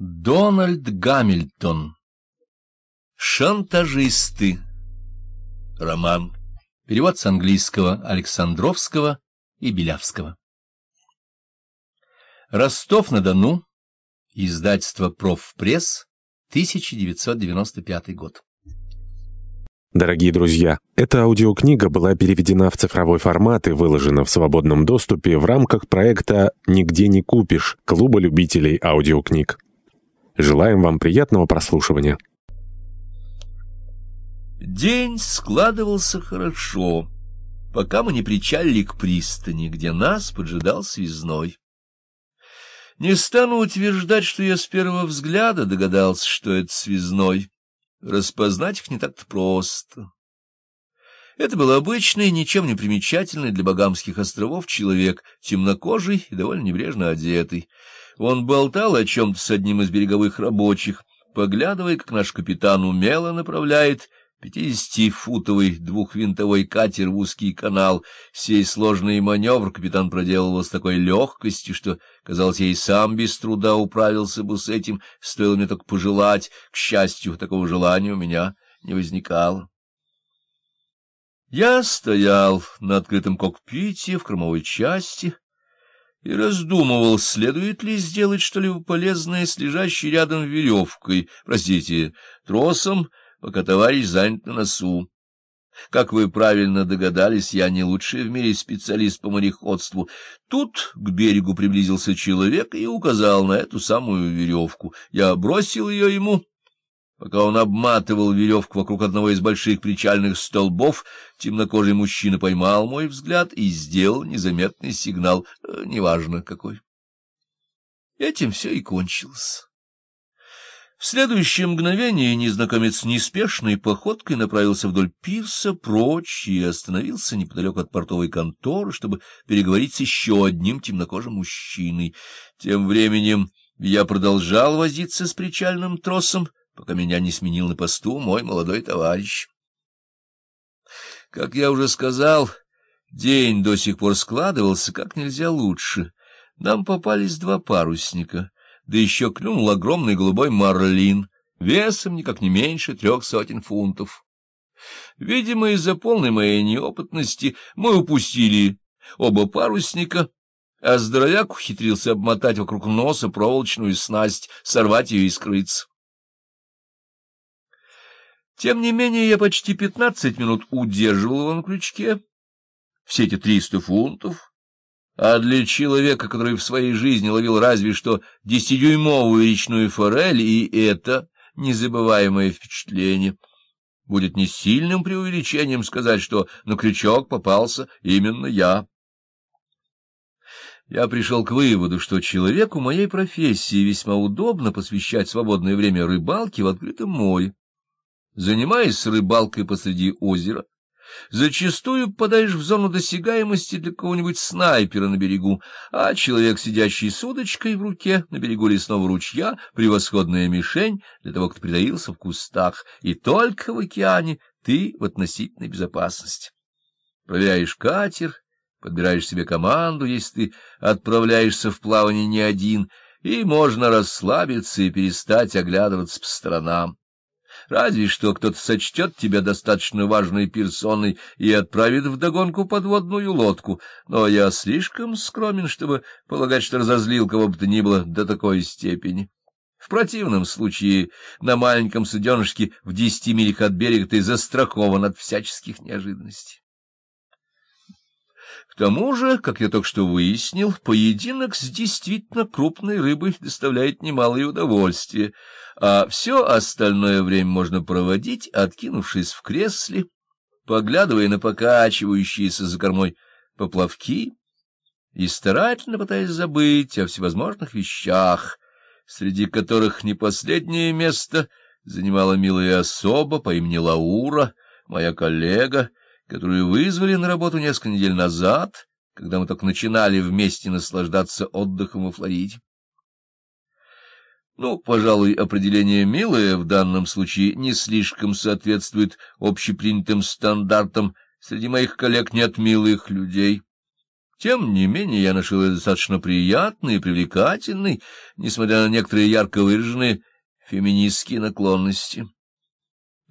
Дональд Гамильтон. Шантажисты. Роман. Перевод с английского Александровского и Белявского. Ростов-на-Дону. Издательство «Профпресс», 1995 год. Дорогие друзья, эта аудиокнига была переведена в цифровой формат и выложена в свободном доступе в рамках проекта «Нигде не купишь» Клуба любителей аудиокниг. Желаем вам приятного прослушивания. День складывался хорошо, пока мы не причалили к пристани, где нас поджидал связной. Не стану утверждать, что я с первого взгляда догадался, что это связной. Распознать их не так-то просто. Это был обычный, ничем не примечательный для Багамских островов человек, темнокожий и довольно небрежно одетый. Он болтал о чем-то с одним из береговых рабочих, поглядывая, как наш капитан умело направляет пятидесятифутовый двухвинтовой катер в узкий канал. Сей сложный маневр капитан проделывал с такой легкостью, что, казалось, ей сам без труда управился бы с этим, стоило мне только пожелать. К счастью, такого желания у меня не возникало. Я стоял на открытом кокпите в кормовой части, и раздумывал, следует ли сделать что-либо полезное с лежащей рядом веревкой, простите, тросом, пока товарищ занят на носу. Как вы правильно догадались, я не лучший в мире специалист по мореходству. Тут к берегу приблизился человек и указал на эту самую веревку. Я бросил ее ему Пока он обматывал веревку вокруг одного из больших причальных столбов, темнокожий мужчина поймал мой взгляд и сделал незаметный сигнал, э, неважно какой. Этим все и кончилось. В следующее мгновение незнакомец неспешной походкой направился вдоль пирса прочь и остановился неподалеку от портовой конторы, чтобы переговорить с еще одним темнокожим мужчиной. Тем временем я продолжал возиться с причальным тросом, пока меня не сменил на посту мой молодой товарищ. Как я уже сказал, день до сих пор складывался как нельзя лучше. Нам попались два парусника, да еще клюнул огромный голубой марлин, весом никак не меньше трех сотен фунтов. Видимо, из-за полной моей неопытности мы упустили оба парусника, а здоровяк ухитрился обмотать вокруг носа проволочную снасть, сорвать ее и скрыться. Тем не менее, я почти пятнадцать минут удерживал его на крючке. Все эти триста фунтов. А для человека, который в своей жизни ловил разве что десятидюймовую речную форель, и это незабываемое впечатление, будет не сильным преувеличением сказать, что на крючок попался именно я. Я пришел к выводу, что человеку моей профессии весьма удобно посвящать свободное время рыбалке в открытом море занимаясь рыбалкой посреди озера, зачастую попадаешь в зону досягаемости для какого-нибудь снайпера на берегу, а человек, сидящий с удочкой в руке на берегу лесного ручья, превосходная мишень для того, кто притаился в кустах, и только в океане ты в относительной безопасности. Проверяешь катер, подбираешь себе команду, если ты отправляешься в плавание не один, и можно расслабиться и перестать оглядываться по сторонам. Разве что кто-то сочтет тебя достаточно важной персоной и отправит в догонку подводную лодку. Но я слишком скромен, чтобы полагать, что разозлил кого бы то ни было до такой степени. В противном случае на маленьком суденышке в десяти милях от берега ты застрахован от всяческих неожиданностей. К тому же, как я только что выяснил, поединок с действительно крупной рыбой доставляет немалое удовольствие, а все остальное время можно проводить, откинувшись в кресле, поглядывая на покачивающиеся за кормой поплавки и старательно пытаясь забыть о всевозможных вещах, среди которых не последнее место занимала милая особа по имени Лаура, моя коллега, которую вызвали на работу несколько недель назад, когда мы только начинали вместе наслаждаться отдыхом во Флориде. Ну, пожалуй, определение «милое» в данном случае не слишком соответствует общепринятым стандартам. Среди моих коллег нет милых людей. Тем не менее, я нашел ее достаточно приятной и привлекательной, несмотря на некоторые ярко выраженные феминистские наклонности.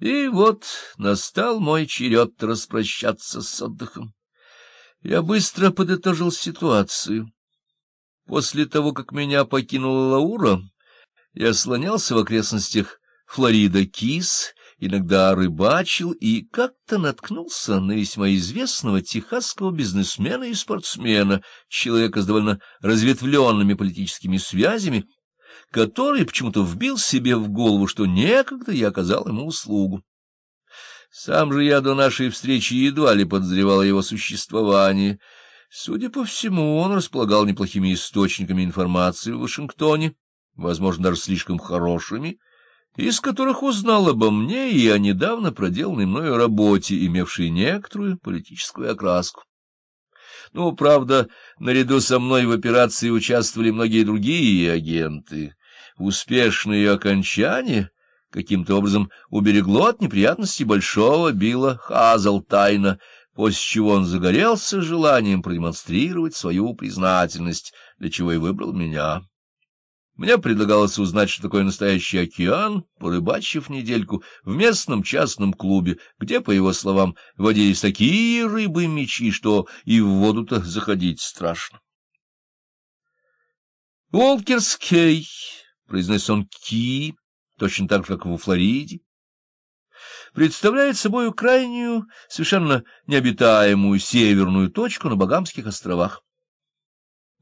И вот настал мой черед распрощаться с отдыхом. Я быстро подытожил ситуацию. После того, как меня покинула Лаура, я слонялся в окрестностях Флорида-Кис, иногда рыбачил и как-то наткнулся на весьма известного техасского бизнесмена и спортсмена, человека с довольно разветвленными политическими связями, который почему-то вбил себе в голову, что некогда я оказал ему услугу. Сам же я до нашей встречи едва ли подозревал его существование. Судя по всему, он располагал неплохими источниками информации в Вашингтоне, возможно, даже слишком хорошими, из которых узнал обо мне и о недавно проделанной мною работе, имевшей некоторую политическую окраску. Ну, правда, наряду со мной в операции участвовали многие другие агенты, Успешное окончание каким-то образом уберегло от неприятностей большого Билла Хазлтайна, после чего он загорелся желанием продемонстрировать свою признательность, для чего и выбрал меня. Мне предлагалось узнать, что такое настоящий океан, порыбачив недельку в местном частном клубе, где, по его словам, водились такие рыбы-мечи, что и в воду-то заходить страшно. Уолкерс Кей произнес он «ки», точно так же, как во Флориде, представляет собой крайнюю, совершенно необитаемую северную точку на Багамских островах.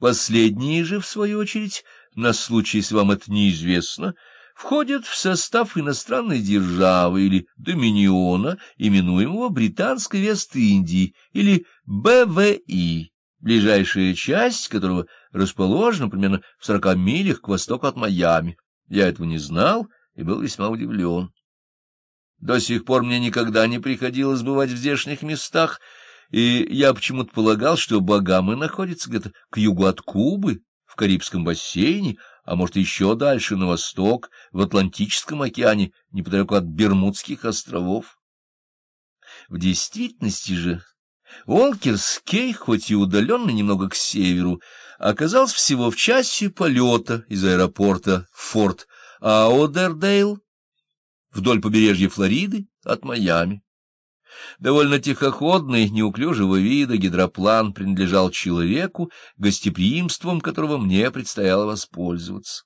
Последние же, в свою очередь, на случай, если вам это неизвестно, входят в состав иностранной державы или доминиона, именуемого Британской Вест-Индии или БВИ ближайшая часть которого расположена примерно в сорока милях к востоку от Майами. Я этого не знал и был весьма удивлен. До сих пор мне никогда не приходилось бывать в здешних местах, и я почему-то полагал, что Багамы находятся где-то к югу от Кубы, в Карибском бассейне, а может, еще дальше, на восток, в Атлантическом океане, неподалеку от Бермудских островов. В действительности же Уолкерский, хоть и удаленный немного к северу, оказался всего в часе полета из аэропорта Форт Аодердейл вдоль побережья Флориды от Майами. Довольно тихоходный, неуклюжего вида гидроплан принадлежал человеку, гостеприимством которого мне предстояло воспользоваться.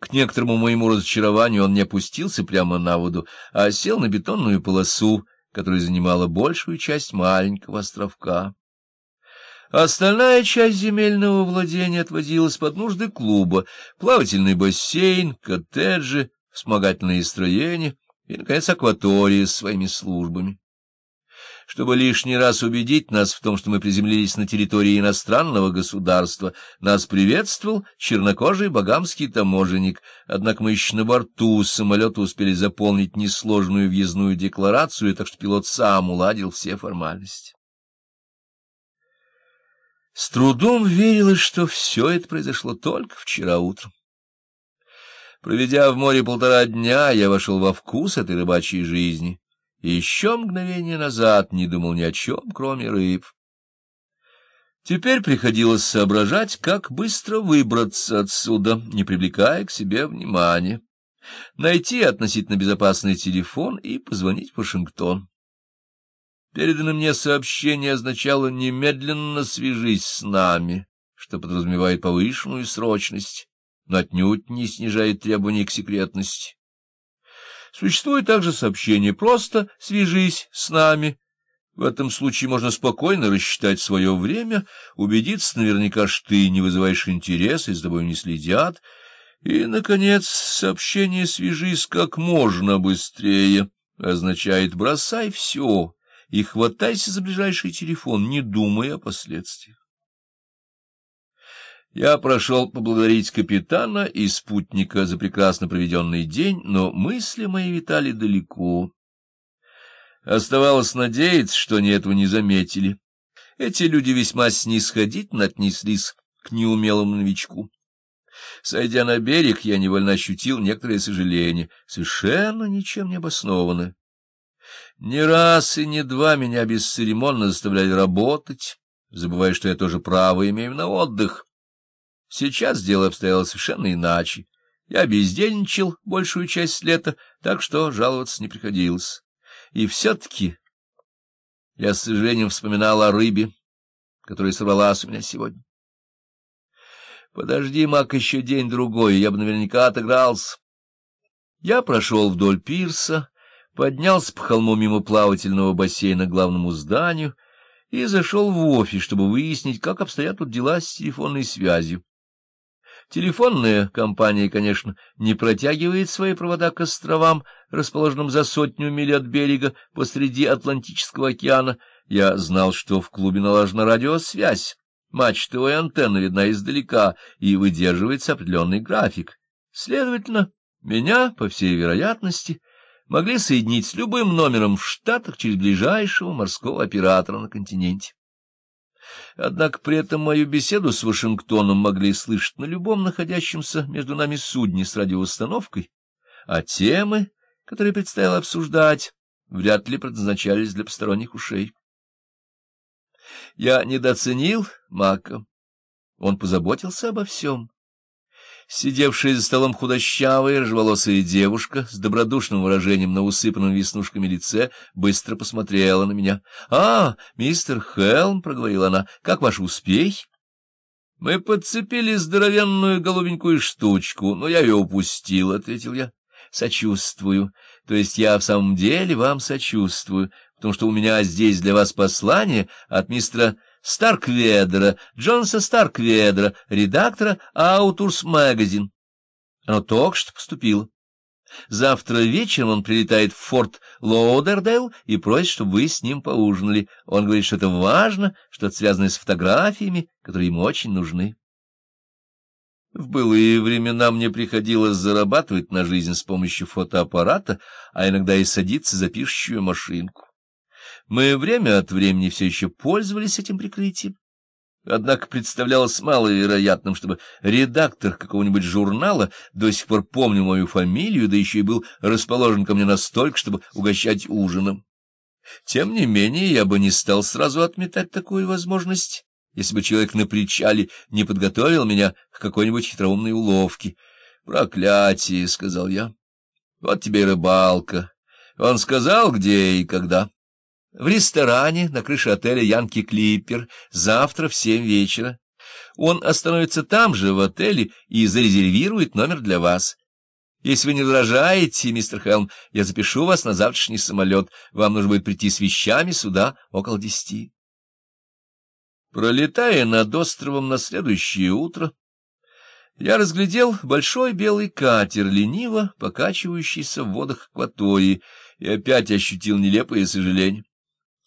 К некоторому моему разочарованию он не опустился прямо на воду, а сел на бетонную полосу, которая занимала большую часть маленького островка. Остальная часть земельного владения отводилась под нужды клуба, плавательный бассейн, коттеджи, вспомогательные строения и, наконец, акватория с своими службами чтобы лишний раз убедить нас в том, что мы приземлились на территории иностранного государства. Нас приветствовал чернокожий багамский таможенник, однако мы еще на борту самолета успели заполнить несложную въездную декларацию, так что пилот сам уладил все формальности. С трудом верилось, что все это произошло только вчера утром. Проведя в море полтора дня, я вошел во вкус этой рыбачьей жизни — и еще мгновение назад не думал ни о чем, кроме рыб. Теперь приходилось соображать, как быстро выбраться отсюда, не привлекая к себе внимания, найти относительно безопасный телефон и позвонить в Вашингтон. Переданное мне сообщение означало «немедленно свяжись с нами», что подразумевает повышенную срочность, но отнюдь не снижает требований к секретности. Существует также сообщение «Просто свяжись с нами». В этом случае можно спокойно рассчитать свое время, убедиться наверняка, что ты не вызываешь интереса и за тобой не следят. И, наконец, сообщение «Свяжись как можно быстрее» означает «бросай все» и хватайся за ближайший телефон, не думая о последствиях. Я прошел поблагодарить капитана и спутника за прекрасно проведенный день, но мысли мои витали далеко. Оставалось надеяться, что они этого не заметили. Эти люди весьма снисходительно отнеслись к неумелому новичку. Сойдя на берег, я невольно ощутил некоторое сожаление, совершенно ничем не обоснованное. Не раз и не два меня бесцеремонно заставляли работать, забывая, что я тоже право имею на отдых. Сейчас дело обстояло совершенно иначе. Я бездельничал большую часть лета, так что жаловаться не приходилось. И все-таки я, с сожалением, вспоминал о рыбе, которая сорвалась у меня сегодня. Подожди, Мак, еще день-другой, я бы наверняка отыгрался. Я прошел вдоль пирса, поднялся по холму мимо плавательного бассейна к главному зданию и зашел в офис, чтобы выяснить, как обстоят тут дела с телефонной связью. Телефонная компания, конечно, не протягивает свои провода к островам, расположенным за сотню миль от берега посреди Атлантического океана. Я знал, что в клубе налажена радиосвязь. Мачтовая антенна видна издалека и выдерживается определенный график. Следовательно, меня, по всей вероятности, могли соединить с любым номером в Штатах через ближайшего морского оператора на континенте. Однако при этом мою беседу с Вашингтоном могли слышать на любом находящемся между нами судне с радиоустановкой, а темы, которые предстояло обсуждать, вряд ли предназначались для посторонних ушей. Я недооценил Мака. Он позаботился обо всем. Сидевшая за столом худощавая, ржеволосая девушка с добродушным выражением на усыпанном веснушками лице быстро посмотрела на меня. — А, мистер Хелм, — проговорила она, — как ваш успех? Мы подцепили здоровенную голубенькую штучку, но я ее упустил, — ответил я. — Сочувствую. То есть я в самом деле вам сочувствую, потому что у меня здесь для вас послание от мистера Старкведера, Джонса Старкведера, редактора Аутурс Магазин. Оно только что поступило. Завтра вечером он прилетает в форт Лоудердейл и просит, чтобы вы с ним поужинали. Он говорит, что это важно, что это связано с фотографиями, которые ему очень нужны. В былые времена мне приходилось зарабатывать на жизнь с помощью фотоаппарата, а иногда и садиться за пишущую машинку. Мы время от времени все еще пользовались этим прикрытием. Однако представлялось маловероятным, чтобы редактор какого-нибудь журнала до сих пор помнил мою фамилию, да еще и был расположен ко мне настолько, чтобы угощать ужином. Тем не менее, я бы не стал сразу отметать такую возможность, если бы человек на причале не подготовил меня к какой-нибудь хитроумной уловке. «Проклятие!» — сказал я. «Вот тебе и рыбалка. Он сказал, где и когда». В ресторане на крыше отеля Янки Клиппер завтра в семь вечера. Он остановится там же, в отеле, и зарезервирует номер для вас. Если вы не возражаете, мистер Хелм, я запишу вас на завтрашний самолет. Вам нужно будет прийти с вещами сюда около десяти. Пролетая над островом на следующее утро, я разглядел большой белый катер, лениво покачивающийся в водах акватории, и опять ощутил нелепое сожаление.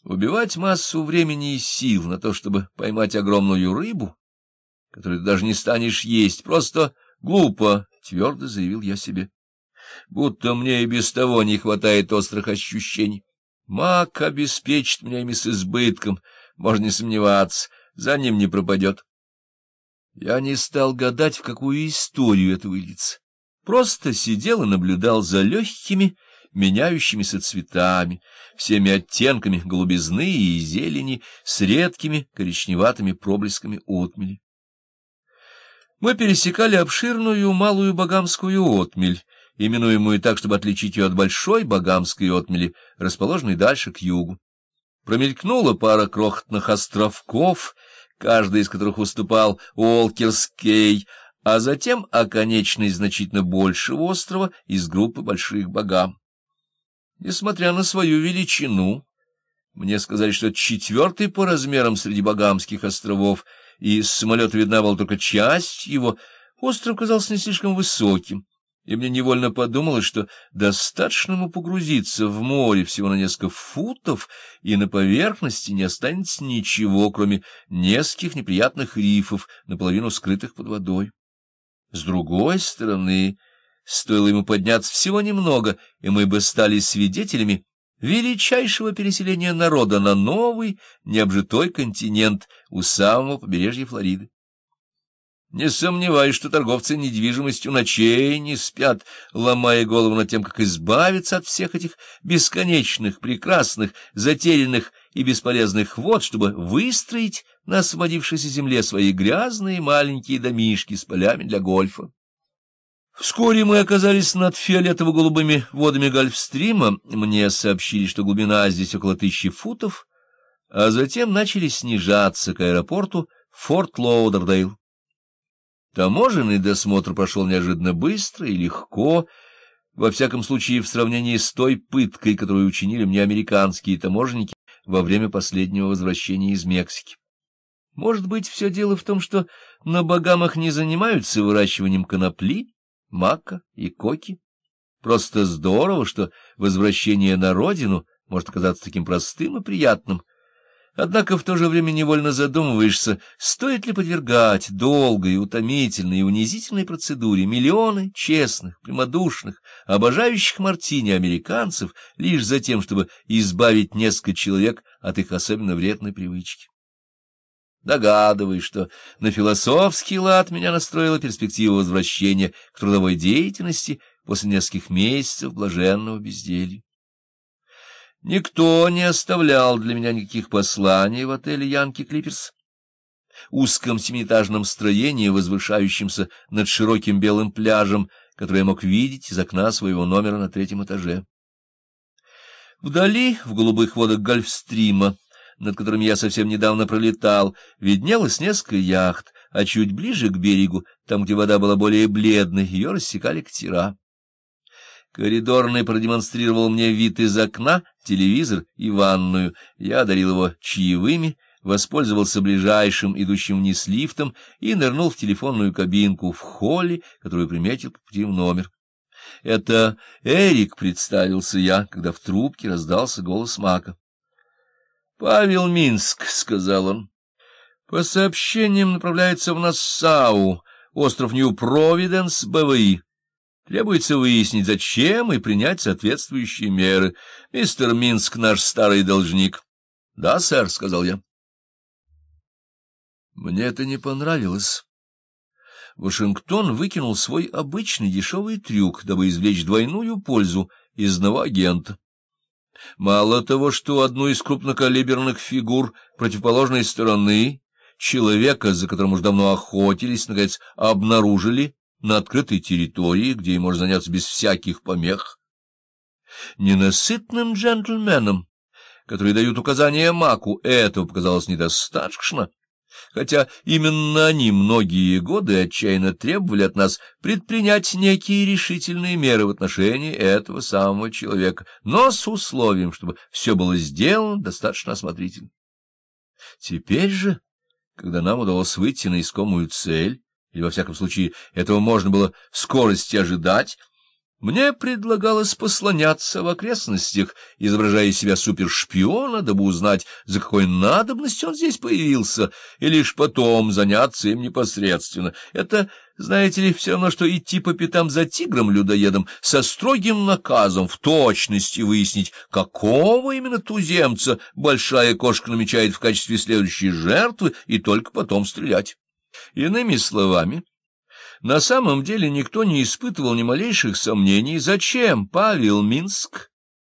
Убивать массу времени и сил на то, чтобы поймать огромную рыбу, которую ты даже не станешь есть, просто глупо, — твердо заявил я себе. Будто мне и без того не хватает острых ощущений. Мак обеспечит меня ими с избытком, можно не сомневаться, за ним не пропадет. Я не стал гадать, в какую историю это выльется. Просто сидел и наблюдал за легкими, меняющимися цветами, всеми оттенками голубизны и зелени, с редкими коричневатыми проблесками отмели. Мы пересекали обширную малую богамскую отмель, именуемую так, чтобы отличить ее от большой богамской отмели, расположенной дальше к югу. Промелькнула пара крохотных островков, каждый из которых уступал Уолкерскей, а затем оконечность значительно большего острова из группы больших богам несмотря на свою величину. Мне сказали, что четвертый по размерам среди Багамских островов, и с самолета видна была только часть его, остров казался не слишком высоким, и мне невольно подумалось, что достаточно ему погрузиться в море всего на несколько футов, и на поверхности не останется ничего, кроме нескольких неприятных рифов, наполовину скрытых под водой. С другой стороны... Стоило ему подняться всего немного, и мы бы стали свидетелями величайшего переселения народа на новый, необжитой континент у самого побережья Флориды. Не сомневаюсь, что торговцы недвижимостью ночей не спят, ломая голову над тем, как избавиться от всех этих бесконечных, прекрасных, затерянных и бесполезных вод, чтобы выстроить на освободившейся земле свои грязные маленькие домишки с полями для гольфа. Вскоре мы оказались над фиолетово-голубыми водами Гольфстрима. Мне сообщили, что глубина здесь около тысячи футов, а затем начали снижаться к аэропорту Форт Лоудердейл. Таможенный досмотр прошел неожиданно быстро и легко, во всяком случае в сравнении с той пыткой, которую учинили мне американские таможенники во время последнего возвращения из Мексики. Может быть, все дело в том, что на Багамах не занимаются выращиванием конопли, мака и коки. Просто здорово, что возвращение на родину может оказаться таким простым и приятным. Однако в то же время невольно задумываешься, стоит ли подвергать долгой, утомительной и унизительной процедуре миллионы честных, прямодушных, обожающих мартини американцев лишь за тем, чтобы избавить несколько человек от их особенно вредной привычки. Догадываюсь, что на философский лад меня настроила перспектива возвращения к трудовой деятельности после нескольких месяцев блаженного безделья. Никто не оставлял для меня никаких посланий в отеле «Янки Клиперс». Узком семиэтажном строении, возвышающемся над широким белым пляжем, который я мог видеть из окна своего номера на третьем этаже. Вдали, в голубых водах Гольфстрима, над которым я совсем недавно пролетал, виднелось несколько яхт, а чуть ближе к берегу, там, где вода была более бледной, ее рассекали катера. Коридорный продемонстрировал мне вид из окна, телевизор и ванную. Я одарил его чаевыми, воспользовался ближайшим, идущим вниз лифтом, и нырнул в телефонную кабинку в холле, которую приметил по пути в номер. — Это Эрик, — представился я, когда в трубке раздался голос Мака. — Павел Минск, — сказал он. — По сообщениям направляется в Нассау, остров Нью-Провиденс, БВИ. Требуется выяснить, зачем, и принять соответствующие меры. Мистер Минск наш старый должник. — Да, сэр, — сказал я. Мне это не понравилось. Вашингтон выкинул свой обычный дешевый трюк, дабы извлечь двойную пользу из одного агента. Мало того, что одну из крупнокалиберных фигур противоположной стороны, человека, за которым уж давно охотились, наконец обнаружили на открытой территории, где им можно заняться без всяких помех. Ненасытным джентльменам, которые дают указания маку, этого показалось недостаточно, хотя именно они многие годы отчаянно требовали от нас предпринять некие решительные меры в отношении этого самого человека, но с условием, чтобы все было сделано достаточно осмотрительно. Теперь же, когда нам удалось выйти на искомую цель, или, во всяком случае, этого можно было скорости ожидать, мне предлагалось послоняться в окрестностях, изображая себя супершпиона, дабы узнать, за какой надобностью он здесь появился, и лишь потом заняться им непосредственно. Это, знаете ли, все равно, что идти по пятам за тигром-людоедом со строгим наказом в точности выяснить, какого именно туземца большая кошка намечает в качестве следующей жертвы, и только потом стрелять. Иными словами... На самом деле никто не испытывал ни малейших сомнений, зачем Павел Минск,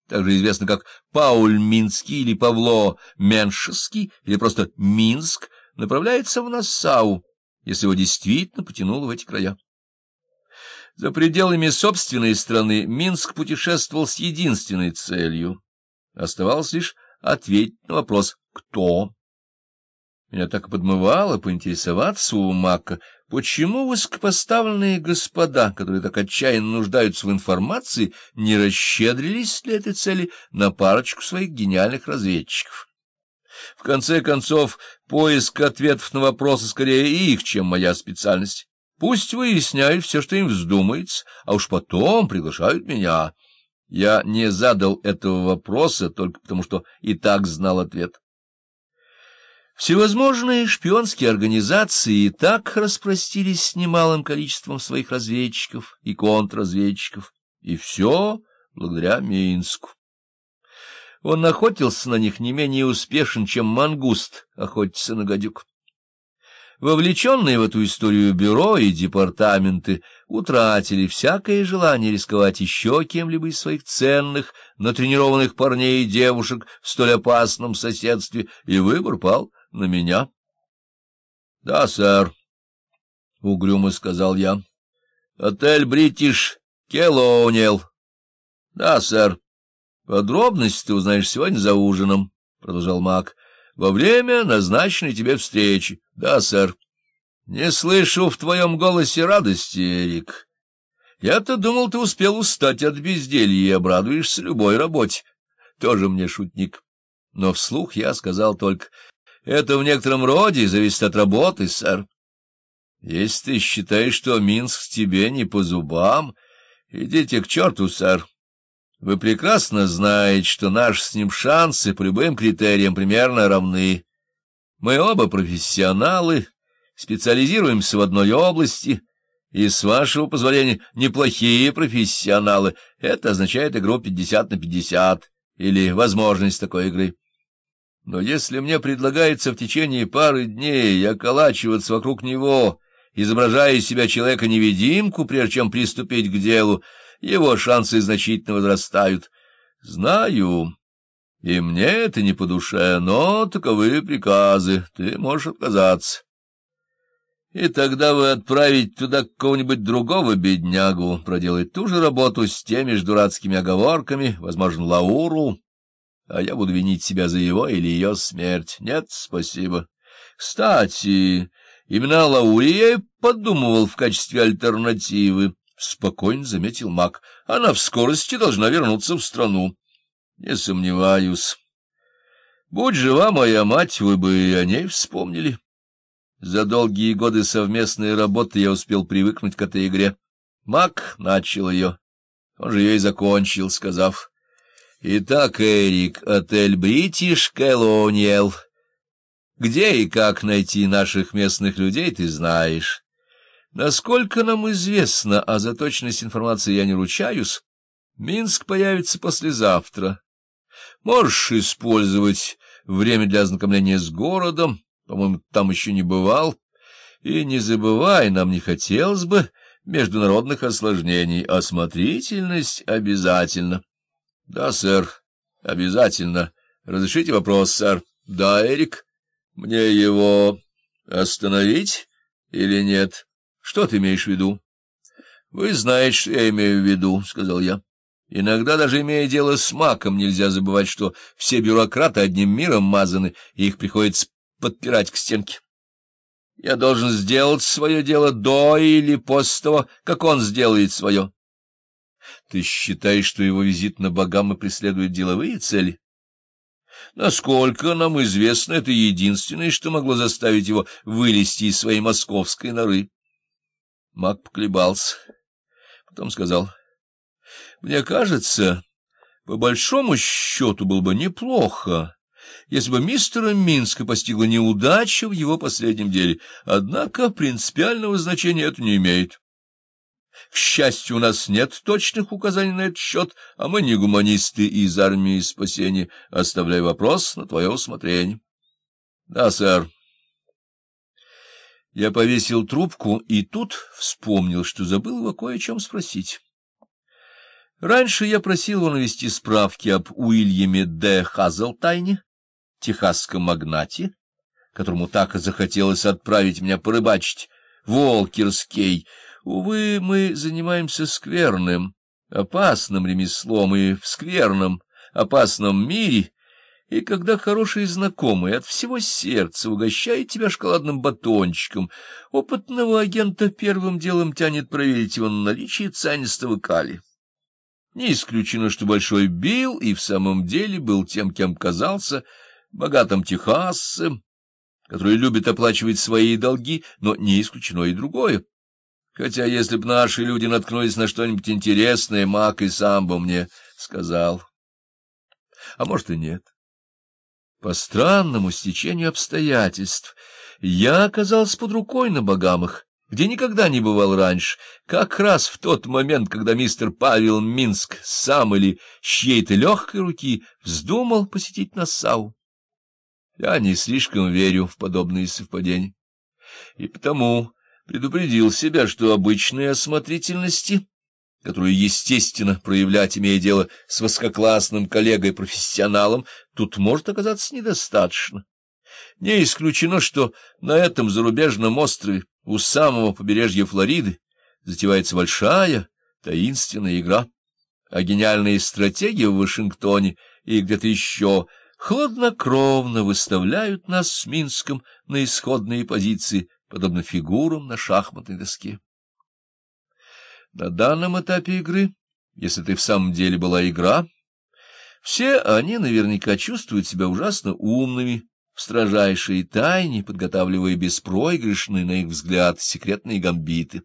также известно как Пауль Минский или Павло Меншеский, или просто Минск, направляется в Нассау, если его действительно потянуло в эти края. За пределами собственной страны Минск путешествовал с единственной целью. Оставалось лишь ответить на вопрос «Кто?». Меня так подмывало поинтересоваться у Мака, Почему высокопоставленные господа, которые так отчаянно нуждаются в информации, не расщедрились для этой цели на парочку своих гениальных разведчиков? В конце концов, поиск ответов на вопросы скорее их, чем моя специальность. Пусть выясняют все, что им вздумается, а уж потом приглашают меня. Я не задал этого вопроса только потому, что и так знал ответ. Всевозможные шпионские организации и так распростились с немалым количеством своих разведчиков и контрразведчиков, и все благодаря Мейнску. Он охотился на них не менее успешен, чем мангуст охотится на гадюк. Вовлеченные в эту историю бюро и департаменты утратили всякое желание рисковать еще кем-либо из своих ценных, натренированных парней и девушек в столь опасном соседстве, и выбор пал на меня? — Да, сэр, — угрюмо сказал я. — Отель «Бритиш» Келлоунел. — Да, сэр. — Подробности ты узнаешь сегодня за ужином, — продолжал Мак. — Во время назначенной тебе встречи. — Да, сэр. — Не слышу в твоем голосе радости, Эрик. Я-то думал, ты успел устать от безделья и обрадуешься любой работе. Тоже мне шутник. Но вслух я сказал только... Это в некотором роде зависит от работы, сэр. Если ты считаешь, что Минск тебе не по зубам, идите к черту, сэр. Вы прекрасно знаете, что наши с ним шансы по любым критериям примерно равны. Мы оба профессионалы, специализируемся в одной области, и, с вашего позволения, неплохие профессионалы. Это означает игру 50 на 50 или возможность такой игры. Но если мне предлагается в течение пары дней околачиваться вокруг него, изображая из себя человека-невидимку, прежде чем приступить к делу, его шансы значительно возрастают. Знаю, и мне это не по душе, но таковы приказы, ты можешь отказаться. И тогда вы отправить туда какого-нибудь другого беднягу, проделать ту же работу с теми же дурацкими оговорками, возможно, Лауру, а я буду винить себя за его или ее смерть. Нет, спасибо. Кстати, имена Лаурии подумывал в качестве альтернативы. Спокойно заметил маг. Она в скорости должна вернуться в страну. Не сомневаюсь. Будь жива моя мать, вы бы о ней вспомнили. За долгие годы совместной работы я успел привыкнуть к этой игре. Маг начал ее. Он же ее и закончил, сказав... Итак, Эрик, отель Бритиш Кэлоуниел. Где и как найти наших местных людей, ты знаешь. Насколько нам известно, а за точность информации я не ручаюсь, Минск появится послезавтра. Можешь использовать время для ознакомления с городом, по-моему, там еще не бывал. И не забывай, нам не хотелось бы международных осложнений, осмотрительность обязательно. — Да, сэр. — Обязательно. — Разрешите вопрос, сэр. — Да, Эрик. — Мне его остановить или нет? — Что ты имеешь в виду? — Вы знаете, что я имею в виду, — сказал я. — Иногда, даже имея дело с маком, нельзя забывать, что все бюрократы одним миром мазаны, и их приходится подпирать к стенке. Я должен сделать свое дело до или после того, как он сделает свое. Ты считаешь, что его визит на Багамы преследует деловые цели? Насколько нам известно, это единственное, что могло заставить его вылезти из своей московской норы. Мак поклебался, потом сказал, — Мне кажется, по большому счету было бы неплохо, если бы мистера Минска постигла неудача в его последнем деле, однако принципиального значения это не имеет. К счастью, у нас нет точных указаний на этот счет, а мы не гуманисты из армии спасения. Оставляю вопрос на твое усмотрение. — Да, сэр. Я повесил трубку и тут вспомнил, что забыл его кое о чем спросить. Раньше я просил его навести справки об Уильяме Д. Хазелтайне, техасском магнате, которому так и захотелось отправить меня порыбачить в Увы, мы занимаемся скверным, опасным ремеслом и в скверном, опасном мире, и когда хороший знакомый от всего сердца угощают тебя шоколадным батончиком, опытного агента первым делом тянет проверить его на наличие цианистого калия. Не исключено, что Большой Билл и в самом деле был тем, кем казался, богатым техасцем, который любит оплачивать свои долги, но не исключено и другое. Хотя, если б наши люди наткнулись на что-нибудь интересное, Мак и сам бы мне сказал. А может и нет. По странному стечению обстоятельств я оказался под рукой на Багамах, где никогда не бывал раньше, как раз в тот момент, когда мистер Павел Минск сам или с чьей-то легкой руки вздумал посетить Нассау. Я не слишком верю в подобные совпадения. И потому предупредил себя, что обычной осмотрительности, которую, естественно, проявлять, имея дело с высококлассным коллегой-профессионалом, тут может оказаться недостаточно. Не исключено, что на этом зарубежном острове у самого побережья Флориды затевается большая таинственная игра, а гениальные стратеги в Вашингтоне и где-то еще хладнокровно выставляют нас с Минском на исходные позиции подобно фигурам на шахматной доске. На данном этапе игры, если ты в самом деле была игра, все они наверняка чувствуют себя ужасно умными, в строжайшей тайне, подготавливая беспроигрышные, на их взгляд, секретные гамбиты.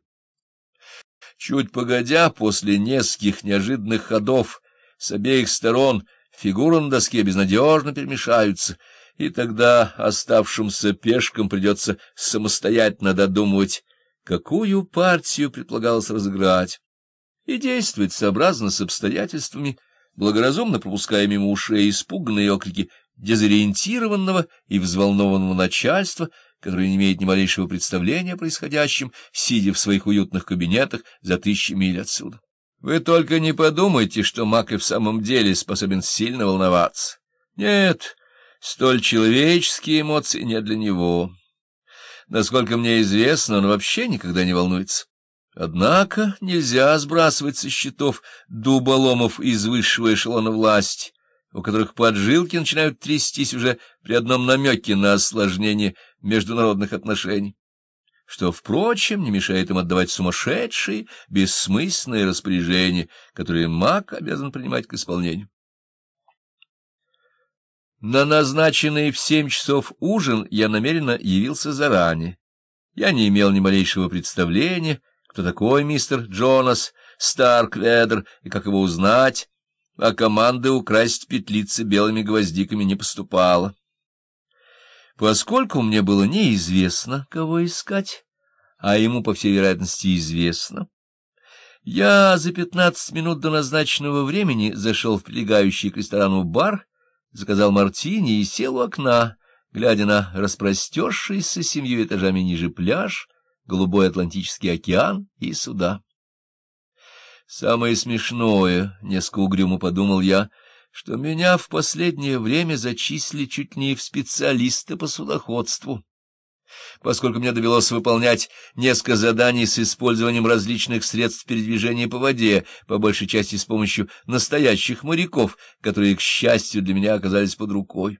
Чуть погодя, после нескольких неожиданных ходов с обеих сторон фигуры на доске безнадежно перемешаются — и тогда оставшимся пешкам придется самостоятельно додумывать, какую партию предполагалось разыграть, и действовать сообразно с обстоятельствами, благоразумно пропуская мимо ушей испуганные окрики дезориентированного и взволнованного начальства, которое не имеет ни малейшего представления о происходящем, сидя в своих уютных кабинетах за тысячи миль отсюда. Вы только не подумайте, что Мак и в самом деле способен сильно волноваться. Нет, Столь человеческие эмоции не для него. Насколько мне известно, он вообще никогда не волнуется. Однако нельзя сбрасывать со счетов дуболомов из высшего эшелона власти, у которых поджилки начинают трястись уже при одном намеке на осложнение международных отношений, что, впрочем, не мешает им отдавать сумасшедшие, бессмысленные распоряжения, которые маг обязан принимать к исполнению. На назначенный в семь часов ужин я намеренно явился заранее. Я не имел ни малейшего представления, кто такой мистер Джонас Старкведер и как его узнать, а команды украсть петлицы белыми гвоздиками не поступало. Поскольку мне было неизвестно, кого искать, а ему, по всей вероятности, известно, я за пятнадцать минут до назначенного времени зашел в прилегающий к ресторану бар сказал мартини и сел у окна, глядя на распростершийся семью этажами ниже пляж, голубой Атлантический океан и суда. Самое смешное, — несколько угрюмо подумал я, — что меня в последнее время зачислили чуть не в специалисты по судоходству поскольку мне довелось выполнять несколько заданий с использованием различных средств передвижения по воде, по большей части с помощью настоящих моряков, которые, к счастью, для меня оказались под рукой.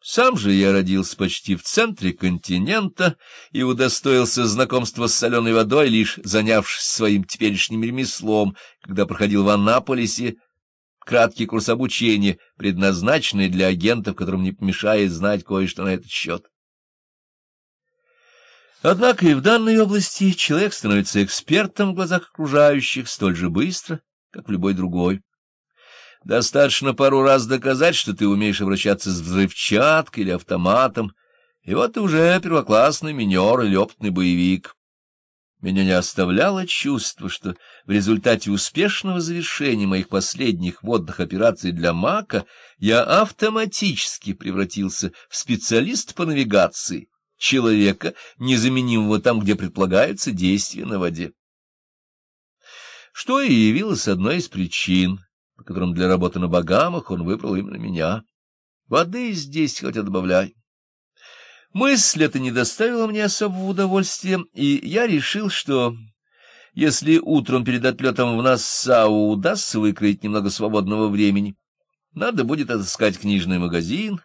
Сам же я родился почти в центре континента и удостоился знакомства с соленой водой, лишь занявшись своим теперешним ремеслом, когда проходил в Анаполисе краткий курс обучения, предназначенный для агентов, которым не помешает знать кое-что на этот счет. Однако и в данной области человек становится экспертом в глазах окружающих столь же быстро, как в любой другой. Достаточно пару раз доказать, что ты умеешь обращаться с взрывчаткой или автоматом, и вот ты уже первоклассный минер или опытный боевик. Меня не оставляло чувство, что в результате успешного завершения моих последних водных операций для МАКа я автоматически превратился в специалист по навигации человека, незаменимого там, где предполагается действие на воде. Что и явилось одной из причин, по которым для работы на Багамах он выбрал именно меня. Воды здесь хоть отбавляй. Мысль эта не доставила мне особого удовольствия, и я решил, что если утром перед отлетом в Нассау удастся выкроить немного свободного времени, надо будет отыскать книжный магазин,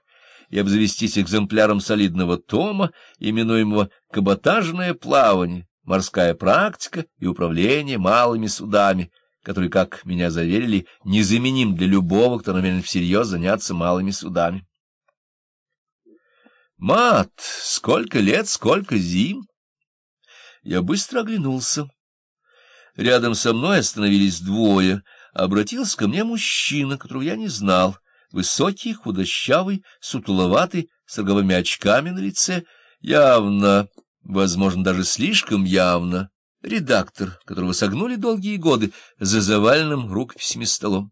и обзавестись экземпляром солидного тома, именуемого «Каботажное плавание», «Морская практика» и «Управление малыми судами», который, как меня заверили, незаменим для любого, кто намерен всерьез заняться малыми судами. «Мат! Сколько лет, сколько зим!» Я быстро оглянулся. Рядом со мной остановились двое. Обратился ко мне мужчина, которого я не знал высокий, худощавый, сутуловатый, с роговыми очками на лице, явно, возможно, даже слишком явно, редактор, которого согнули долгие годы за заваленным рукописями столом.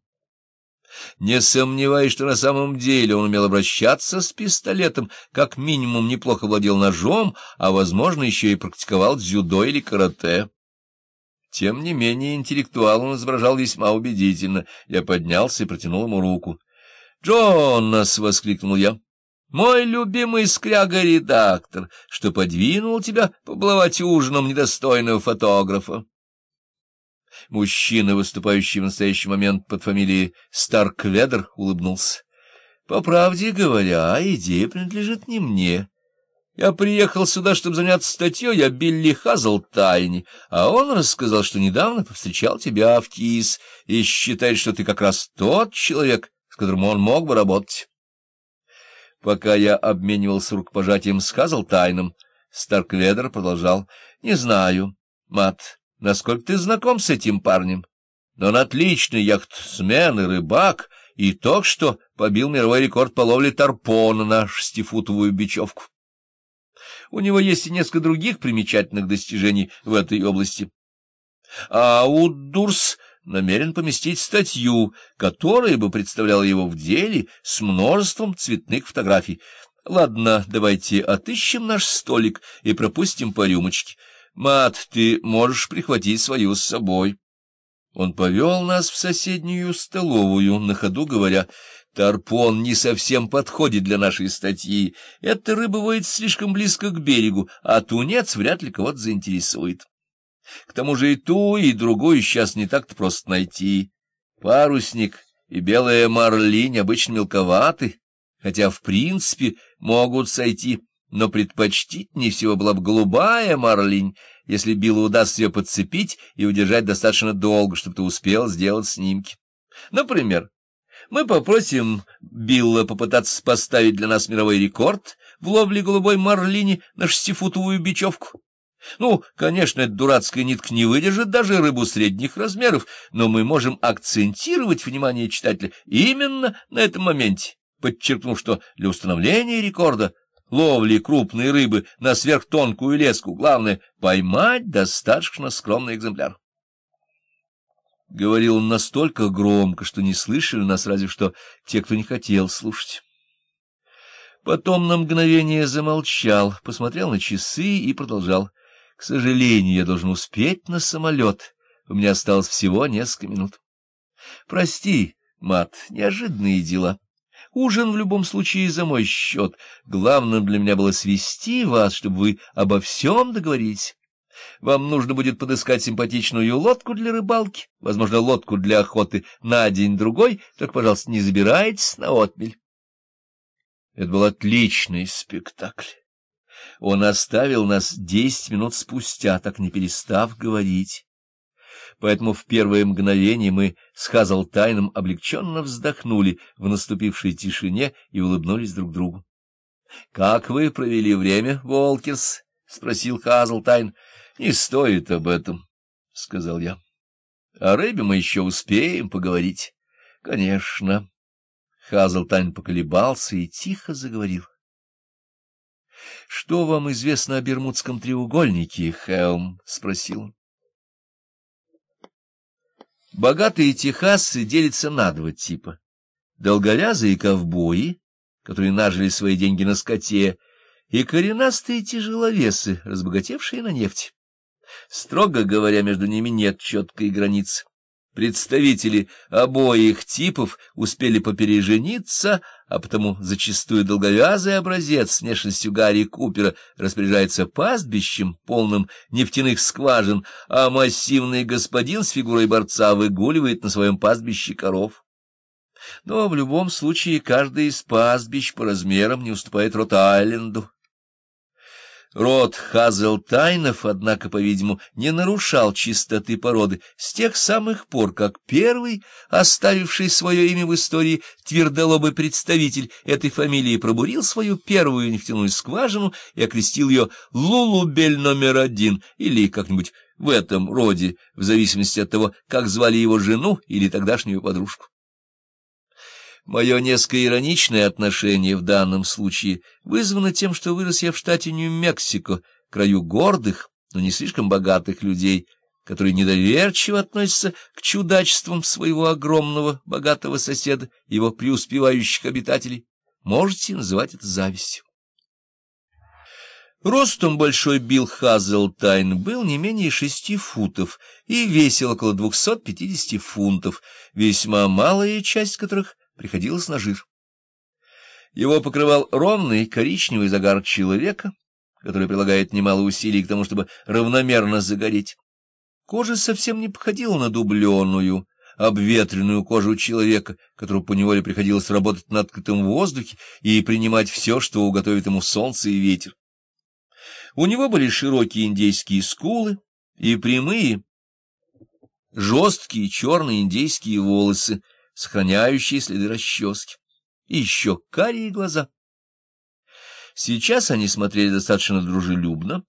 Не сомневаюсь, что на самом деле он умел обращаться с пистолетом, как минимум неплохо владел ножом, а, возможно, еще и практиковал дзюдо или карате. Тем не менее, интеллектуал он изображал весьма убедительно. Я поднялся и протянул ему руку. «Джонас!» — воскликнул я. «Мой любимый скряга-редактор, что подвинул тебя побаловать ужином недостойного фотографа!» Мужчина, выступающий в настоящий момент под фамилией Старкведер, улыбнулся. «По правде говоря, идея принадлежит не мне. Я приехал сюда, чтобы заняться статьей о Билли Хазлтайне, а он рассказал, что недавно повстречал тебя в Кис и считает, что ты как раз тот человек, которым он мог бы работать. Пока я обменивался рукопожатием с Хазлтайном, Старкведер продолжал. — Не знаю, Мат, насколько ты знаком с этим парнем, но он отличный яхтсмен и рыбак, и только что побил мировой рекорд по ловле тарпона на шестифутовую бечевку. У него есть и несколько других примечательных достижений в этой области. А у Дурс намерен поместить статью, которая бы представляла его в деле с множеством цветных фотографий. Ладно, давайте отыщем наш столик и пропустим по рюмочке. Мат, ты можешь прихватить свою с собой. Он повел нас в соседнюю столовую, на ходу говоря, «Тарпон не совсем подходит для нашей статьи. Эта рыба воет слишком близко к берегу, а тунец вряд ли кого-то заинтересует». К тому же и ту, и другую сейчас не так-то просто найти. Парусник и белая марлинь обычно мелковаты, хотя в принципе могут сойти, но предпочтительнее всего была бы голубая марлинь, если Биллу удастся ее подцепить и удержать достаточно долго, чтобы ты успел сделать снимки. Например, мы попросим Билла попытаться поставить для нас мировой рекорд в ловле голубой марлини на шестифутовую бечевку. Ну, конечно, эта дурацкая нитка не выдержит даже рыбу средних размеров, но мы можем акцентировать внимание читателя именно на этом моменте, подчеркнув, что для установления рекорда ловли крупной рыбы на сверхтонкую леску главное поймать достаточно скромный экземпляр. Говорил он настолько громко, что не слышали нас разве что те, кто не хотел слушать. Потом на мгновение замолчал, посмотрел на часы и продолжал — к сожалению, я должен успеть на самолет. У меня осталось всего несколько минут. Прости, мат, неожиданные дела. Ужин в любом случае за мой счет. Главным для меня было свести вас, чтобы вы обо всем договорились. Вам нужно будет подыскать симпатичную лодку для рыбалки, возможно, лодку для охоты на день-другой, Так, пожалуйста, не забирайтесь на отмель. Это был отличный спектакль. Он оставил нас десять минут спустя, так не перестав говорить. Поэтому в первое мгновение мы с Хазалтайном облегченно вздохнули в наступившей тишине и улыбнулись друг другу. — Как вы провели время, Волкерс? — спросил Хазалтайн. — Не стоит об этом, — сказал я. — О рыбе мы еще успеем поговорить. — Конечно. Хазалтайн поколебался и тихо заговорил. — Что вам известно о Бермудском треугольнике, Хелм? — спросил. Богатые техасцы делятся на два типа. Долговязые ковбои, которые нажили свои деньги на скоте, и коренастые тяжеловесы, разбогатевшие на нефть. Строго говоря, между ними нет четкой границы. Представители обоих типов успели попережениться, а потому зачастую долговязый образец с внешностью Гарри Купера распоряжается пастбищем, полным нефтяных скважин, а массивный господин с фигурой борца выгуливает на своем пастбище коров. Но в любом случае каждый из пастбищ по размерам не уступает Рот-Айленду. Род Хазелтайнов, однако, по-видимому, не нарушал чистоты породы с тех самых пор, как первый, оставивший свое имя в истории, твердолобый представитель этой фамилии пробурил свою первую нефтяную скважину и окрестил ее Лулубель номер один или как-нибудь в этом роде, в зависимости от того, как звали его жену или тогдашнюю подружку. Мое несколько ироничное отношение в данном случае вызвано тем, что вырос я в штате Нью-Мексико, краю гордых, но не слишком богатых людей, которые недоверчиво относятся к чудачествам своего огромного богатого соседа и его преуспевающих обитателей. Можете называть это завистью. Ростом большой Билл Хазелтайн был не менее шести футов и весил около двухсот пятидесяти фунтов, весьма малая часть которых приходилось на жир. Его покрывал ровный коричневый загар человека, который прилагает немало усилий к тому, чтобы равномерно загореть. Кожа совсем не походила на дубленую, обветренную кожу человека, которому поневоле приходилось работать на открытом воздухе и принимать все, что уготовит ему солнце и ветер. У него были широкие индейские скулы и прямые, жесткие черные индейские волосы — сохраняющие следы расчески, и еще карие глаза. Сейчас они смотрели достаточно дружелюбно,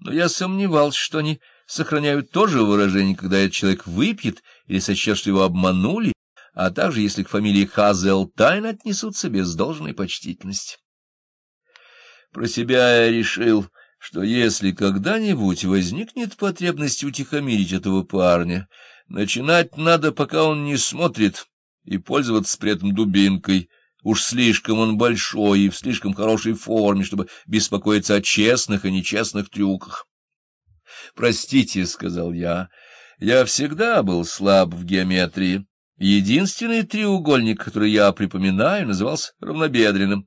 но я сомневался, что они сохраняют то же выражение, когда этот человек выпьет или сочтет, что его обманули, а также если к фамилии Хазел Хазелтайн отнесутся без должной почтительности. Про себя я решил, что если когда-нибудь возникнет потребность утихомирить этого парня, начинать надо, пока он не смотрит, и пользоваться при этом дубинкой. Уж слишком он большой и в слишком хорошей форме, чтобы беспокоиться о честных и нечестных трюках. «Простите», — сказал я, — «я всегда был слаб в геометрии. Единственный треугольник, который я припоминаю, назывался равнобедренным.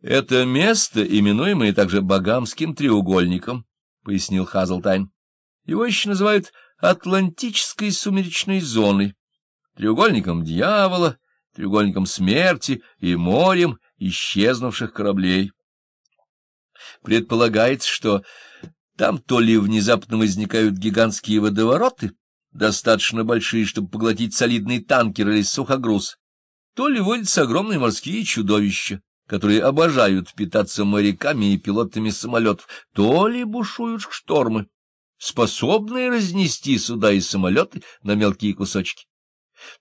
Это место, именуемое также Багамским треугольником», — пояснил Хазлтайн. «Его еще называют Атлантической сумеречной зоной» треугольником дьявола, треугольником смерти и морем исчезнувших кораблей. Предполагается, что там то ли внезапно возникают гигантские водовороты, достаточно большие, чтобы поглотить солидный танкер или сухогруз, то ли водятся огромные морские чудовища, которые обожают питаться моряками и пилотами самолетов, то ли бушуют штормы, способные разнести суда и самолеты на мелкие кусочки.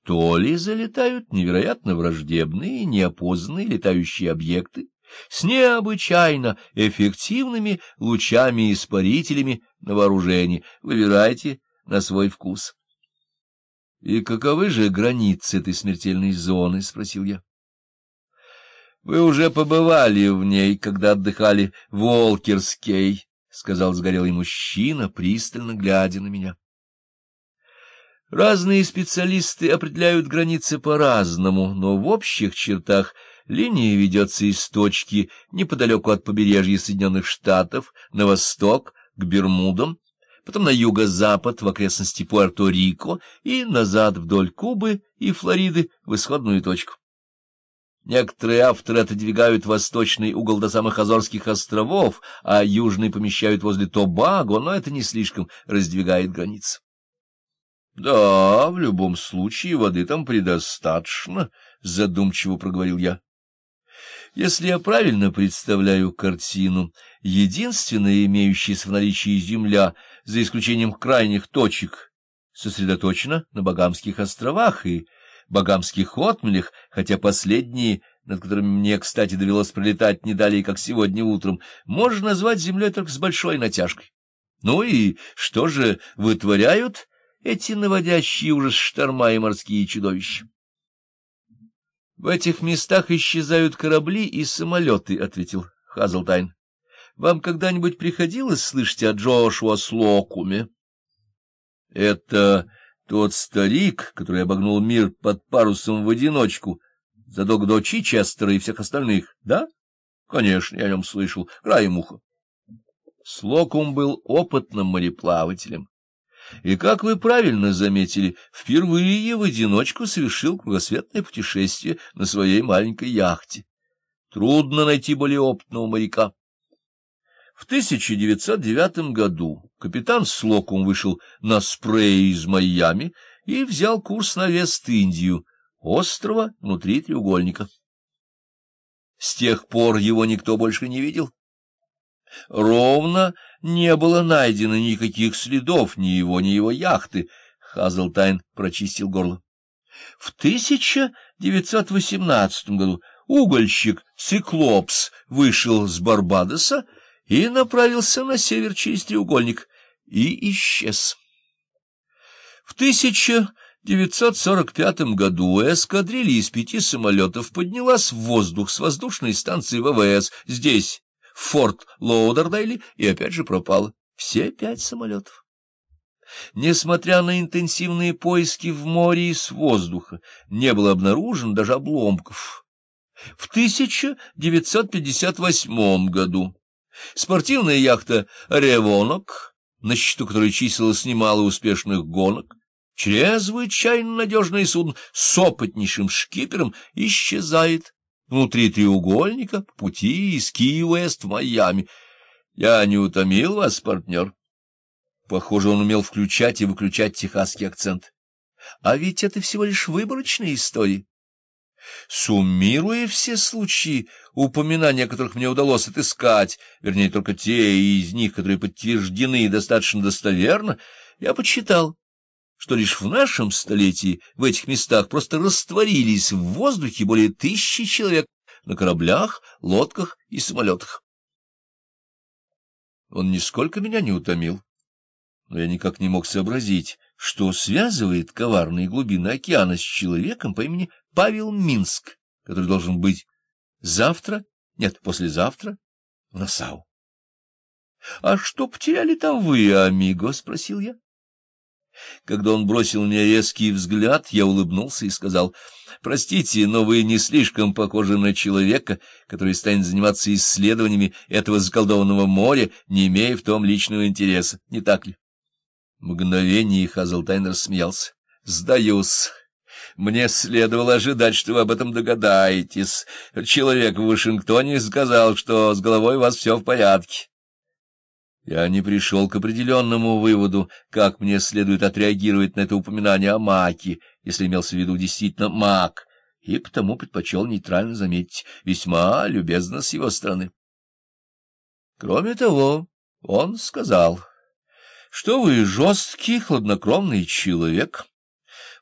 То ли залетают невероятно враждебные, неопознанные летающие объекты с необычайно эффективными лучами-испарителями на вооружении. Выбирайте на свой вкус. — И каковы же границы этой смертельной зоны? — спросил я. — Вы уже побывали в ней, когда отдыхали в Волкерской, — сказал сгорелый мужчина, пристально глядя на меня. — Разные специалисты определяют границы по-разному, но в общих чертах линия ведется из точки неподалеку от побережья Соединенных Штатов на восток к Бермудам, потом на юго-запад в окрестности Пуэрто-Рико и назад вдоль Кубы и Флориды в исходную точку. Некоторые авторы отодвигают восточный угол до самых Азорских островов, а южный помещают возле Тобаго, но это не слишком раздвигает границы. — Да, в любом случае воды там предостаточно, — задумчиво проговорил я. Если я правильно представляю картину, единственная имеющаяся в наличии земля, за исключением крайних точек, сосредоточена на Багамских островах и Багамских отмелях, хотя последние, над которыми мне, кстати, довелось пролетать не далее, как сегодня утром, можно назвать землей только с большой натяжкой. Ну и что же вытворяют эти наводящие ужас шторма и морские чудовища. — В этих местах исчезают корабли и самолеты, — ответил Хазлтайн. — Вам когда-нибудь приходилось слышать о Джошуа Слокуме? — Это тот старик, который обогнул мир под парусом в одиночку, задолго до Чичестера и всех остальных, да? — Конечно, я о нем слышал, край муха. Слокум был опытным мореплавателем. И, как вы правильно заметили, впервые в одиночку совершил кругосветное путешествие на своей маленькой яхте. Трудно найти более опытного моряка. В 1909 году капитан Слокум вышел на спрей из Майами и взял курс на Вест-Индию, острова внутри треугольника. С тех пор его никто больше не видел. Ровно не было найдено никаких следов ни его, ни его яхты. Хазлтайн прочистил горло. В 1918 году угольщик Циклопс вышел с Барбадоса и направился на север через треугольник, и исчез. В 1945 году эскадрилья из пяти самолетов поднялась в воздух с воздушной станции ВВС здесь, в форт Лоудердейли и опять же пропало. Все пять самолетов. Несмотря на интенсивные поиски в море и с воздуха, не было обнаружено даже обломков. В 1958 году спортивная яхта «Ревонок», на счету которой числилось немало успешных гонок, чрезвычайно надежное судно с опытнейшим шкипером исчезает внутри треугольника, по пути из ки в Майами. Я не утомил вас, партнер? Похоже, он умел включать и выключать техасский акцент. А ведь это всего лишь выборочные истории. Суммируя все случаи, упоминания которых мне удалось отыскать, вернее, только те из них, которые подтверждены достаточно достоверно, я подсчитал, что лишь в нашем столетии в этих местах просто растворились в воздухе более тысячи человек на кораблях, лодках и самолетах. Он нисколько меня не утомил, но я никак не мог сообразить, что связывает коварные глубины океана с человеком по имени Павел Минск, который должен быть завтра, нет, послезавтра, в Насау. — А что потеряли там вы, амиго? — спросил я. Когда он бросил мне резкий взгляд, я улыбнулся и сказал, «Простите, но вы не слишком похожи на человека, который станет заниматься исследованиями этого заколдованного моря, не имея в том личного интереса, не так ли?» Мгновение Хазлтайнер смеялся. «Сдаюсь». Мне следовало ожидать, что вы об этом догадаетесь. Человек в Вашингтоне сказал, что с головой у вас все в порядке. Я не пришел к определенному выводу, как мне следует отреагировать на это упоминание о маке, если имелся в виду действительно мак, и потому предпочел нейтрально заметить весьма любезно с его стороны. Кроме того, он сказал, что вы жесткий, хладнокровный человек,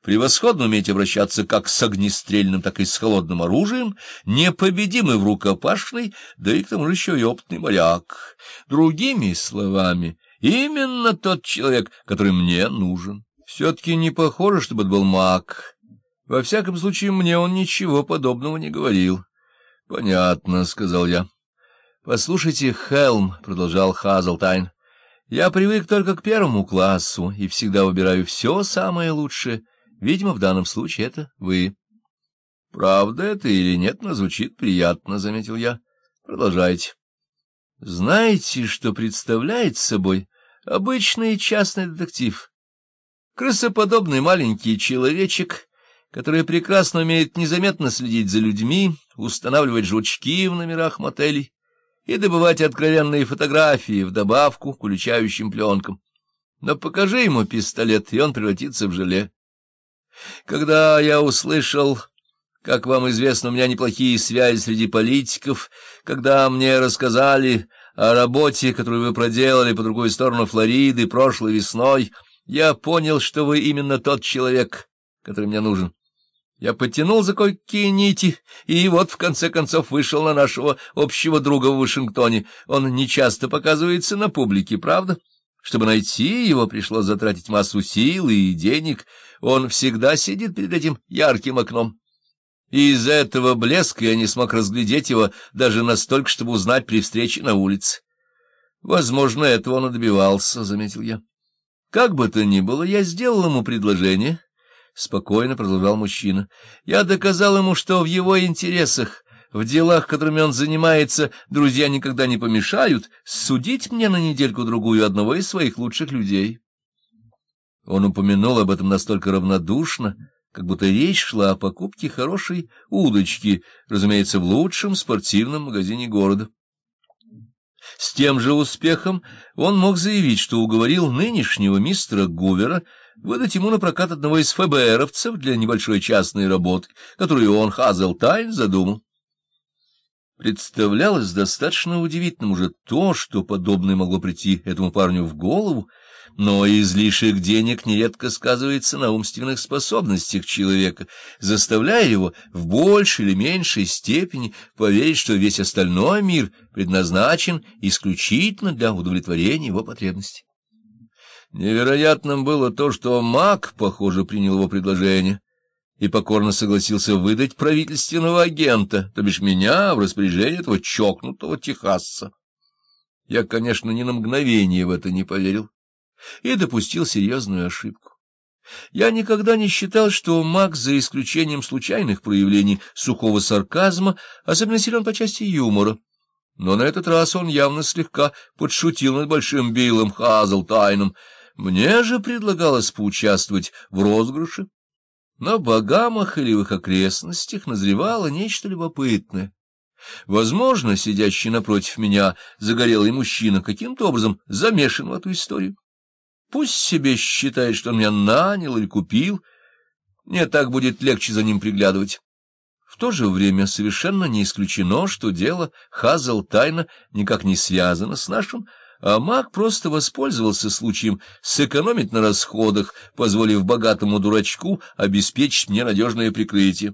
превосходно умеете обращаться как с огнестрельным, так и с холодным оружием, непобедимый в рукопашной, да и к тому же еще и опытный моряк. Другими словами, именно тот человек, который мне нужен. Все-таки не похоже, чтобы это был маг. Во всяком случае, мне он ничего подобного не говорил. — Понятно, — сказал я. — Послушайте, Хелм, — продолжал Хазлтайн, — я привык только к первому классу и всегда выбираю все самое лучшее Видимо, в данном случае это вы. — Правда это или нет, но звучит приятно, — заметил я. — Продолжайте. — Знаете, что представляет собой обычный частный детектив? Крысоподобный маленький человечек, который прекрасно умеет незаметно следить за людьми, устанавливать жучки в номерах мотелей и добывать откровенные фотографии в добавку к уличающим пленкам. Но покажи ему пистолет, и он превратится в желе. Когда я услышал... Как вам известно, у меня неплохие связи среди политиков. Когда мне рассказали о работе, которую вы проделали по другую сторону Флориды прошлой весной, я понял, что вы именно тот человек, который мне нужен. Я потянул за кое-какие нити, и вот, в конце концов, вышел на нашего общего друга в Вашингтоне. Он нечасто показывается на публике, правда? Чтобы найти его, пришлось затратить массу сил и денег — он всегда сидит перед этим ярким окном. И из-за этого блеска я не смог разглядеть его даже настолько, чтобы узнать при встрече на улице. Возможно, этого он добивался, — заметил я. Как бы то ни было, я сделал ему предложение, — спокойно продолжал мужчина. Я доказал ему, что в его интересах, в делах, которыми он занимается, друзья никогда не помешают, судить мне на недельку-другую одного из своих лучших людей. Он упомянул об этом настолько равнодушно, как будто речь шла о покупке хорошей удочки, разумеется, в лучшем спортивном магазине города. С тем же успехом он мог заявить, что уговорил нынешнего мистера Гувера выдать ему на прокат одного из ФБРовцев для небольшой частной работы, которую он, Хазел Тайн, задумал. Представлялось достаточно удивительным уже то, что подобное могло прийти этому парню в голову, но излишек денег нередко сказывается на умственных способностях человека, заставляя его в большей или меньшей степени поверить, что весь остальной мир предназначен исключительно для удовлетворения его потребностей. Невероятным было то, что маг, похоже, принял его предложение и покорно согласился выдать правительственного агента, то бишь меня, в распоряжение этого чокнутого техасца. Я, конечно, ни на мгновение в это не поверил и допустил серьезную ошибку. Я никогда не считал, что Макс, за исключением случайных проявлений сухого сарказма, особенно силен по части юмора. Но на этот раз он явно слегка подшутил над Большим Биллом Хазлтайном. Мне же предлагалось поучаствовать в розыгрыше. На Багамах или в их окрестностях назревало нечто любопытное. Возможно, сидящий напротив меня загорелый мужчина каким-то образом замешан в эту историю. Пусть себе считает, что он меня нанял или купил. Мне так будет легче за ним приглядывать. В то же время совершенно не исключено, что дело Хазл тайно никак не связано с нашим, а маг просто воспользовался случаем сэкономить на расходах, позволив богатому дурачку обеспечить мне надежное прикрытие.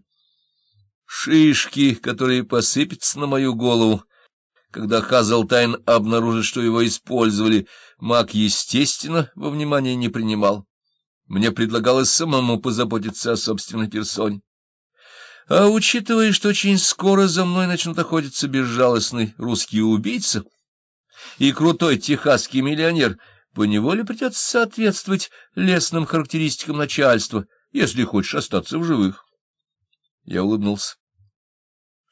Шишки, которые посыпятся на мою голову, когда Хазлтайн обнаружит, что его использовали, маг, естественно, во внимание не принимал. Мне предлагалось самому позаботиться о собственной персоне. А учитывая, что очень скоро за мной начнут охотиться безжалостный русский убийца и крутой техасский миллионер, поневоле придется соответствовать лесным характеристикам начальства, если хочешь остаться в живых. Я улыбнулся.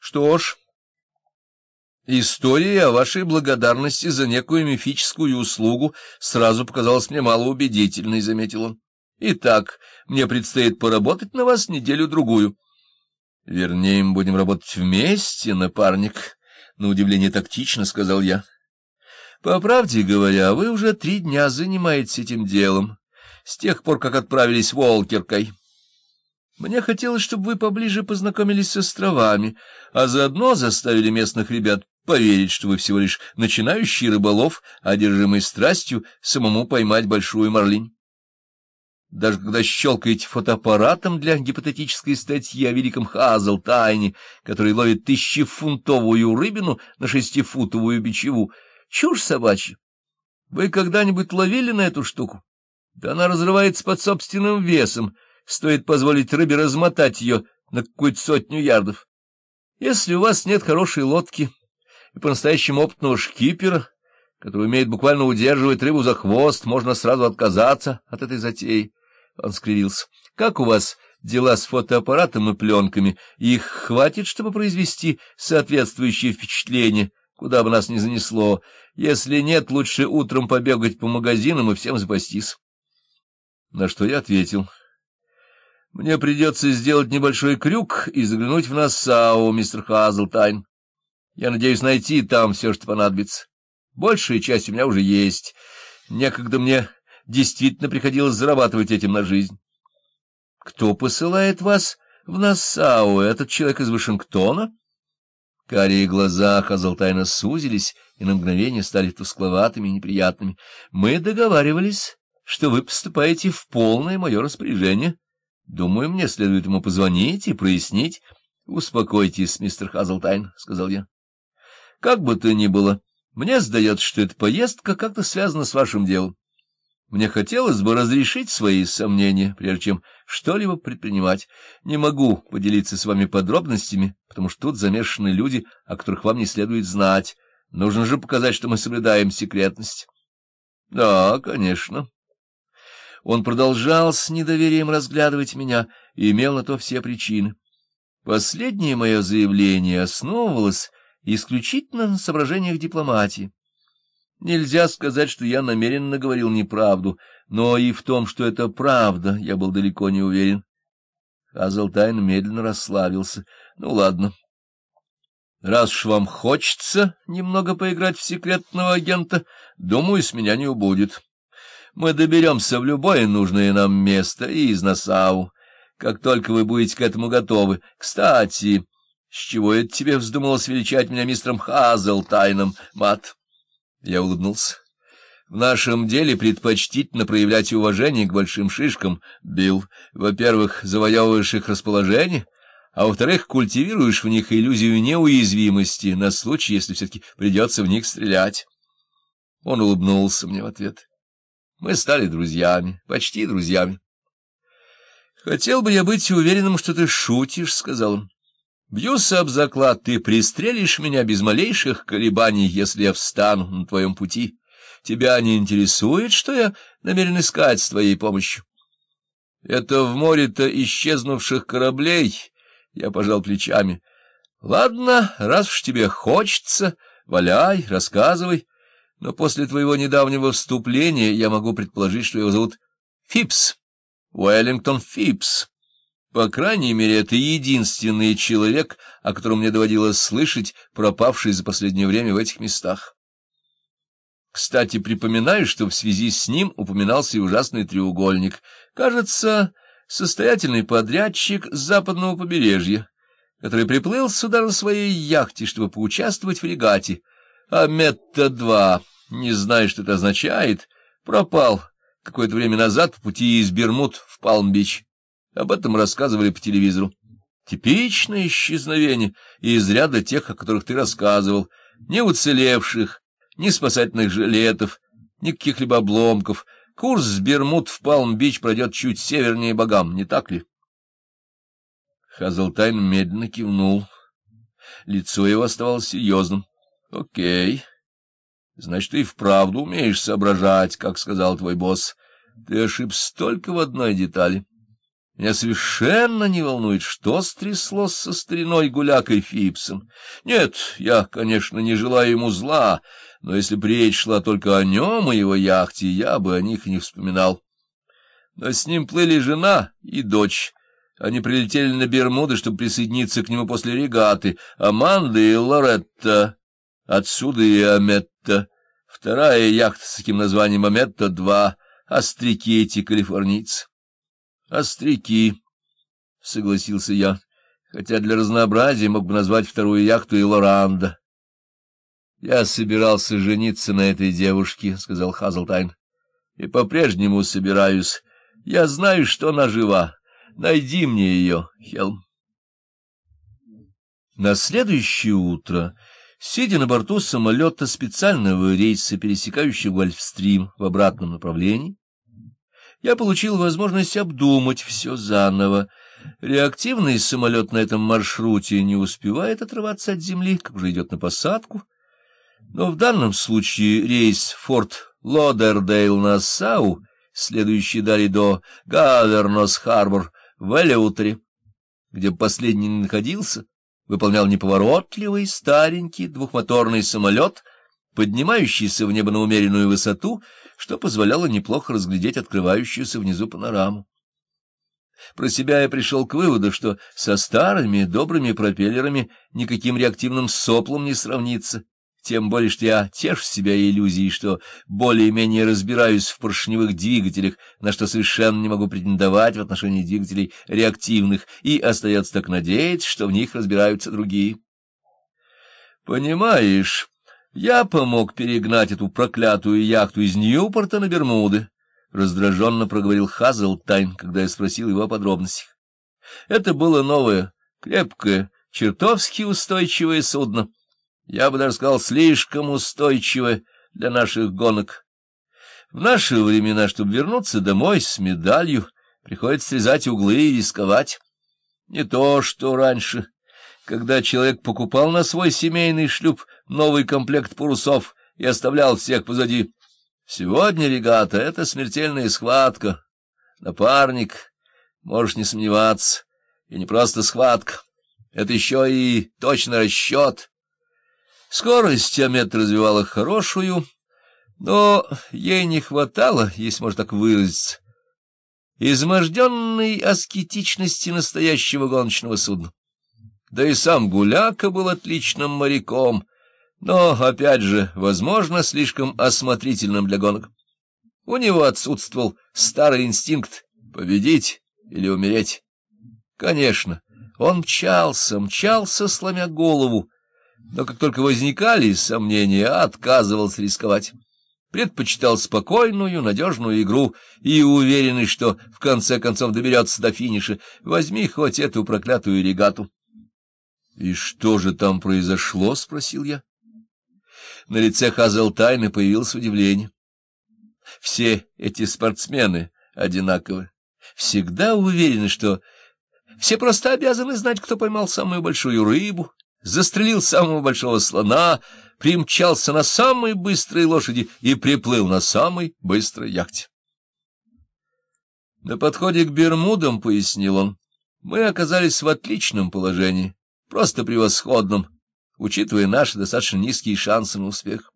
— Что ж... История о вашей благодарности за некую мифическую услугу сразу показалась мне малоубедительной, — заметил он. — Итак, мне предстоит поработать на вас неделю-другую. — Вернее, мы будем работать вместе, напарник, — на удивление тактично сказал я. — По правде говоря, вы уже три дня занимаетесь этим делом, с тех пор, как отправились в Олкеркой. Мне хотелось, чтобы вы поближе познакомились с островами, а заодно заставили местных ребят поверить, что вы всего лишь начинающий рыболов, одержимый страстью самому поймать большую марлинь. Даже когда щелкаете фотоаппаратом для гипотетической статьи о великом Хазлтайне, который ловит тысячефунтовую рыбину на шестифутовую бичеву, чушь собачья. Вы когда-нибудь ловили на эту штуку? Да она разрывается под собственным весом, стоит позволить рыбе размотать ее на какую-то сотню ярдов. Если у вас нет хорошей лодки, и по-настоящему опытного шкипера, который умеет буквально удерживать рыбу за хвост, можно сразу отказаться от этой затеи. Он скривился. — Как у вас дела с фотоаппаратом и пленками? Их хватит, чтобы произвести соответствующее впечатление, куда бы нас ни занесло. Если нет, лучше утром побегать по магазинам и всем запастись. На что я ответил. — Мне придется сделать небольшой крюк и заглянуть в Нассау, мистер Хазлтайн. Я надеюсь найти там все, что понадобится. Большая часть у меня уже есть. Некогда мне действительно приходилось зарабатывать этим на жизнь. Кто посылает вас в Нассау? Этот человек из Вашингтона? Карие глаза Хазалтайна сузились и на мгновение стали тускловатыми и неприятными. Мы договаривались, что вы поступаете в полное мое распоряжение. Думаю, мне следует ему позвонить и прояснить. — Успокойтесь, мистер Хазалтайн, — сказал я. Как бы то ни было, мне сдается, что эта поездка как-то связана с вашим делом. Мне хотелось бы разрешить свои сомнения, прежде чем что-либо предпринимать. Не могу поделиться с вами подробностями, потому что тут замешаны люди, о которых вам не следует знать. Нужно же показать, что мы соблюдаем секретность. — Да, конечно. Он продолжал с недоверием разглядывать меня и имел на то все причины. Последнее мое заявление основывалось исключительно на соображениях дипломатии. Нельзя сказать, что я намеренно говорил неправду, но и в том, что это правда, я был далеко не уверен. Хазалтайн медленно расслабился. Ну, ладно. Раз уж вам хочется немного поиграть в секретного агента, думаю, с меня не убудет. Мы доберемся в любое нужное нам место и из Насау, как только вы будете к этому готовы. Кстати... — С чего это тебе вздумалось величать меня мистером Хазлтайном, мат? Я улыбнулся. — В нашем деле предпочтительно проявлять уважение к большим шишкам, Билл. Во-первых, завоевываешь их расположение, а во-вторых, культивируешь в них иллюзию неуязвимости на случай, если все-таки придется в них стрелять. Он улыбнулся мне в ответ. Мы стали друзьями, почти друзьями. — Хотел бы я быть уверенным, что ты шутишь, — сказал он. Бьюсь об заклад, ты пристрелишь меня без малейших колебаний, если я встану на твоем пути. Тебя не интересует, что я намерен искать с твоей помощью? Это в море-то исчезнувших кораблей, — я пожал плечами. Ладно, раз уж тебе хочется, валяй, рассказывай. Но после твоего недавнего вступления я могу предположить, что его зовут Фипс, Уэллингтон Фипс. По крайней мере, это единственный человек, о котором мне доводилось слышать, пропавший за последнее время в этих местах. Кстати, припоминаю, что в связи с ним упоминался и ужасный треугольник. Кажется, состоятельный подрядчик с западного побережья, который приплыл сюда на своей яхте, чтобы поучаствовать в регате. А Метта-2, не знаю, что это означает, пропал какое-то время назад по пути из Бермуд в Палм-Бич. Об этом рассказывали по телевизору. Типичное исчезновение из ряда тех, о которых ты рассказывал, не уцелевших, ни спасательных жилетов, никаких либо обломков. Курс с Бермуд в Палм-Бич пройдет чуть севернее богам, не так ли? Хазлтайн медленно кивнул. Лицо его оставалось серьезным. — Окей. Значит, ты и вправду умеешь соображать, как сказал твой босс. Ты ошибся только в одной детали. — меня совершенно не волнует, что стряслось со стариной гулякой Фипсом. Нет, я, конечно, не желаю ему зла, но если бы речь шла только о нем и его яхте, я бы о них не вспоминал. Но с ним плыли жена и дочь. Они прилетели на Бермуды, чтобы присоединиться к нему после регаты. Аманда и Лоретта. Отсюда и Аметта. Вторая яхта с таким названием Аметта-2. Острики эти калифорнийцы. «Остряки», — согласился я, хотя для разнообразия мог бы назвать вторую яхту и Лоранда. «Я собирался жениться на этой девушке», — сказал Хазлтайн. «И по-прежнему собираюсь. Я знаю, что она жива. Найди мне ее, Хелм». На следующее утро, сидя на борту самолета специального рейса, пересекающего Гольфстрим в обратном направлении, я получил возможность обдумать все заново. Реактивный самолет на этом маршруте не успевает отрываться от земли, как же идет на посадку. Но в данном случае рейс Форт лодердейл на Сау, следующий далее до Гавернос-Харбор в Элеутере, где последний находился, выполнял неповоротливый старенький двухмоторный самолет, поднимающийся в небо на умеренную высоту — что позволяло неплохо разглядеть открывающуюся внизу панораму. Про себя я пришел к выводу, что со старыми добрыми пропеллерами никаким реактивным соплом не сравнится, тем более что я тешу себя иллюзией, что более-менее разбираюсь в поршневых двигателях, на что совершенно не могу претендовать в отношении двигателей реактивных, и остается так надеяться, что в них разбираются другие. «Понимаешь...» Я помог перегнать эту проклятую яхту из Ньюпорта на Бермуды, — раздраженно проговорил Тайн, когда я спросил его о подробностях. Это было новое, крепкое, чертовски устойчивое судно. Я бы даже сказал, слишком устойчивое для наших гонок. В наши времена, чтобы вернуться домой с медалью, приходится срезать углы и рисковать. Не то, что раньше когда человек покупал на свой семейный шлюп новый комплект парусов и оставлял всех позади. Сегодня регата — это смертельная схватка. Напарник, можешь не сомневаться, и не просто схватка. Это еще и точный расчет. Скорость Теомет развивала хорошую, но ей не хватало, если можно так выразиться, изможденной аскетичности настоящего гоночного судна да и сам Гуляка был отличным моряком, но, опять же, возможно, слишком осмотрительным для гонок. У него отсутствовал старый инстинкт — победить или умереть. Конечно, он мчался, мчался, сломя голову, но как только возникали сомнения, отказывался рисковать. Предпочитал спокойную, надежную игру и уверенный, что в конце концов доберется до финиша. Возьми хоть эту проклятую регату. «И что же там произошло?» — спросил я. На лице Хазелтайна появилось удивление. «Все эти спортсмены одинаковы. Всегда уверены, что все просто обязаны знать, кто поймал самую большую рыбу, застрелил самого большого слона, примчался на самой быстрой лошади и приплыл на самой быстрой яхте». На подходе к Бермудам, — пояснил он, — мы оказались в отличном положении просто превосходным, учитывая наши достаточно низкие шансы на успех.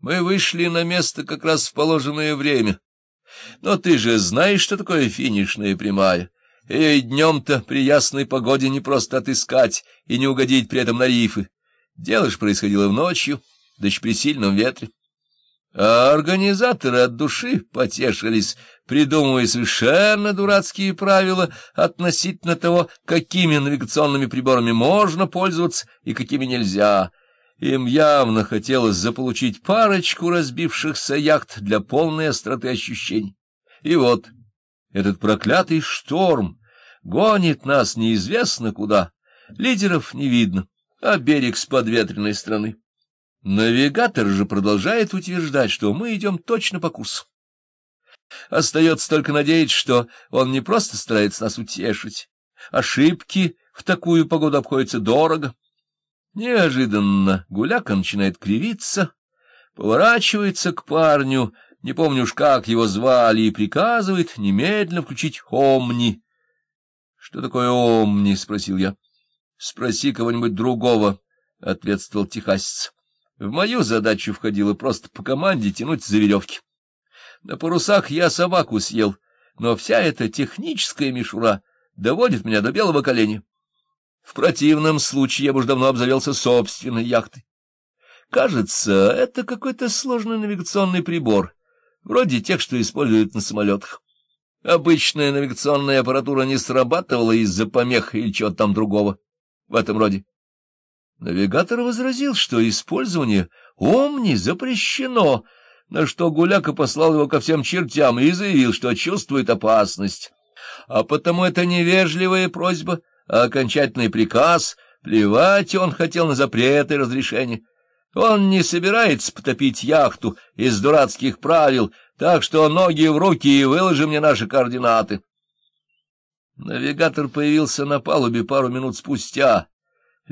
Мы вышли на место как раз в положенное время. Но ты же знаешь, что такое финишная прямая. И днем-то при ясной погоде не просто отыскать и не угодить при этом на рифы. Дело же происходило в ночью, да при сильном ветре. А организаторы от души потешились, придумывая совершенно дурацкие правила относительно того, какими навигационными приборами можно пользоваться и какими нельзя. Им явно хотелось заполучить парочку разбившихся яхт для полной остроты ощущений. И вот этот проклятый шторм гонит нас неизвестно куда, лидеров не видно, а берег с подветренной стороны. Навигатор же продолжает утверждать, что мы идем точно по курсу. Остается только надеяться, что он не просто старается нас утешить. Ошибки в такую погоду обходятся дорого. Неожиданно гуляка начинает кривиться, поворачивается к парню, не помню уж, как его звали, и приказывает немедленно включить «Омни». — Что такое «Омни»? — спросил я. — Спроси кого-нибудь другого, — ответствовал техасец. В мою задачу входило просто по команде тянуть за веревки. На парусах я собаку съел, но вся эта техническая мишура доводит меня до белого коленя. В противном случае я бы уж давно обзавелся собственной яхтой. Кажется, это какой-то сложный навигационный прибор, вроде тех, что используют на самолетах. Обычная навигационная аппаратура не срабатывала из-за помех или чего-то там другого в этом роде. Навигатор возразил, что использование «Омни» запрещено, на что Гуляка послал его ко всем чертям и заявил, что чувствует опасность. А потому это невежливая просьба, а окончательный приказ — плевать он хотел на запреты и разрешения. Он не собирается потопить яхту из дурацких правил, так что ноги в руки и выложи мне наши координаты. Навигатор появился на палубе пару минут спустя —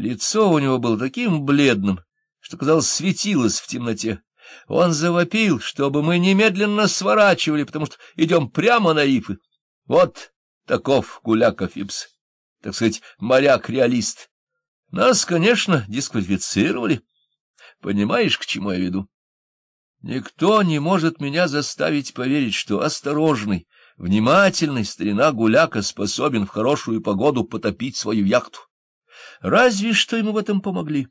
Лицо у него было таким бледным, что, казалось, светилось в темноте. Он завопил, чтобы мы немедленно сворачивали, потому что идем прямо на ифы. Вот таков Куляков Ипс, так сказать, моряк-реалист. Нас, конечно, дисквалифицировали. Понимаешь, к чему я веду? Никто не может меня заставить поверить, что осторожный, внимательный старина Гуляка способен в хорошую погоду потопить свою яхту. Разве что ему в этом помогли.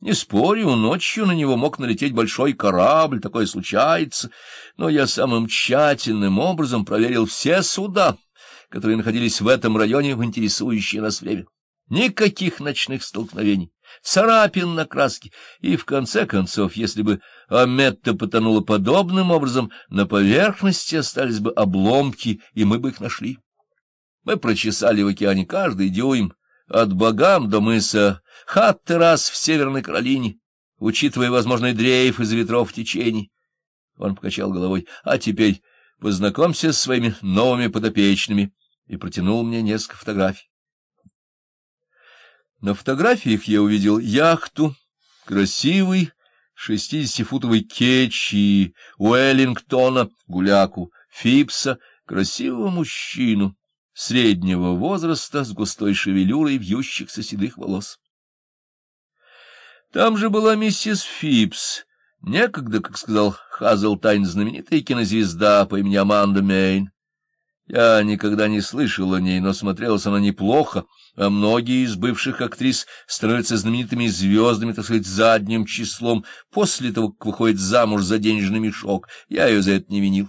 Не спорю, ночью на него мог налететь большой корабль, такое случается, но я самым тщательным образом проверил все суда, которые находились в этом районе в интересующее нас время. Никаких ночных столкновений, царапин на краске, и, в конце концов, если бы Аметта потонула подобным образом, на поверхности остались бы обломки, и мы бы их нашли. Мы прочесали в океане каждый дюйм, от богам до мыса Хаттерас в Северной Каролине, учитывая возможный дрейф из ветров течений. Он покачал головой. — А теперь познакомься с своими новыми подопечными. И протянул мне несколько фотографий. На фотографиях я увидел яхту, красивый шестидесятифутовый кетч Уэллингтона, гуляку, Фипса, красивого мужчину среднего возраста с густой шевелюрой вьющихся седых волос. Там же была миссис Фипс, некогда, как сказал Хазл, Хазелтайн, знаменитая кинозвезда по имени Аманда Мейн. Я никогда не слышал о ней, но смотрелась она неплохо, а многие из бывших актрис становятся знаменитыми звездами, так сказать, задним числом, после того, как выходит замуж за денежный мешок. Я ее за это не винил.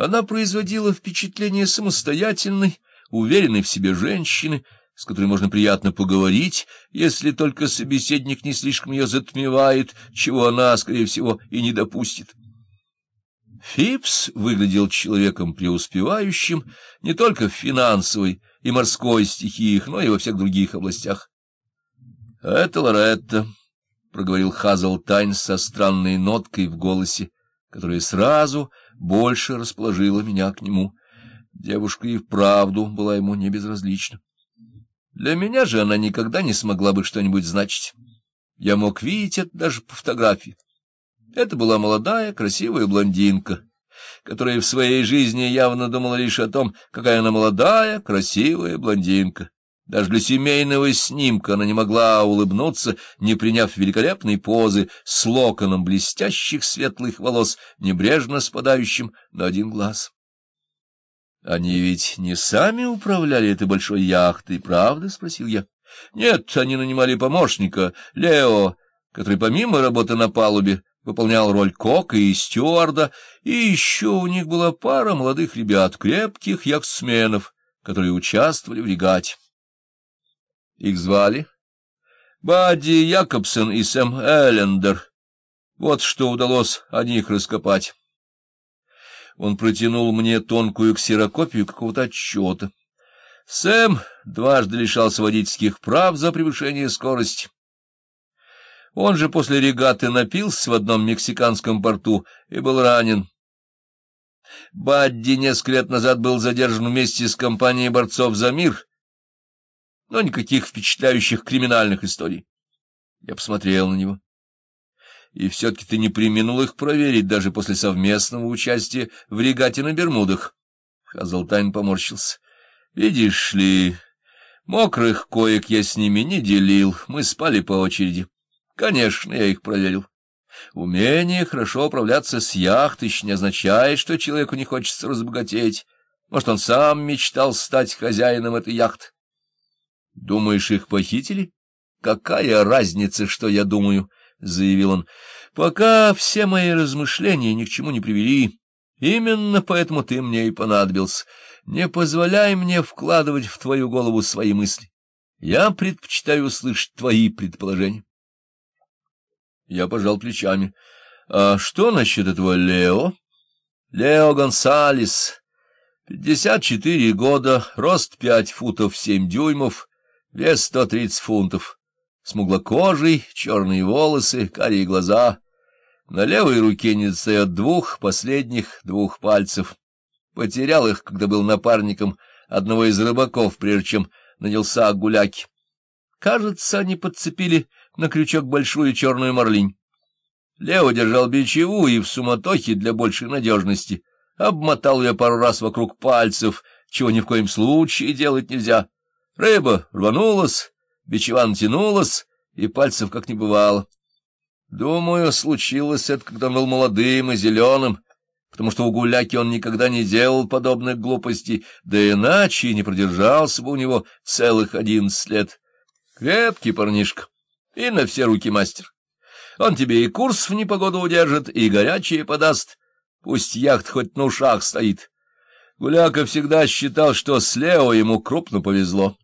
Она производила впечатление самостоятельной, уверенной в себе женщины, с которой можно приятно поговорить, если только собеседник не слишком ее затмевает, чего она, скорее всего, и не допустит. Фипс выглядел человеком преуспевающим не только в финансовой и морской стихиях, но и во всех других областях. — Это Лоретта, — проговорил Хазл Тайн со странной ноткой в голосе, которая сразу больше расположила меня к нему. Девушка и вправду была ему не безразлична. Для меня же она никогда не смогла бы что-нибудь значить. Я мог видеть это даже по фотографии. Это была молодая, красивая блондинка, которая в своей жизни явно думала лишь о том, какая она молодая, красивая блондинка. Даже для семейного снимка она не могла улыбнуться, не приняв великолепной позы с локоном блестящих светлых волос, небрежно спадающим на один глаз. «Они ведь не сами управляли этой большой яхтой, правда?» — спросил я. «Нет, они нанимали помощника, Лео, который помимо работы на палубе выполнял роль кока и стюарда, и еще у них была пара молодых ребят, крепких яхтсменов, которые участвовали в регате. Их звали? Бадди Якобсон и Сэм Эллендер. Вот что удалось о них раскопать. Он протянул мне тонкую ксерокопию какого-то отчета. Сэм дважды лишался водительских прав за превышение скорости. Он же после регаты напился в одном мексиканском порту и был ранен. Бадди несколько лет назад был задержан вместе с компанией борцов за мир — но никаких впечатляющих криминальных историй. Я посмотрел на него. И все-таки ты не применил их проверить даже после совместного участия в регате на Бермудах. Хазалтайн поморщился. Видишь ли, мокрых коек я с ними не делил, мы спали по очереди. Конечно, я их проверил. Умение хорошо управляться с яхтой еще не означает, что человеку не хочется разбогатеть. Может, он сам мечтал стать хозяином этой яхты. Думаешь, их похитили? Какая разница, что я думаю, — заявил он. Пока все мои размышления ни к чему не привели. Именно поэтому ты мне и понадобился. Не позволяй мне вкладывать в твою голову свои мысли. Я предпочитаю слышать твои предположения. Я пожал плечами. А что насчет этого Лео? Лео Гонсалес, Пятьдесят четыре года, рост пять футов семь дюймов, Вес сто тридцать фунтов. Смуглокожий, черные волосы, карие глаза. На левой руке не достает двух последних двух пальцев. Потерял их, когда был напарником одного из рыбаков, прежде чем нанялся гуляки. Кажется, они подцепили на крючок большую черную марлинь. Лео держал бичеву и в суматохе для большей надежности. Обмотал ее пару раз вокруг пальцев, чего ни в коем случае делать нельзя. Рыба рванулась, бичева тянулась и пальцев как не бывало. Думаю, случилось это, когда он был молодым и зеленым, потому что у гуляки он никогда не делал подобных глупостей, да иначе не продержался бы у него целых одиннадцать лет. Крепкий парнишка и на все руки мастер. Он тебе и курс в непогоду удержит, и горячее подаст. Пусть яхт хоть на ушах стоит. Гуляка всегда считал, что слева ему крупно повезло.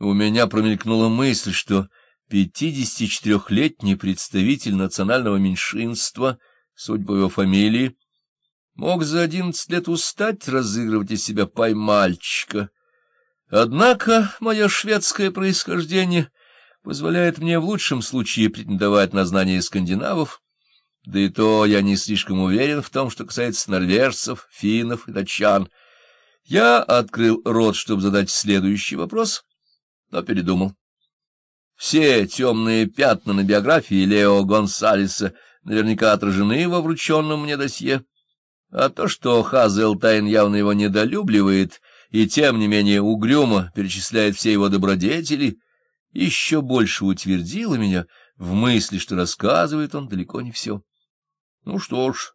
У меня промелькнула мысль, что 54-летний представитель национального меньшинства, судьба его фамилии, мог за одиннадцать лет устать разыгрывать из себя пай-мальчика. Однако мое шведское происхождение позволяет мне в лучшем случае претендовать на знания скандинавов, да и то я не слишком уверен в том, что касается норвежцев, финнов и датчан. Я открыл рот, чтобы задать следующий вопрос — но передумал. Все темные пятна на биографии Лео Гонсалеса наверняка отражены во врученном мне досье. А то, что Тайн явно его недолюбливает и, тем не менее, угрюмо перечисляет все его добродетели, еще больше утвердило меня в мысли, что рассказывает он далеко не все. Ну что ж,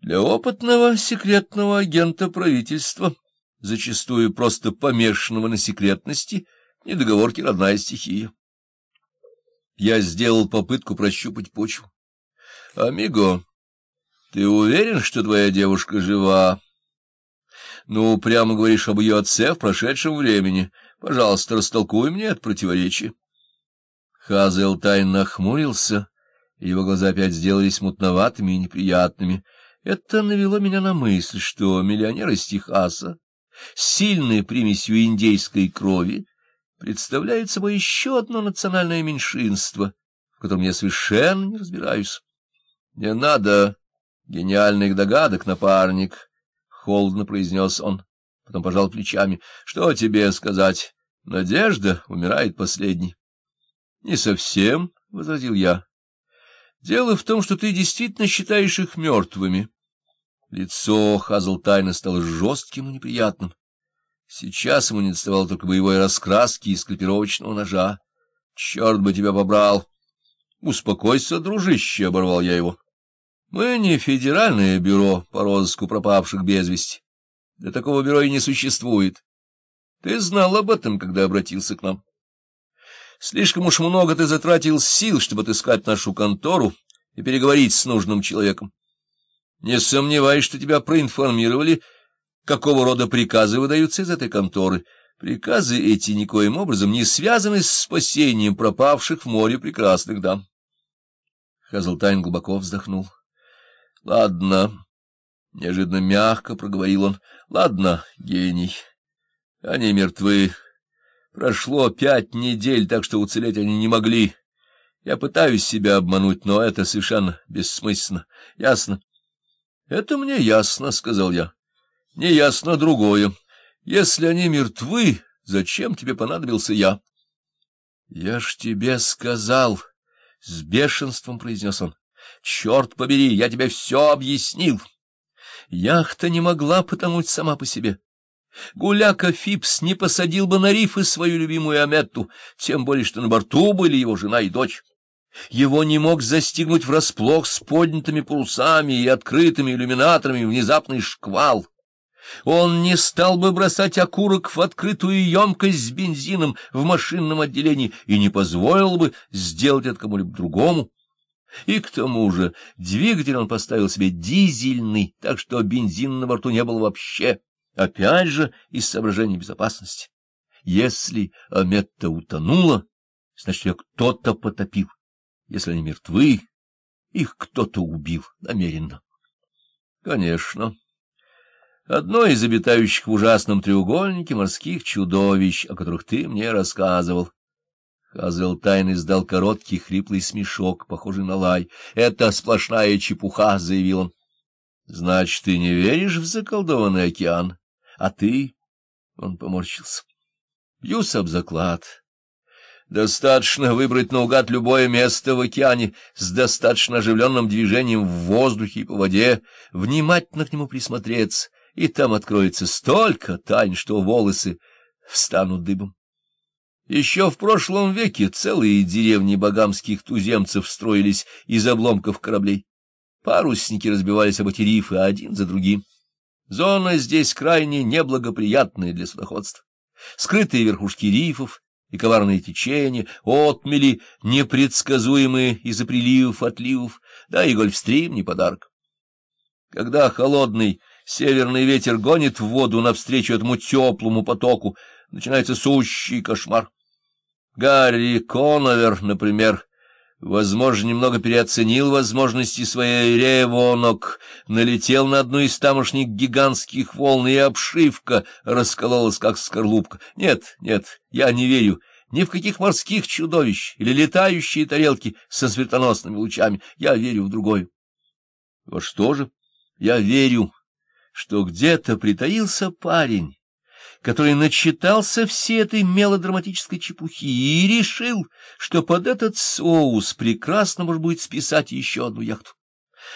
для опытного секретного агента правительства, зачастую просто помешанного на секретности, — Недоговорки — родная стихия. Я сделал попытку прощупать почву. — Амиго, ты уверен, что твоя девушка жива? — Ну, прямо говоришь об ее отце в прошедшем времени. Пожалуйста, растолкуй мне от противоречия. Хазел тайно хмурился, его глаза опять сделались мутноватыми и неприятными. Это навело меня на мысль, что миллионер из Техаса, сильный примесью индейской крови, представляет собой еще одно национальное меньшинство, в котором я совершенно не разбираюсь. — Не надо гениальных догадок, напарник, — холодно произнес он, потом пожал плечами. — Что тебе сказать? Надежда умирает последней. — Не совсем, — возразил я. — Дело в том, что ты действительно считаешь их мертвыми. Лицо Хазлтайна стало жестким и неприятным. Сейчас ему не доставало только боевой раскраски и скопировочного ножа. — Черт бы тебя побрал! — Успокойся, дружище, — оборвал я его. — Мы не федеральное бюро по розыску пропавших без вести. Для такого бюро и не существует. Ты знал об этом, когда обратился к нам. Слишком уж много ты затратил сил, чтобы отыскать нашу контору и переговорить с нужным человеком. Не сомневаюсь, что тебя проинформировали какого рода приказы выдаются из этой конторы. Приказы эти никоим образом не связаны с спасением пропавших в море прекрасных дам. Хазлтайн глубоко вздохнул. — Ладно, — неожиданно мягко проговорил он, — ладно, гений, они мертвы. Прошло пять недель, так что уцелеть они не могли. Я пытаюсь себя обмануть, но это совершенно бессмысленно. Ясно? — Это мне ясно, — сказал я. Неясно другое. Если они мертвы, зачем тебе понадобился я? — Я ж тебе сказал, — с бешенством произнес он. — Черт побери, я тебе все объяснил. Яхта не могла потонуть сама по себе. Гуляка Фипс не посадил бы на рифы свою любимую Аметту, тем более что на борту были его жена и дочь. Его не мог застигнуть врасплох с поднятыми парусами и открытыми иллюминаторами внезапный шквал. Он не стал бы бросать окурок в открытую емкость с бензином в машинном отделении и не позволил бы сделать это кому-либо другому. И к тому же двигатель он поставил себе дизельный, так что бензина на борту не было вообще, опять же из соображений безопасности. Если Аметта утонула, значит, ее кто-то потопил. Если они мертвы, их кто-то убил намеренно. Конечно одно из обитающих в ужасном треугольнике морских чудовищ, о которых ты мне рассказывал. Хазел тайно издал короткий хриплый смешок, похожий на лай. — Это сплошная чепуха, — заявил он. — Значит, ты не веришь в заколдованный океан? А ты? Он поморщился. — Бьюсь об заклад. Достаточно выбрать наугад любое место в океане с достаточно оживленным движением в воздухе и по воде, внимательно к нему присмотреться и там откроется столько тайн, что волосы встанут дыбом. Еще в прошлом веке целые деревни богамских туземцев строились из обломков кораблей. Парусники разбивались об эти рифы один за другим. Зона здесь крайне неблагоприятная для судоходства. Скрытые верхушки рифов и коварные течения, отмели, непредсказуемые из-за приливов, отливов, да и гольфстрим не подарок. Когда холодный Северный ветер гонит в воду навстречу этому теплому потоку. Начинается сущий кошмар. Гарри Коновер, например, возможно, немного переоценил возможности своей ревонок, налетел на одну из тамошних гигантских волн, и обшивка раскололась, как скорлупка. Нет, нет, я не верю ни в каких морских чудовищ или летающие тарелки со светоносными лучами. Я верю в другое. Во что же? Я верю что где-то притаился парень, который начитался всей этой мелодраматической чепухи и решил, что под этот соус прекрасно может будет списать еще одну яхту.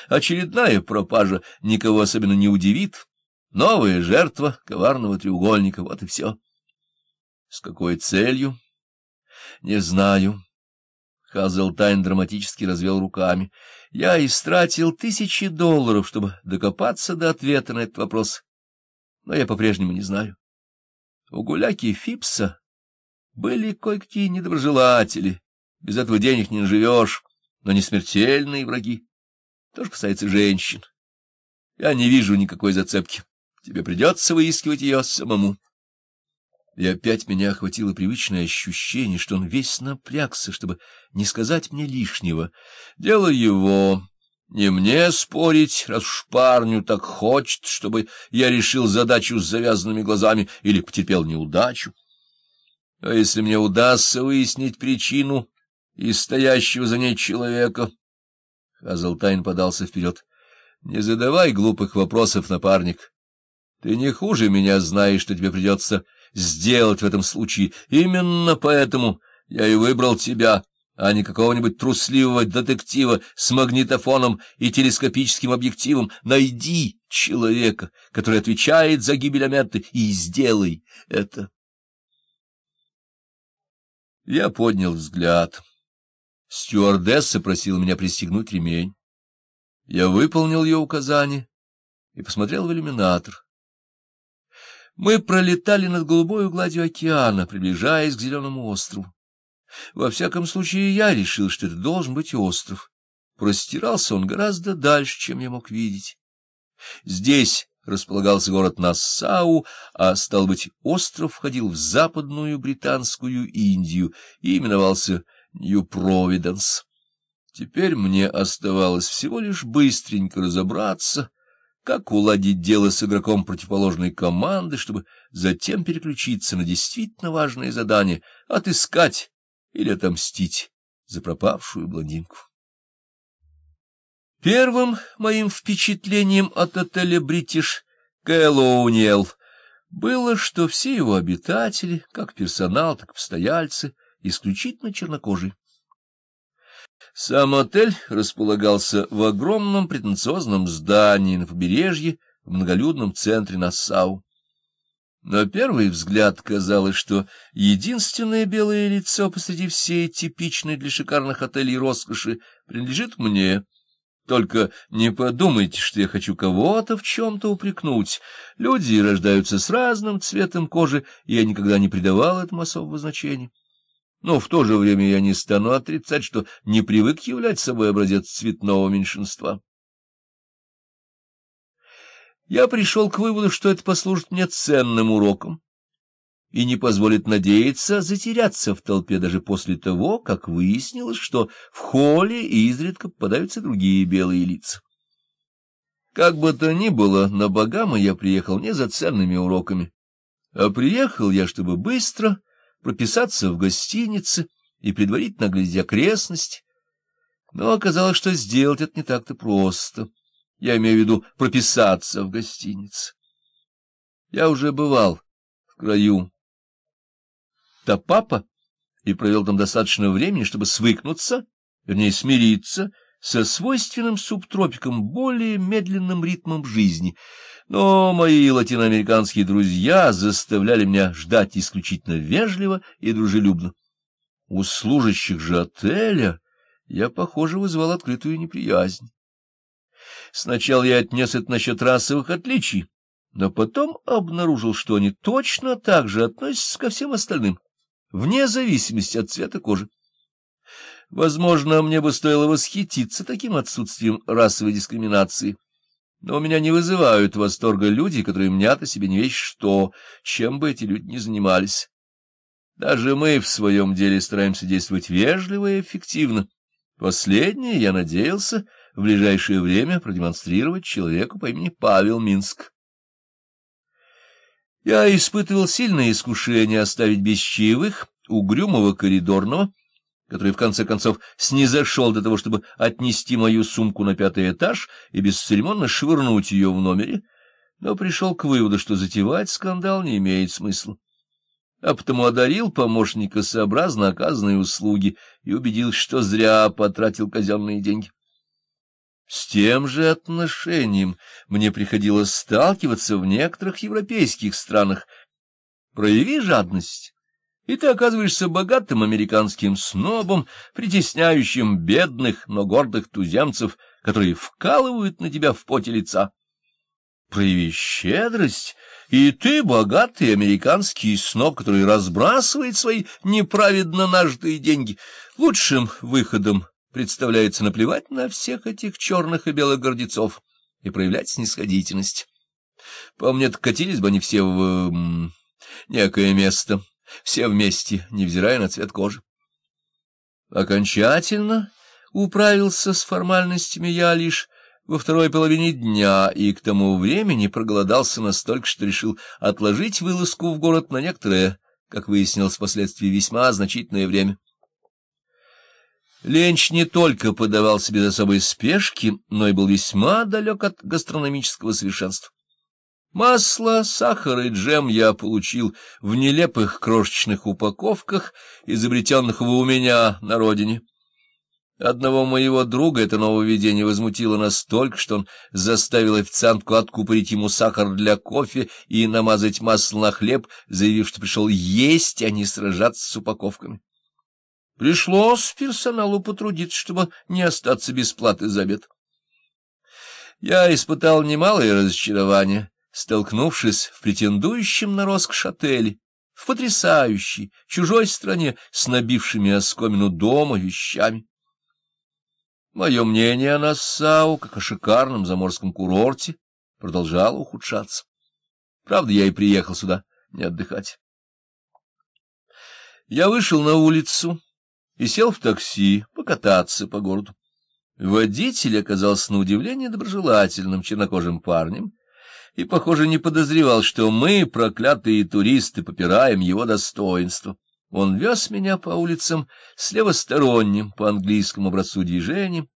Очередная пропажа никого особенно не удивит. Новая жертва коварного треугольника, вот и все. С какой целью? Не знаю. Хазелтайн драматически развел руками. «Я истратил тысячи долларов, чтобы докопаться до ответа на этот вопрос, но я по-прежнему не знаю. У гуляки Фипса были кое-какие недоброжелатели, без этого денег не наживешь, но не смертельные враги. То же касается женщин. Я не вижу никакой зацепки. Тебе придется выискивать ее самому». И опять меня охватило привычное ощущение, что он весь напрягся, чтобы не сказать мне лишнего. Дело его... Не мне спорить, раз уж парню так хочет, чтобы я решил задачу с завязанными глазами или потерпел неудачу. А если мне удастся выяснить причину и стоящего за ней человека? Хазалтайн подался вперед. — Не задавай глупых вопросов, напарник. Ты не хуже меня знаешь, что тебе придется сделать в этом случае. Именно поэтому я и выбрал тебя, а не какого-нибудь трусливого детектива с магнитофоном и телескопическим объективом. Найди человека, который отвечает за гибель Аметты, и сделай это. Я поднял взгляд. Стюардесса просила меня пристегнуть ремень. Я выполнил ее указание и посмотрел в иллюминатор. Мы пролетали над голубой гладью океана, приближаясь к зеленому острову. Во всяком случае, я решил, что это должен быть остров. Простирался он гораздо дальше, чем я мог видеть. Здесь располагался город Нассау, а, стал быть, остров входил в западную британскую Индию и именовался Нью-Провиденс. Теперь мне оставалось всего лишь быстренько разобраться как уладить дело с игроком противоположной команды, чтобы затем переключиться на действительно важное задание — отыскать или отомстить за пропавшую блондинку. Первым моим впечатлением от отеля «Бритиш» Кэллоуниэл было, что все его обитатели, как персонал, так и постояльцы, исключительно чернокожие. Сам отель располагался в огромном претенциозном здании на побережье в многолюдном центре Нассау. На первый взгляд казалось, что единственное белое лицо посреди всей типичной для шикарных отелей роскоши принадлежит мне. Только не подумайте, что я хочу кого-то в чем-то упрекнуть. Люди рождаются с разным цветом кожи, и я никогда не придавал этому особого значения. Но в то же время я не стану отрицать, что не привык являть собой образец цветного меньшинства. Я пришел к выводу, что это послужит мне ценным уроком и не позволит надеяться затеряться в толпе даже после того, как выяснилось, что в холле изредка попадаются другие белые лица. Как бы то ни было, на Багамы я приехал не за ценными уроками, а приехал я, чтобы быстро прописаться в гостинице и предварительно глядя окрестности. Но оказалось, что сделать это не так-то просто. Я имею в виду прописаться в гостинице. Я уже бывал в краю Да папа и провел там достаточно времени, чтобы свыкнуться, вернее, смириться со свойственным субтропиком более медленным ритмом жизни — но мои латиноамериканские друзья заставляли меня ждать исключительно вежливо и дружелюбно. У служащих же отеля я, похоже, вызвал открытую неприязнь. Сначала я отнес это насчет расовых отличий, но потом обнаружил, что они точно так же относятся ко всем остальным, вне зависимости от цвета кожи. Возможно, мне бы стоило восхититься таким отсутствием расовой дискриминации. Но у меня не вызывают восторга люди, которые мнят о себе не весь что, чем бы эти люди ни занимались. Даже мы в своем деле стараемся действовать вежливо и эффективно. Последнее, я надеялся, в ближайшее время продемонстрировать человеку по имени Павел Минск. Я испытывал сильное искушение оставить без чаевых угрюмого коридорного, который, в конце концов, снизошел до того, чтобы отнести мою сумку на пятый этаж и бесцеремонно швырнуть ее в номере, но пришел к выводу, что затевать скандал не имеет смысла. А потому одарил помощника сообразно оказанные услуги и убедился, что зря потратил казенные деньги. С тем же отношением мне приходилось сталкиваться в некоторых европейских странах. Прояви жадность и ты оказываешься богатым американским снобом, притесняющим бедных, но гордых туземцев, которые вкалывают на тебя в поте лица. Прояви щедрость, и ты богатый американский сноб, который разбрасывает свои неправедно нажитые деньги. Лучшим выходом представляется наплевать на всех этих черных и белых гордецов и проявлять снисходительность. По мне, катились бы они все в... некое место». Все вместе, невзирая на цвет кожи. Окончательно управился с формальностями я лишь во второй половине дня и к тому времени проголодался настолько, что решил отложить вылазку в город на некоторое, как выяснилось впоследствии, весьма значительное время. Ленч не только подавался без особой спешки, но и был весьма далек от гастрономического совершенства. Масло, сахар и джем я получил в нелепых крошечных упаковках, изобретенных вы у меня на родине. Одного моего друга это нововведение возмутило настолько, что он заставил официантку откупорить ему сахар для кофе и намазать масло на хлеб, заявив, что пришел есть, а не сражаться с упаковками. Пришлось персоналу потрудиться, чтобы не остаться без платы за обед. Я испытал немалое разочарование столкнувшись в претендующем на роскошь отеле, в потрясающей, чужой стране, с набившими оскомину дома вещами. Мое мнение о Нассау, как о шикарном заморском курорте, продолжало ухудшаться. Правда, я и приехал сюда не отдыхать. Я вышел на улицу и сел в такси покататься по городу. Водитель оказался на удивление доброжелательным чернокожим парнем, и, похоже, не подозревал, что мы, проклятые туристы, попираем его достоинство. Он вез меня по улицам с левосторонним по английскому образцу движением,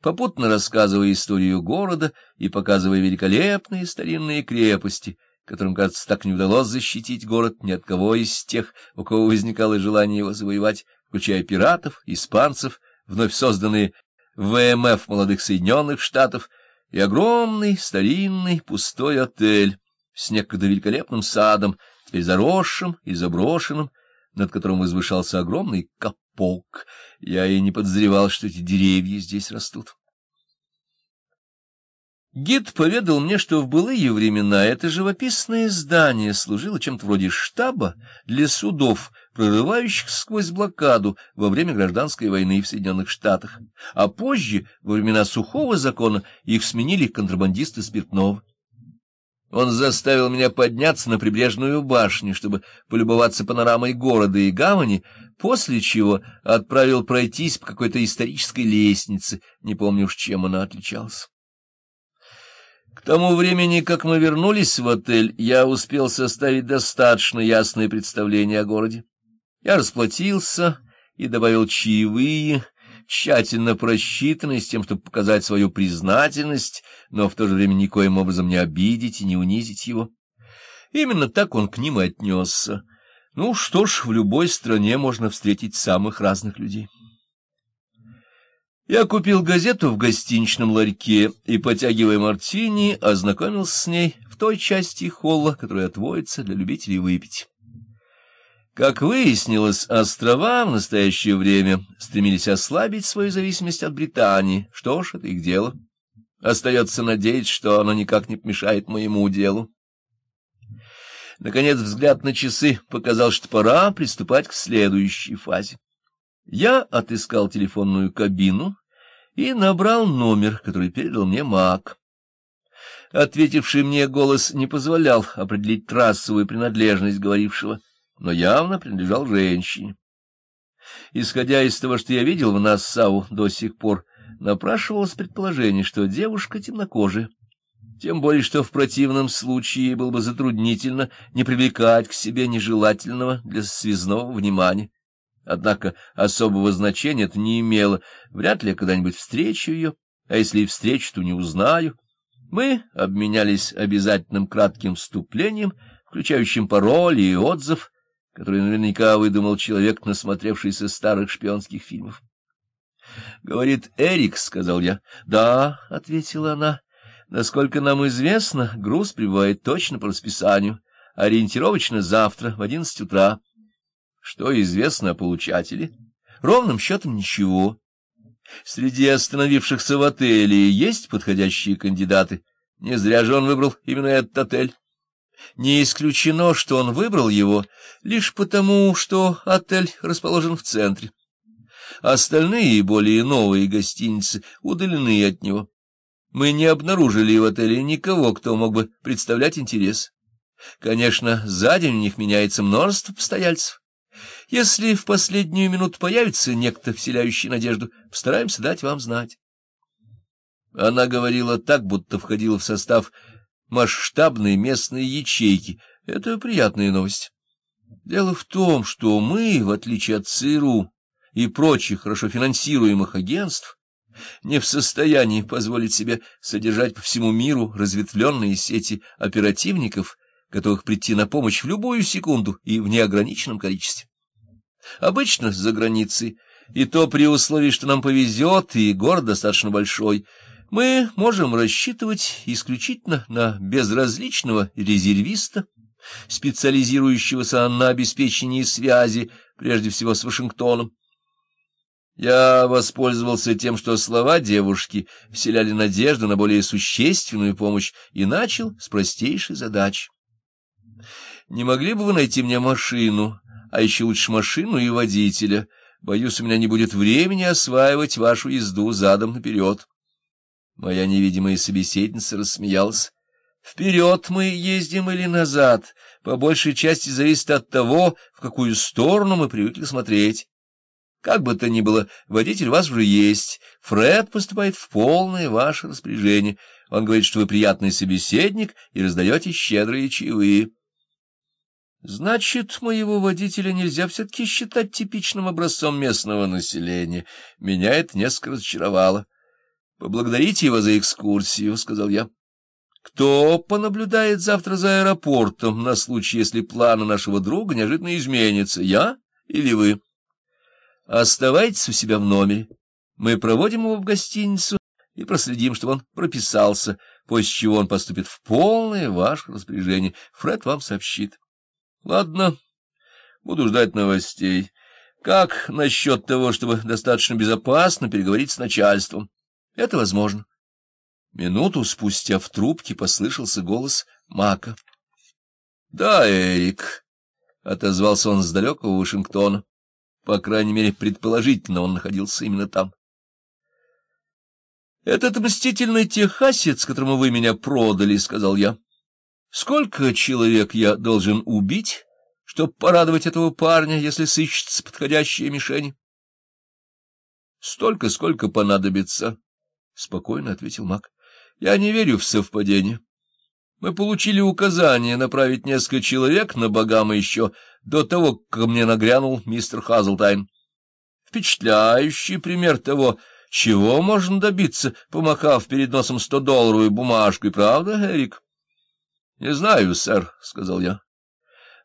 попутно рассказывая историю города и показывая великолепные старинные крепости, которым, кажется, так не удалось защитить город ни от кого из тех, у кого возникало желание его завоевать, включая пиратов, испанцев, вновь созданные ВМФ эм молодых Соединенных Штатов — и огромный старинный пустой отель с некогда великолепным садом, теперь заросшим и заброшенным, над которым возвышался огромный капок. Я и не подозревал, что эти деревья здесь растут. Гид поведал мне, что в былые времена это живописное здание служило чем-то вроде штаба для судов — прорывающих сквозь блокаду во время гражданской войны в Соединенных Штатах, а позже, во времена сухого закона, их сменили контрабандисты спиртного. Он заставил меня подняться на прибрежную башню, чтобы полюбоваться панорамой города и гавани, после чего отправил пройтись по какой-то исторической лестнице, не помню уж чем она отличалась. К тому времени, как мы вернулись в отель, я успел составить достаточно ясное представление о городе. Я расплатился и добавил чаевые, тщательно просчитанные с тем, чтобы показать свою признательность, но в то же время никоим образом не обидеть и не унизить его. Именно так он к ним и отнесся. Ну что ж, в любой стране можно встретить самых разных людей. Я купил газету в гостиничном ларьке и, потягивая мартини, ознакомился с ней в той части холла, которая отводится для любителей выпить. Как выяснилось, острова в настоящее время стремились ослабить свою зависимость от Британии. Что ж, это их дело. Остается надеяться, что оно никак не помешает моему делу. Наконец взгляд на часы показал, что пора приступать к следующей фазе. Я отыскал телефонную кабину и набрал номер, который передал мне Мак. Ответивший мне голос не позволял определить трассовую принадлежность говорившего но явно принадлежал женщине. Исходя из того, что я видел в Нассау до сих пор, напрашивалось предположение, что девушка темнокожая. Тем более, что в противном случае ей было бы затруднительно не привлекать к себе нежелательного для связного внимания. Однако особого значения это не имело. Вряд ли когда-нибудь встречу ее, а если и встречу, то не узнаю. Мы обменялись обязательным кратким вступлением, включающим пароль и отзыв, который наверняка выдумал человек, насмотревшийся старых шпионских фильмов. «Говорит Эрик», — сказал я. «Да», — ответила она. «Насколько нам известно, груз прибывает точно по расписанию, ориентировочно завтра в одиннадцать утра». «Что известно о получателе?» «Ровным счетом ничего». «Среди остановившихся в отеле есть подходящие кандидаты? Не зря же он выбрал именно этот отель». Не исключено, что он выбрал его лишь потому, что отель расположен в центре. Остальные, более новые гостиницы, удалены от него. Мы не обнаружили в отеле никого, кто мог бы представлять интерес. Конечно, за день у них меняется множество постояльцев. Если в последнюю минуту появится некто, вселяющий надежду, постараемся дать вам знать. Она говорила так, будто входила в состав масштабной местной ячейки. Это приятная новость. Дело в том, что мы, в отличие от ЦРУ и прочих хорошо финансируемых агентств, не в состоянии позволить себе содержать по всему миру разветвленные сети оперативников, готовых прийти на помощь в любую секунду и в неограниченном количестве. Обычно за границей, и то при условии, что нам повезет, и город достаточно большой — мы можем рассчитывать исключительно на безразличного резервиста, специализирующегося на обеспечении связи, прежде всего с Вашингтоном. Я воспользовался тем, что слова девушки вселяли надежду на более существенную помощь, и начал с простейшей задачи. «Не могли бы вы найти мне машину, а еще лучше машину и водителя? Боюсь, у меня не будет времени осваивать вашу езду задом наперед». Моя невидимая собеседница рассмеялась. Вперед мы ездим или назад, по большей части зависит от того, в какую сторону мы привыкли смотреть. Как бы то ни было, водитель у вас уже есть. Фред поступает в полное ваше распоряжение. Он говорит, что вы приятный собеседник и раздаете щедрые чаевые. Значит, моего водителя нельзя все-таки считать типичным образцом местного населения. Меня это несколько разочаровало. — Поблагодарите его за экскурсию, — сказал я. — Кто понаблюдает завтра за аэропортом на случай, если планы нашего друга неожиданно изменятся, я или вы? — Оставайтесь у себя в номере. Мы проводим его в гостиницу и проследим, чтобы он прописался, после чего он поступит в полное ваше распоряжение. Фред вам сообщит. — Ладно, буду ждать новостей. Как насчет того, чтобы достаточно безопасно переговорить с начальством? Это возможно. Минуту спустя в трубке послышался голос Мака. — Да, Эрик, — отозвался он с далекого Вашингтона. По крайней мере, предположительно, он находился именно там. — Этот мстительный техасец, которому вы меня продали, — сказал я. — Сколько человек я должен убить, чтобы порадовать этого парня, если сыщется подходящая мишень? — Столько, сколько понадобится, — спокойно ответил маг. — Я не верю в совпадение. Мы получили указание направить несколько человек на Багамы еще до того, как мне нагрянул мистер Хазлтайн. Впечатляющий пример того, чего можно добиться, помахав перед носом стодолларовой бумажкой, правда, Эрик? — Не знаю, сэр, — сказал я.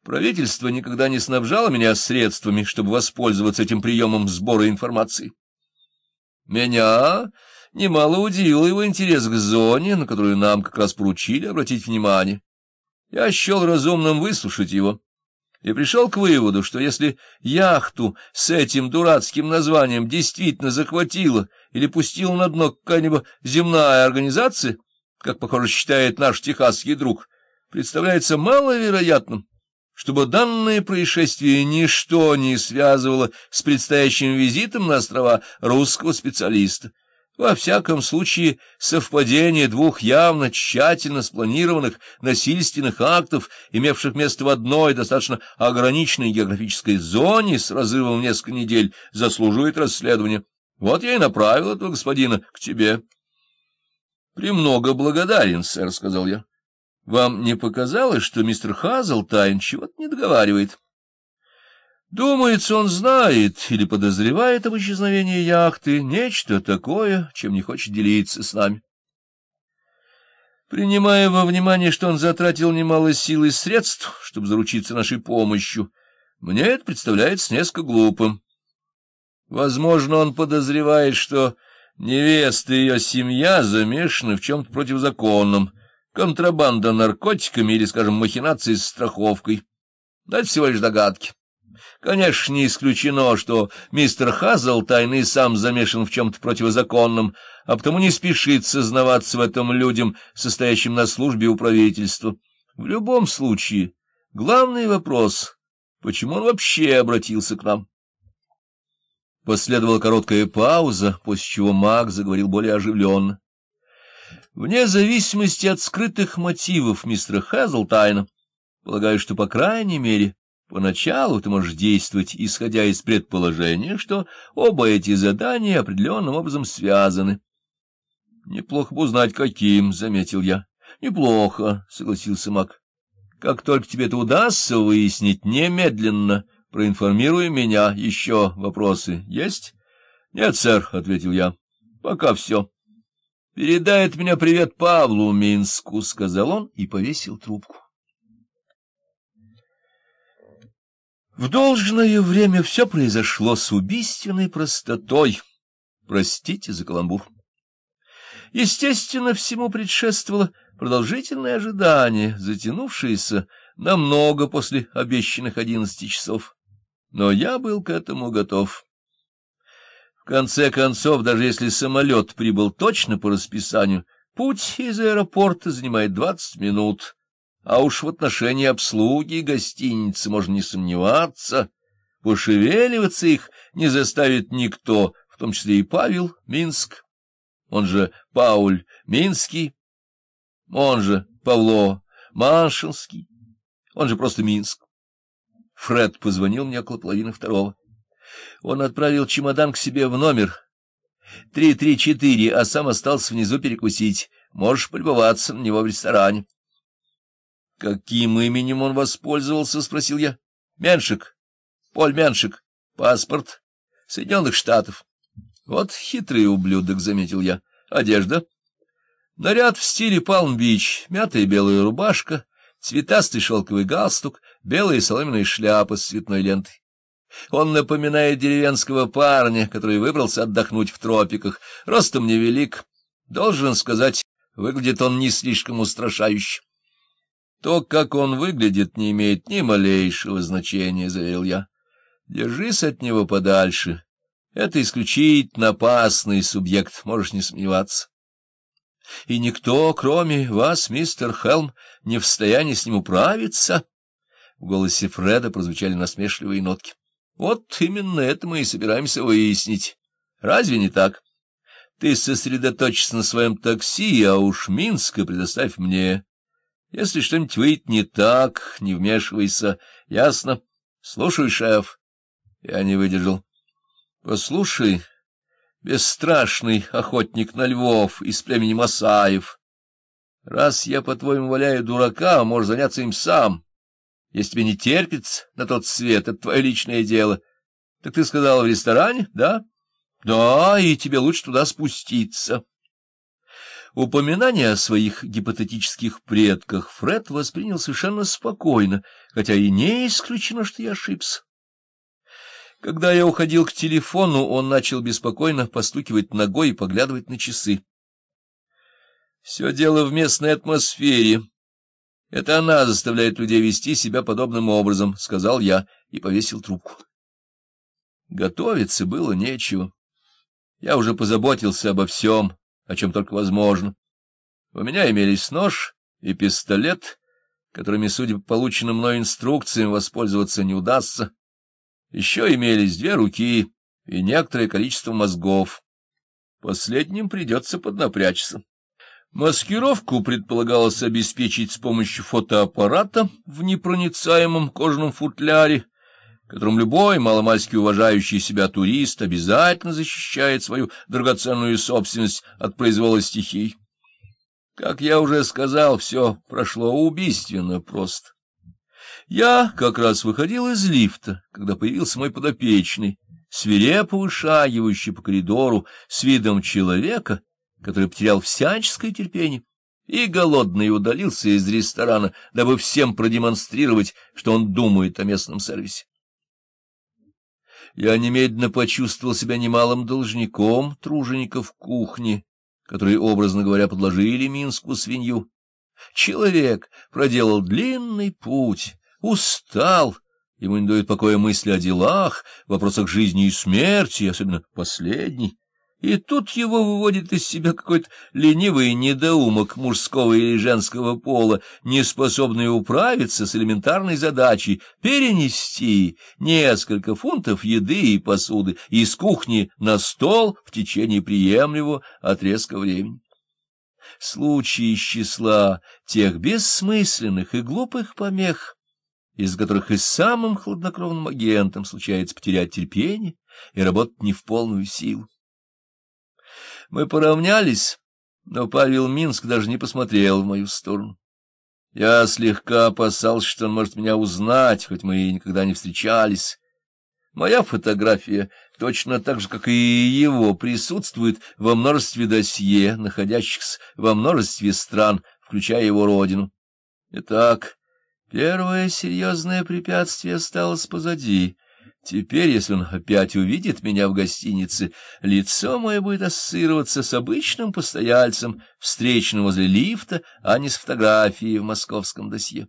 Правительство никогда не снабжало меня средствами, чтобы воспользоваться этим приемом сбора информации. — Меня немало удивил его интерес к зоне, на которую нам как раз поручили обратить внимание. Я счел разумным выслушать его и пришел к выводу, что если яхту с этим дурацким названием действительно захватила или пустила на дно какая-нибудь земная организация, как, похоже, считает наш техасский друг, представляется маловероятным, чтобы данное происшествие ничто не связывало с предстоящим визитом на острова русского специалиста. Во всяком случае, совпадение двух явно тщательно спланированных насильственных актов, имевших место в одной достаточно ограниченной географической зоне с разрывом в несколько недель, заслуживает расследования. Вот я и направил этого господина к тебе. — Премного благодарен, сэр, — сказал я. — Вам не показалось, что мистер Хазлтайн чего-то не договаривает? — Думается, он знает или подозревает об исчезновении яхты нечто такое, чем не хочет делиться с нами. Принимая во внимание, что он затратил немало сил и средств, чтобы заручиться нашей помощью, мне это представляется несколько глупым. Возможно, он подозревает, что невеста и ее семья замешаны в чем-то противозаконном, контрабанда наркотиками или, скажем, махинации с страховкой. Дать всего лишь догадки. Конечно, не исключено, что мистер Хазлтайн и сам замешан в чем-то противозаконном, а потому не спешит сознаваться в этом людям, состоящим на службе у правительства. В любом случае, главный вопрос — почему он вообще обратился к нам? Последовала короткая пауза, после чего маг заговорил более оживленно. Вне зависимости от скрытых мотивов мистера Хазлтайна, полагаю, что, по крайней мере, Поначалу ты можешь действовать, исходя из предположения, что оба эти задания определенным образом связаны. — Неплохо бы узнать, каким, — заметил я. — Неплохо, — согласился Мак. — Как только тебе это удастся выяснить, немедленно проинформируй меня. Еще вопросы есть? — Нет, сэр, — ответил я. — Пока все. — Передай от меня привет Павлу Минску, — сказал он и повесил трубку. В должное время все произошло с убийственной простотой. Простите за каламбур. Естественно, всему предшествовало продолжительное ожидание, затянувшееся намного после обещанных одиннадцати часов. Но я был к этому готов. В конце концов, даже если самолет прибыл точно по расписанию, путь из аэропорта занимает двадцать минут — а уж в отношении обслуги гостиницы можно не сомневаться. Пошевеливаться их не заставит никто, в том числе и Павел Минск, он же Пауль Минский, он же Павло Машинский, он же просто Минск. Фред позвонил мне около половины второго. Он отправил чемодан к себе в номер. Три-три-четыре, а сам остался внизу перекусить. Можешь полюбоваться на него в ресторане. — Каким именем он воспользовался? — спросил я. — Меншик. Поль Меншик. Паспорт. Соединенных Штатов. — Вот хитрый ублюдок, — заметил я. — Одежда. Наряд в стиле Палм-Бич, мятая белая рубашка, цветастый шелковый галстук, белая соломенная шляпа с цветной лентой. Он напоминает деревенского парня, который выбрался отдохнуть в тропиках. Ростом невелик. Должен сказать, выглядит он не слишком устрашающе. То, как он выглядит, не имеет ни малейшего значения, — заверил я. Держись от него подальше. Это исключительно опасный субъект, можешь не сомневаться. И никто, кроме вас, мистер Хелм, не в состоянии с ним управиться. В голосе Фреда прозвучали насмешливые нотки. Вот именно это мы и собираемся выяснить. Разве не так? Ты сосредоточься на своем такси, а уж Минска предоставь мне. Если что-нибудь выйдет не так, не вмешивайся. Ясно? Слушай, шеф. Я не выдержал. Послушай, бесстрашный охотник на львов из племени Масаев. Раз я, по-твоему, валяю дурака, можешь заняться им сам. Если тебе не терпится на тот свет, это твое личное дело. Так ты сказал в ресторане, да? Да, и тебе лучше туда спуститься. Упоминание о своих гипотетических предках Фред воспринял совершенно спокойно, хотя и не исключено, что я ошибся. Когда я уходил к телефону, он начал беспокойно постукивать ногой и поглядывать на часы. Все дело в местной атмосфере. Это она заставляет людей вести себя подобным образом, — сказал я и повесил трубку. Готовиться было нечего. Я уже позаботился обо всем о чем только возможно. У меня имелись нож и пистолет, которыми, судя по полученным мной инструкциям, воспользоваться не удастся. Еще имелись две руки и некоторое количество мозгов. Последним придется поднапрячься. Маскировку предполагалось обеспечить с помощью фотоаппарата в непроницаемом кожаном футляре, которым любой маломальски уважающий себя турист обязательно защищает свою драгоценную собственность от произвола стихий. Как я уже сказал, все прошло убийственно просто. Я как раз выходил из лифта, когда появился мой подопечный, свирепо вышагивающий по коридору с видом человека, который потерял всяческое терпение и голодный удалился из ресторана, дабы всем продемонстрировать, что он думает о местном сервисе. Я немедленно почувствовал себя немалым должником тружеников кухни, которые, образно говоря, подложили Минску свинью. Человек проделал длинный путь, устал, ему не дают покоя мысли о делах, вопросах жизни и смерти, особенно последний. И тут его выводит из себя какой-то ленивый недоумок мужского или женского пола, не способный управиться с элементарной задачей перенести несколько фунтов еды и посуды из кухни на стол в течение приемлемого отрезка времени. Случаи из числа тех бессмысленных и глупых помех, из которых и самым хладнокровным агентам случается потерять терпение и работать не в полную силу. Мы поравнялись, но Павел Минск даже не посмотрел в мою сторону. Я слегка опасался, что он может меня узнать, хоть мы и никогда не встречались. Моя фотография, точно так же, как и его, присутствует во множестве досье, находящихся во множестве стран, включая его родину. Итак, первое серьезное препятствие осталось позади — Теперь, если он опять увидит меня в гостинице, лицо мое будет ассоциироваться с обычным постояльцем, встречным возле лифта, а не с фотографией в московском досье.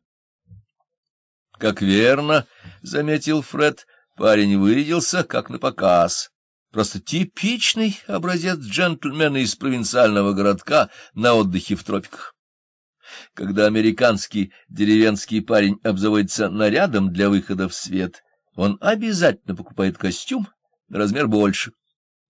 Как верно, — заметил Фред, — парень вырядился, как на показ. Просто типичный образец джентльмена из провинциального городка на отдыхе в тропиках. Когда американский деревенский парень обзаводится нарядом для выхода в свет — он обязательно покупает костюм на размер больше.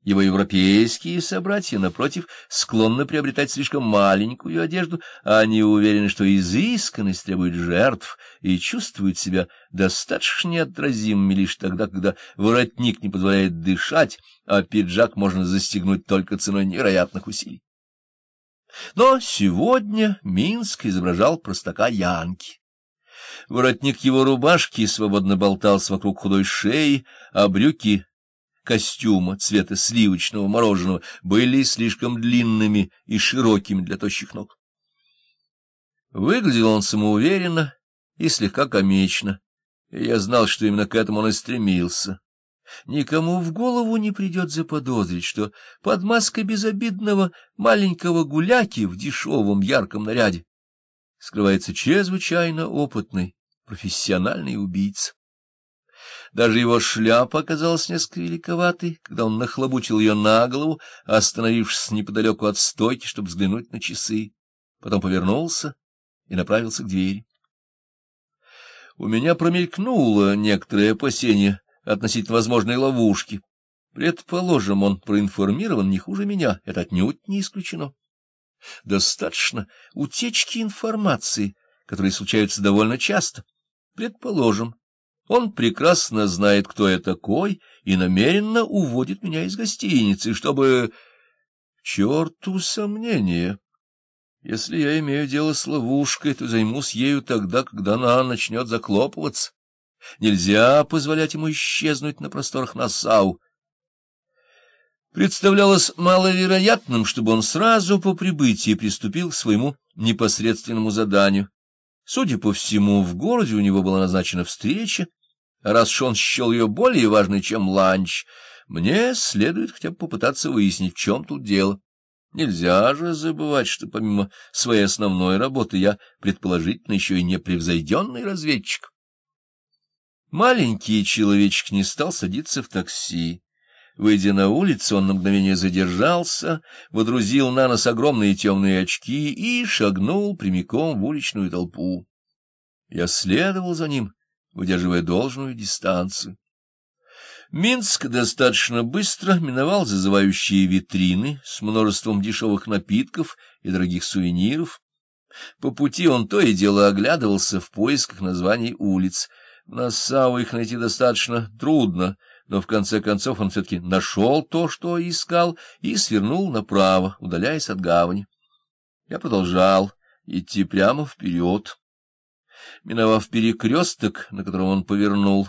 Его европейские собратья, напротив, склонны приобретать слишком маленькую одежду, а они уверены, что изысканность требует жертв и чувствуют себя достаточно неотразимыми лишь тогда, когда воротник не позволяет дышать, а пиджак можно застегнуть только ценой невероятных усилий. Но сегодня Минск изображал простака Янки. Воротник его рубашки свободно болтался вокруг худой шеи, а брюки костюма цвета сливочного мороженого были слишком длинными и широкими для тощих ног. Выглядел он самоуверенно и слегка комично, я знал, что именно к этому он и стремился. Никому в голову не придет заподозрить, что под маской безобидного маленького гуляки в дешевом ярком наряде скрывается чрезвычайно опытный, профессиональный убийца. Даже его шляпа оказалась несколько великоватой, когда он нахлобучил ее на голову, остановившись неподалеку от стойки, чтобы взглянуть на часы. Потом повернулся и направился к двери. У меня промелькнуло некоторое опасение относительно возможной ловушки. Предположим, он проинформирован не хуже меня, это отнюдь не исключено. Достаточно утечки информации, которые случаются довольно часто. Предположим, он прекрасно знает, кто я такой, и намеренно уводит меня из гостиницы, чтобы... Черту сомнения! Если я имею дело с ловушкой, то займусь ею тогда, когда она начнет заклопываться. Нельзя позволять ему исчезнуть на просторах Насау. Представлялось маловероятным, чтобы он сразу по прибытии приступил к своему непосредственному заданию. Судя по всему, в городе у него была назначена встреча, а раз Шон счел ее более важной, чем ланч, мне следует хотя бы попытаться выяснить, в чем тут дело. Нельзя же забывать, что помимо своей основной работы я, предположительно, еще и непревзойденный разведчик. Маленький человечек не стал садиться в такси. Выйдя на улицу, он на мгновение задержался, водрузил на нос огромные темные очки и шагнул прямиком в уличную толпу. Я следовал за ним, выдерживая должную дистанцию. Минск достаточно быстро миновал зазывающие витрины с множеством дешевых напитков и дорогих сувениров. По пути он то и дело оглядывался в поисках названий улиц. на Нассау их найти достаточно трудно — но в конце концов он все-таки нашел то, что искал, и свернул направо, удаляясь от гавани. Я продолжал идти прямо вперед. Миновав перекресток, на котором он повернул,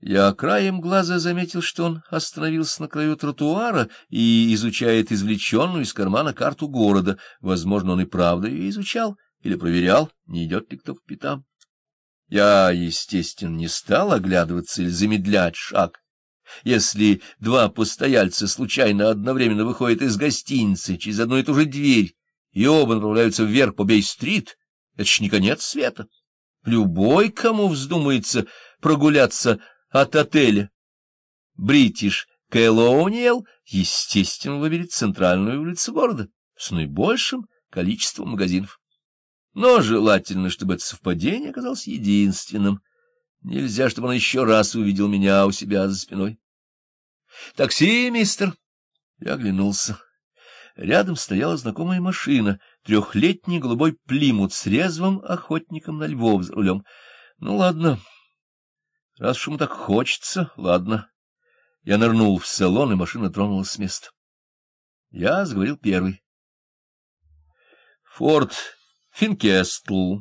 я краем глаза заметил, что он остановился на краю тротуара и изучает извлеченную из кармана карту города. Возможно, он и правда ее изучал или проверял, не идет ли кто по пятам. Я, естественно, не стал оглядываться или замедлять шаг. Если два постояльца случайно одновременно выходят из гостиницы через одну и ту же дверь, и оба направляются вверх по Бей-стрит, это ж не конец света. Любой, кому вздумается прогуляться от отеля, Бритиш Кэллоуниэл, естественно, выберет центральную улицу города с наибольшим количеством магазинов. Но желательно, чтобы это совпадение оказалось единственным. Нельзя, чтобы он еще раз увидел меня у себя за спиной. — Такси, мистер! Я оглянулся. Рядом стояла знакомая машина, трехлетний голубой плимут с резвым охотником на львов за рулем. Ну, ладно. Раз шум так хочется, ладно. Я нырнул в салон, и машина тронулась с места. Я заговорил первый. Форт Финкестл,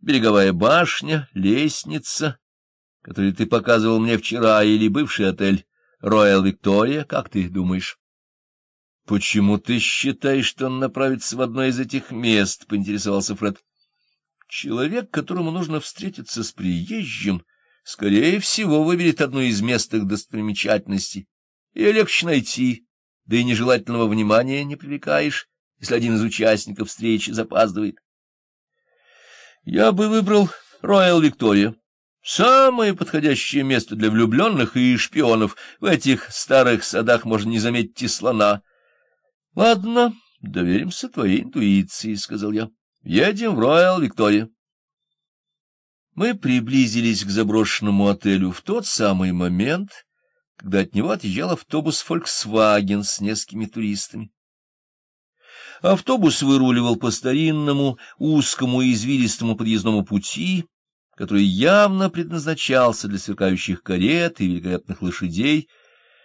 береговая башня, лестница, который ты показывал мне вчера, или бывший отель Роял Виктория, как ты думаешь? — Почему ты считаешь, что он направится в одно из этих мест? — поинтересовался Фред. — Человек, которому нужно встретиться с приезжим, скорее всего, выберет одну из местных достопримечательностей. Ее легче найти, да и нежелательного внимания не привлекаешь, если один из участников встречи запаздывает. — Я бы выбрал Роял Виктория. Самое подходящее место для влюбленных и шпионов. В этих старых садах можно не заметить и слона. — Ладно, доверимся твоей интуиции, — сказал я. — Едем в Роял Виктория. Мы приблизились к заброшенному отелю в тот самый момент, когда от него отъезжал автобус «Фольксваген» с несколькими туристами. Автобус выруливал по старинному, узкому и извилистому подъездному пути, который явно предназначался для сверкающих карет и великолепных лошадей,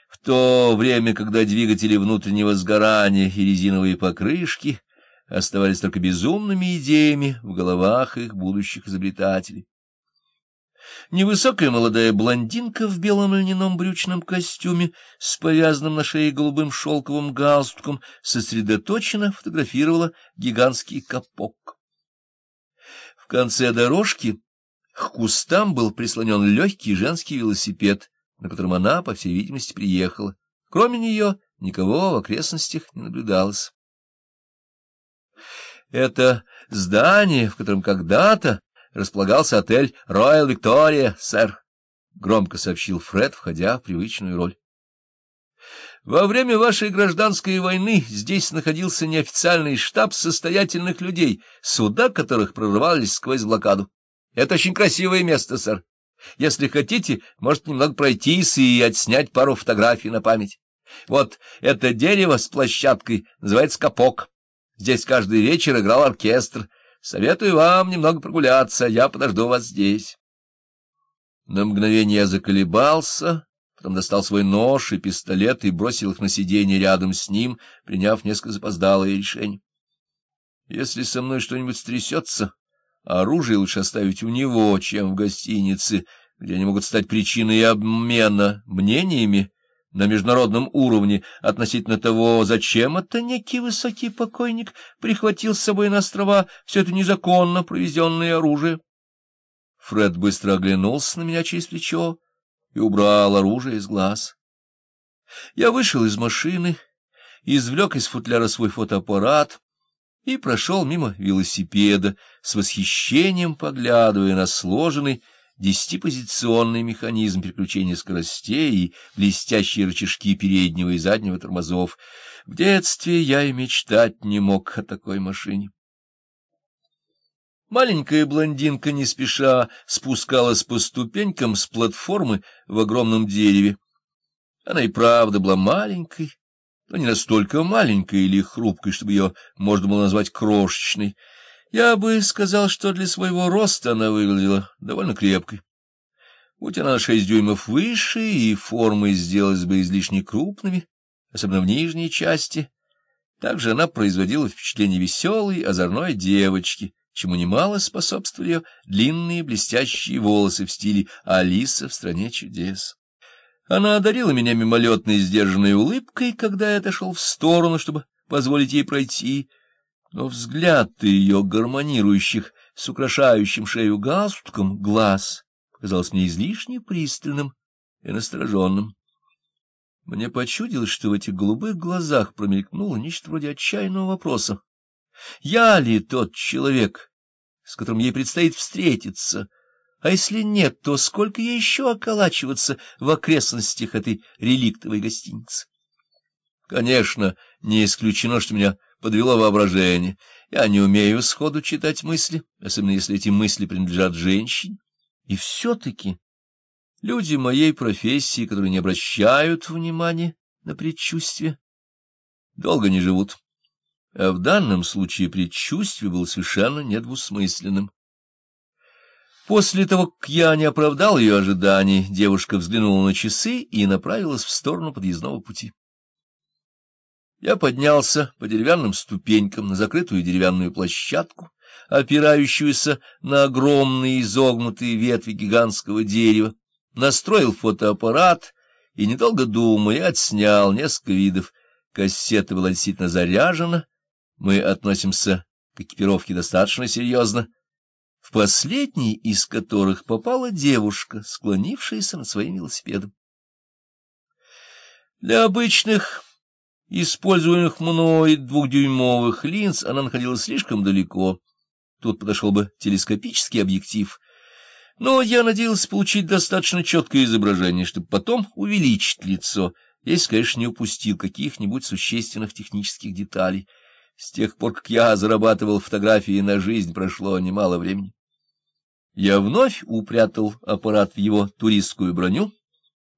в то время, когда двигатели внутреннего сгорания и резиновые покрышки оставались только безумными идеями в головах их будущих изобретателей. Невысокая молодая блондинка в белом льняном брючном костюме с повязанным на шее голубым шелковым галстуком сосредоточенно фотографировала гигантский капок. В конце дорожки к кустам был прислонен легкий женский велосипед, на котором она, по всей видимости, приехала. Кроме нее никого в окрестностях не наблюдалось. Это здание, в котором когда-то располагался отель «Роял Виктория», сэр, — громко сообщил Фред, входя в привычную роль. Во время вашей гражданской войны здесь находился неофициальный штаб состоятельных людей, суда которых прорывались сквозь блокаду. Это очень красивое место, сэр. Если хотите, может немного пройтись и отснять пару фотографий на память. Вот это дерево с площадкой называется капок. Здесь каждый вечер играл оркестр. Советую вам немного прогуляться, я подожду вас здесь. На мгновение я заколебался, потом достал свой нож и пистолет и бросил их на сиденье рядом с ним, приняв несколько запоздалое решение. Если со мной что-нибудь стрясется, оружие лучше оставить у него, чем в гостинице, где они могут стать причиной обмена мнениями на международном уровне относительно того, зачем это некий высокий покойник прихватил с собой на острова все это незаконно провезенное оружие. Фред быстро оглянулся на меня через плечо и убрал оружие из глаз. Я вышел из машины, извлек из футляра свой фотоаппарат, и прошел мимо велосипеда, с восхищением поглядывая на сложенный десятипозиционный механизм переключения скоростей и блестящие рычажки переднего и заднего тормозов. В детстве я и мечтать не мог о такой машине. Маленькая блондинка не спеша спускалась по ступенькам с платформы в огромном дереве. Она и правда была маленькой, но не настолько маленькой или хрупкой, чтобы ее можно было назвать крошечной. Я бы сказал, что для своего роста она выглядела довольно крепкой. Будь она на шесть дюймов выше, и формы сделались бы излишне крупными, особенно в нижней части. Также она производила впечатление веселой, озорной девочки, чему немало способствовали ее длинные блестящие волосы в стиле «Алиса в стране чудес». Она одарила меня мимолетной сдержанной улыбкой, когда я отошел в сторону, чтобы позволить ей пройти, но взгляд ее гармонирующих с украшающим шею галстуком глаз казался мне излишне пристальным и настороженным. Мне почудилось, что в этих голубых глазах промелькнуло нечто вроде отчаянного вопроса. «Я ли тот человек, с которым ей предстоит встретиться?» А если нет, то сколько ей еще околачиваться в окрестностях этой реликтовой гостиницы? Конечно, не исключено, что меня подвело воображение. Я не умею сходу читать мысли, особенно если эти мысли принадлежат женщине. И все-таки люди моей профессии, которые не обращают внимания на предчувствия, долго не живут. А в данном случае предчувствие было совершенно недвусмысленным. После того, как я не оправдал ее ожиданий, девушка взглянула на часы и направилась в сторону подъездного пути. Я поднялся по деревянным ступенькам на закрытую деревянную площадку, опирающуюся на огромные изогнутые ветви гигантского дерева, настроил фотоаппарат и, недолго думая, отснял несколько видов. Кассета была действительно заряжена, мы относимся к экипировке достаточно серьезно в последний из которых попала девушка, склонившаяся над своим велосипедом. Для обычных, используемых мной двухдюймовых линз, она находилась слишком далеко. Тут подошел бы телескопический объектив. Но я надеялся получить достаточно четкое изображение, чтобы потом увеличить лицо, если, конечно, не упустил каких-нибудь существенных технических деталей. С тех пор, как я зарабатывал фотографии на жизнь, прошло немало времени. Я вновь упрятал аппарат в его туристскую броню.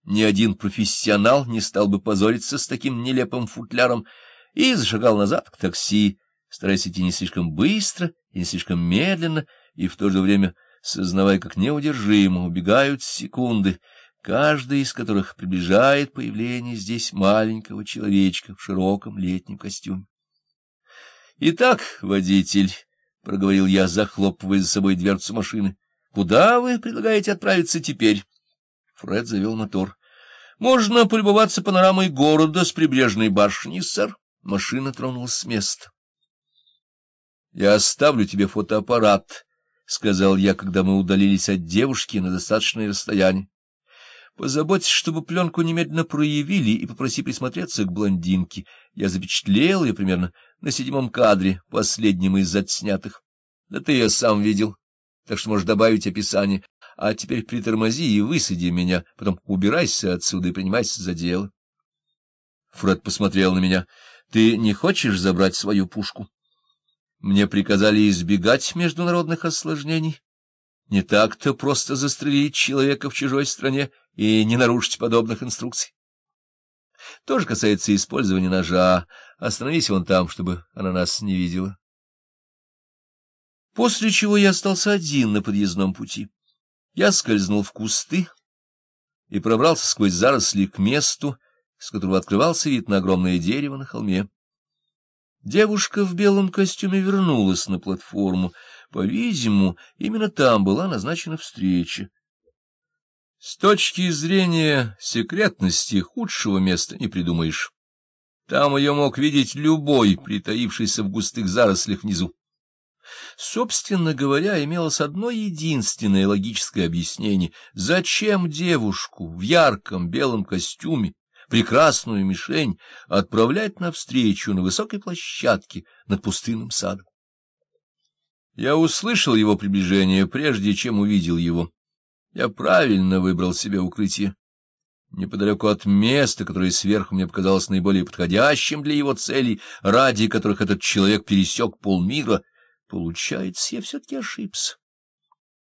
Ни один профессионал не стал бы позориться с таким нелепым футляром и зашагал назад к такси, стараясь идти не слишком быстро и не слишком медленно, и в то же время сознавая, как неудержимо убегают секунды, каждая из которых приближает появление здесь маленького человечка в широком летнем костюме. «Итак, водитель», — проговорил я, захлопывая за собой дверцу машины, Куда вы предлагаете отправиться теперь? Фред завел мотор. Можно полюбоваться панорамой города с прибрежной башни, сэр. Машина тронулась с места. Я оставлю тебе фотоаппарат, — сказал я, когда мы удалились от девушки на достаточное расстояние. — Позаботься, чтобы пленку немедленно проявили, и попроси присмотреться к блондинке. Я запечатлел ее примерно на седьмом кадре, последнем из отснятых. Да ты ее сам видел так что можешь добавить описание. А теперь притормози и высади меня, потом убирайся отсюда и принимайся за дело. Фред посмотрел на меня. — Ты не хочешь забрать свою пушку? Мне приказали избегать международных осложнений. Не так-то просто застрелить человека в чужой стране и не нарушить подобных инструкций. Тоже касается использования ножа. Остановись вон там, чтобы она нас не видела. После чего я остался один на подъездном пути. Я скользнул в кусты и пробрался сквозь заросли к месту, с которого открывался вид на огромное дерево на холме. Девушка в белом костюме вернулась на платформу. По-видимому, именно там была назначена встреча. С точки зрения секретности худшего места не придумаешь. Там ее мог видеть любой, притаившийся в густых зарослях внизу собственно говоря, имелось одно единственное логическое объяснение. Зачем девушку в ярком белом костюме, прекрасную мишень, отправлять навстречу на высокой площадке над пустынным садом? Я услышал его приближение, прежде чем увидел его. Я правильно выбрал себе укрытие. Неподалеку от места, которое сверху мне показалось наиболее подходящим для его целей, ради которых этот человек пересек полмира, Получается, я все-таки ошибся.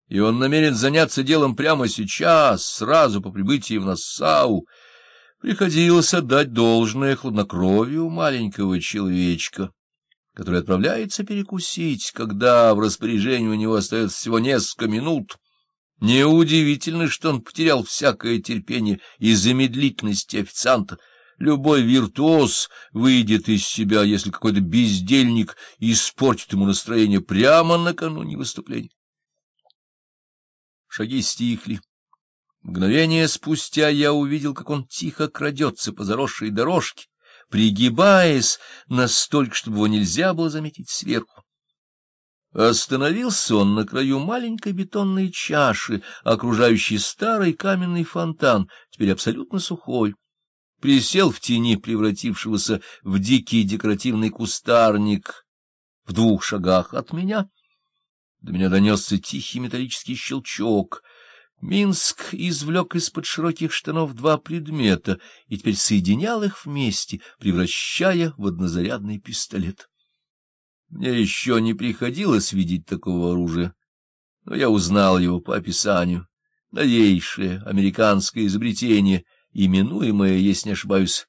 И он намерен заняться делом прямо сейчас, сразу по прибытии в Нассау. Приходилось отдать должное хладнокровию маленького человечка, который отправляется перекусить, когда в распоряжении у него остается всего несколько минут. Неудивительно, что он потерял всякое терпение из-за медлительности официанта — Любой виртуоз выйдет из себя, если какой-то бездельник испортит ему настроение прямо накануне выступления. Шаги стихли. Мгновение спустя я увидел, как он тихо крадется по заросшей дорожке, пригибаясь настолько, чтобы его нельзя было заметить сверху. Остановился он на краю маленькой бетонной чаши, окружающей старый каменный фонтан, теперь абсолютно сухой присел в тени превратившегося в дикий декоративный кустарник в двух шагах от меня. До меня донесся тихий металлический щелчок. Минск извлек из-под широких штанов два предмета и теперь соединял их вместе, превращая в однозарядный пистолет. Мне еще не приходилось видеть такого оружия, но я узнал его по описанию. Новейшее американское изобретение — именуемая, если не ошибаюсь,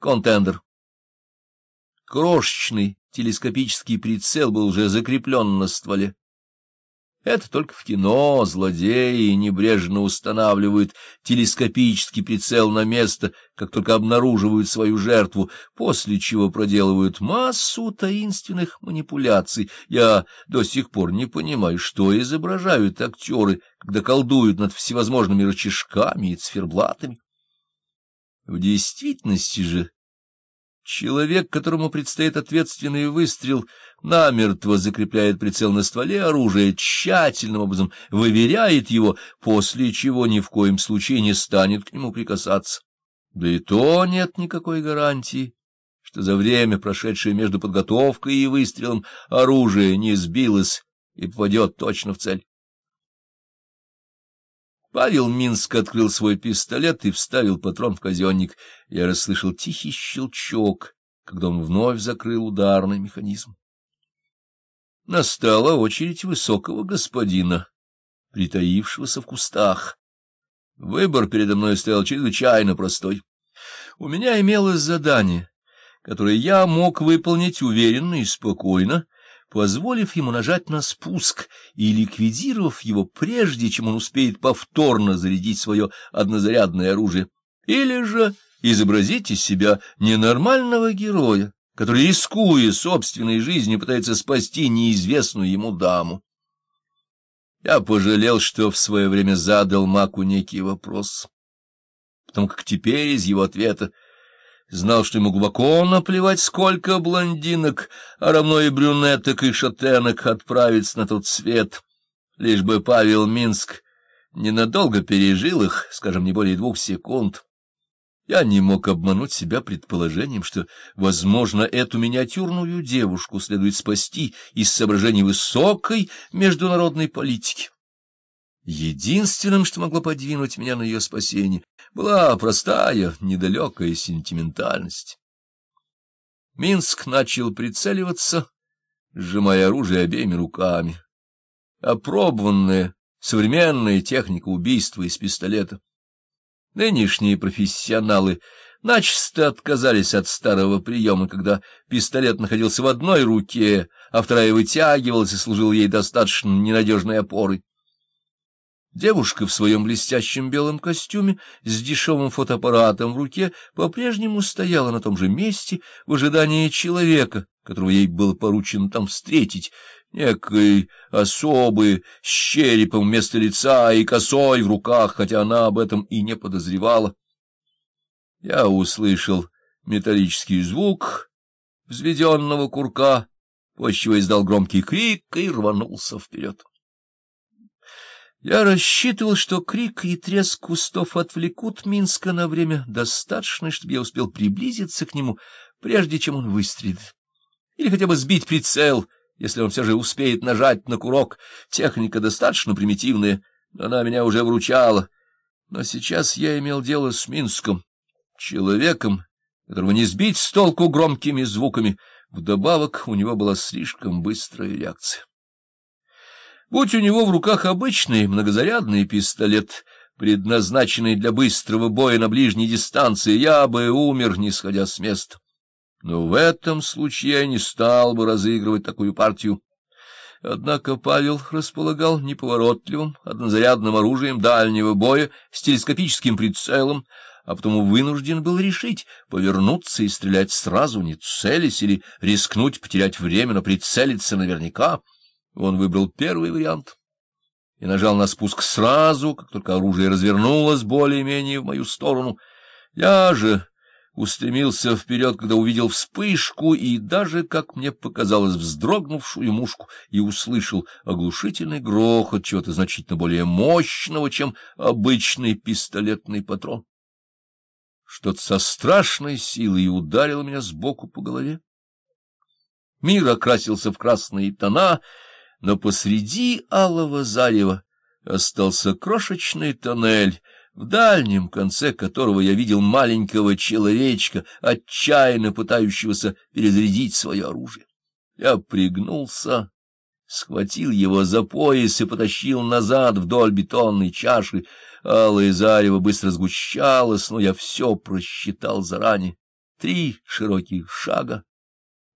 контендер. Крошечный телескопический прицел был уже закреплен на стволе. Это только в кино злодеи небрежно устанавливают телескопический прицел на место, как только обнаруживают свою жертву, после чего проделывают массу таинственных манипуляций. Я до сих пор не понимаю, что изображают актеры, когда колдуют над всевозможными рычажками и циферблатами. В действительности же человек, которому предстоит ответственный выстрел, намертво закрепляет прицел на стволе оружия, тщательным образом выверяет его, после чего ни в коем случае не станет к нему прикасаться. Да и то нет никакой гарантии, что за время, прошедшее между подготовкой и выстрелом, оружие не сбилось и попадет точно в цель. Павел Минск открыл свой пистолет и вставил патрон в казенник. Я расслышал тихий щелчок, когда он вновь закрыл ударный механизм. Настала очередь высокого господина, притаившегося в кустах. Выбор передо мной стоял чрезвычайно простой. У меня имелось задание, которое я мог выполнить уверенно и спокойно, позволив ему нажать на спуск и ликвидировав его прежде, чем он успеет повторно зарядить свое однозарядное оружие, или же изобразить из себя ненормального героя, который, рискуя собственной жизнью, пытается спасти неизвестную ему даму. Я пожалел, что в свое время задал Маку некий вопрос, потому как теперь из его ответа знал, что ему глубоко наплевать, сколько блондинок, а равно и брюнеток и шатенок отправится на тот свет, лишь бы Павел Минск ненадолго пережил их, скажем, не более двух секунд. Я не мог обмануть себя предположением, что, возможно, эту миниатюрную девушку следует спасти из соображений высокой международной политики. Единственным, что могло подвинуть меня на ее спасение, была простая, недалекая сентиментальность. Минск начал прицеливаться, сжимая оружие обеими руками. Опробованная современная техника убийства из пистолета. Нынешние профессионалы начисто отказались от старого приема, когда пистолет находился в одной руке, а вторая вытягивалась и служила ей достаточно ненадежной опорой. Девушка в своем блестящем белом костюме с дешевым фотоаппаратом в руке по-прежнему стояла на том же месте в ожидании человека, которого ей было поручено там встретить, некой особы с черепом вместо лица и косой в руках, хотя она об этом и не подозревала. Я услышал металлический звук взведенного курка, после чего издал громкий крик и рванулся вперед. Я рассчитывал, что крик и треск кустов отвлекут Минска на время достаточно, чтобы я успел приблизиться к нему, прежде чем он выстрелит. Или хотя бы сбить прицел, если он все же успеет нажать на курок. Техника достаточно примитивная, она меня уже вручала. Но сейчас я имел дело с Минском, человеком, которого не сбить с толку громкими звуками. Вдобавок у него была слишком быстрая реакция. Будь у него в руках обычный многозарядный пистолет, предназначенный для быстрого боя на ближней дистанции, я бы умер, не сходя с места. Но в этом случае я не стал бы разыгрывать такую партию. Однако Павел располагал неповоротливым, однозарядным оружием дальнего боя с телескопическим прицелом, а потому вынужден был решить, повернуться и стрелять сразу, не целясь, или рискнуть потерять время, но прицелиться наверняка — он выбрал первый вариант и нажал на спуск сразу, как только оружие развернулось более-менее в мою сторону. Я же устремился вперед, когда увидел вспышку и даже, как мне показалось, вздрогнувшую мушку, и услышал оглушительный грохот чего-то значительно более мощного, чем обычный пистолетный патрон. Что-то со страшной силой ударило меня сбоку по голове. Мир окрасился в красные тона — но посреди алого залива остался крошечный тоннель, в дальнем конце которого я видел маленького человечка, отчаянно пытающегося перезарядить свое оружие. Я пригнулся, схватил его за пояс и потащил назад вдоль бетонной чаши. Алое зарево быстро сгущалось, но я все просчитал заранее. Три широких шага,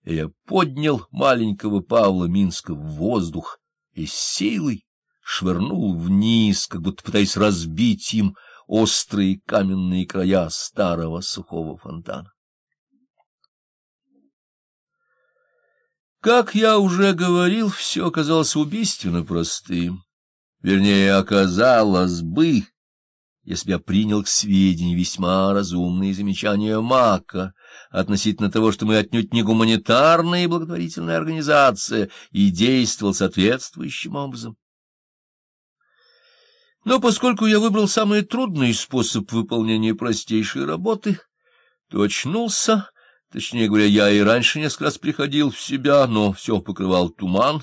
и я поднял маленького Павла Минска в воздух и силой швырнул вниз, как будто пытаясь разбить им острые каменные края старого сухого фонтана. Как я уже говорил, все оказалось убийственно простым. Вернее, оказалось бы, если бы я принял к сведению весьма разумные замечания Мака — относительно того, что мы отнюдь не гуманитарная и благотворительная организация, и действовал соответствующим образом. Но поскольку я выбрал самый трудный способ выполнения простейшей работы, то очнулся, точнее говоря, я и раньше несколько раз приходил в себя, но все покрывал туман,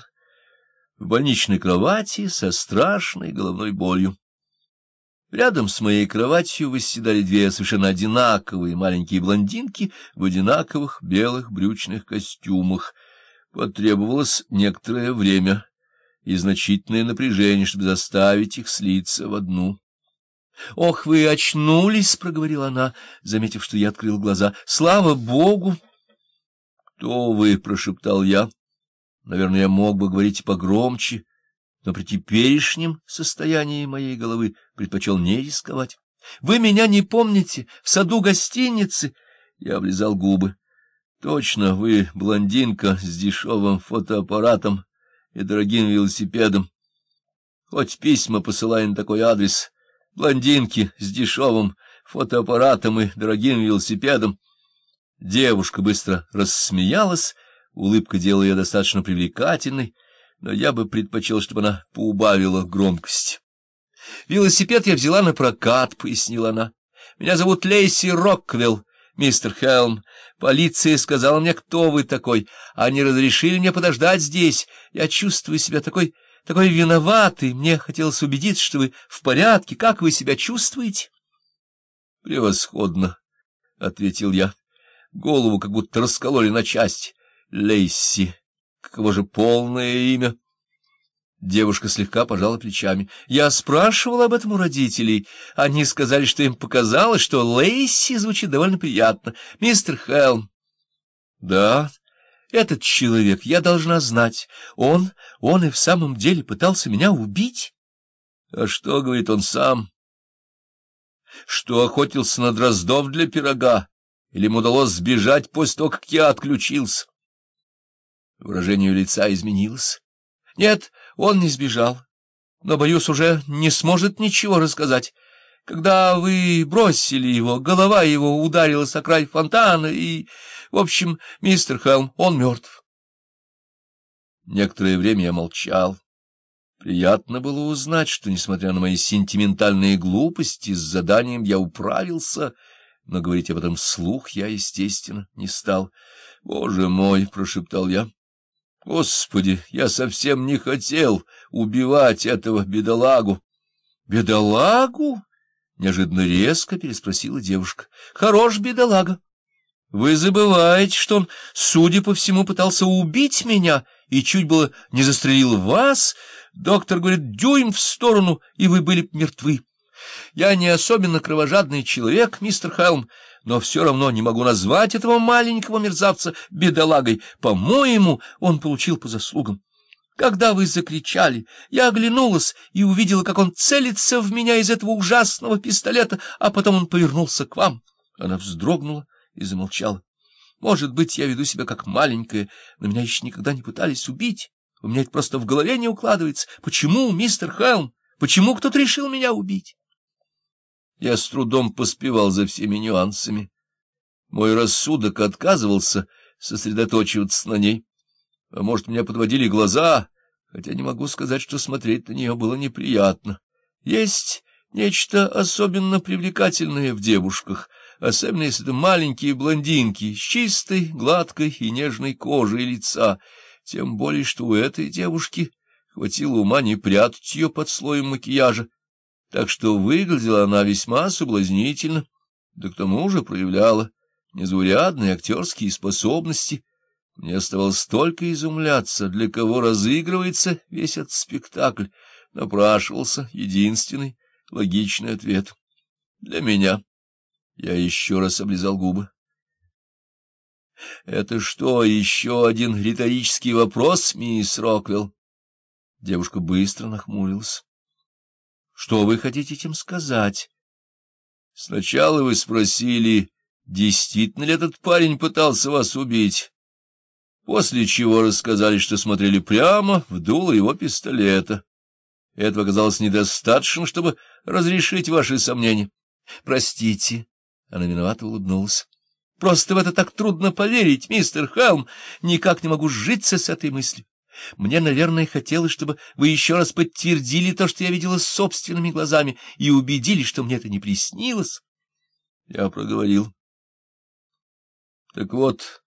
в больничной кровати со страшной головной болью. Рядом с моей кроватью восседали две совершенно одинаковые маленькие блондинки в одинаковых белых брючных костюмах. Потребовалось некоторое время и значительное напряжение, чтобы заставить их слиться в одну. — Ох, вы очнулись! — проговорила она, заметив, что я открыл глаза. — Слава Богу! — Кто вы? — прошептал я. Наверное, я мог бы говорить погромче, но при теперешнем состоянии моей головы предпочел не рисковать. «Вы меня не помните? В саду гостиницы?» Я облизал губы. «Точно, вы блондинка с дешевым фотоаппаратом и дорогим велосипедом. Хоть письма посылай на такой адрес. Блондинки с дешевым фотоаппаратом и дорогим велосипедом». Девушка быстро рассмеялась, улыбка делала ее достаточно привлекательной, но я бы предпочел, чтобы она поубавила громкость. «Велосипед я взяла на прокат», — пояснила она. «Меня зовут Лейси Роквелл, мистер Хелм. Полиция сказала мне, кто вы такой. Они разрешили мне подождать здесь. Я чувствую себя такой... такой виноватый. Мне хотелось убедиться, что вы в порядке. Как вы себя чувствуете?» «Превосходно», — ответил я. Голову как будто раскололи на части. «Лейси». Каково же полное имя? Девушка слегка пожала плечами. Я спрашивала об этом у родителей. Они сказали, что им показалось, что Лейси звучит довольно приятно. Мистер Хелм. Да, этот человек, я должна знать. Он, он и в самом деле пытался меня убить. А что, говорит он сам? Что охотился на дроздов для пирога? Или ему удалось сбежать после того, как я отключился? Выражение лица изменилось. Нет, он не сбежал, но, боюсь, уже не сможет ничего рассказать. Когда вы бросили его, голова его ударилась о край фонтана, и, в общем, мистер Хелм, он мертв. Некоторое время я молчал. Приятно было узнать, что, несмотря на мои сентиментальные глупости, с заданием я управился, но говорить об этом слух я, естественно, не стал. — Боже мой! — прошептал я. Господи, я совсем не хотел убивать этого бедолагу. Бедолагу? Неожиданно резко переспросила девушка. Хорош бедолага. Вы забываете, что он, судя по всему, пытался убить меня и чуть было не застрелил вас. Доктор говорит, дюйм в сторону, и вы были мертвы. Я не особенно кровожадный человек, мистер Хелм, но все равно не могу назвать этого маленького мерзавца бедолагой. По-моему, он получил по заслугам. Когда вы закричали, я оглянулась и увидела, как он целится в меня из этого ужасного пистолета, а потом он повернулся к вам. Она вздрогнула и замолчала. Может быть, я веду себя как маленькая, но меня еще никогда не пытались убить. У меня это просто в голове не укладывается. Почему, мистер Хелм, почему кто-то решил меня убить? Я с трудом поспевал за всеми нюансами. Мой рассудок отказывался сосредоточиваться на ней. А может, меня подводили глаза, хотя не могу сказать, что смотреть на нее было неприятно. Есть нечто особенно привлекательное в девушках, особенно если это маленькие блондинки с чистой, гладкой и нежной кожей лица, тем более, что у этой девушки хватило ума не прятать ее под слоем макияжа так что выглядела она весьма соблазнительно, да к тому же проявляла незаурядные актерские способности. Мне оставалось только изумляться, для кого разыгрывается весь этот спектакль. Напрашивался единственный логичный ответ. Для меня. Я еще раз облизал губы. — Это что, еще один риторический вопрос, мисс Роквелл? Девушка быстро нахмурилась. Что вы хотите этим сказать? Сначала вы спросили, действительно ли этот парень пытался вас убить, после чего рассказали, что смотрели прямо в дуло его пистолета. Этого оказалось недостаточным, чтобы разрешить ваши сомнения. Простите, она виновато улыбнулась. Просто в это так трудно поверить, мистер Хелм. Никак не могу сжиться с этой мыслью. Мне, наверное, хотелось, чтобы вы еще раз подтвердили то, что я видела собственными глазами, и убедились, что мне это не приснилось. Я проговорил. Так вот,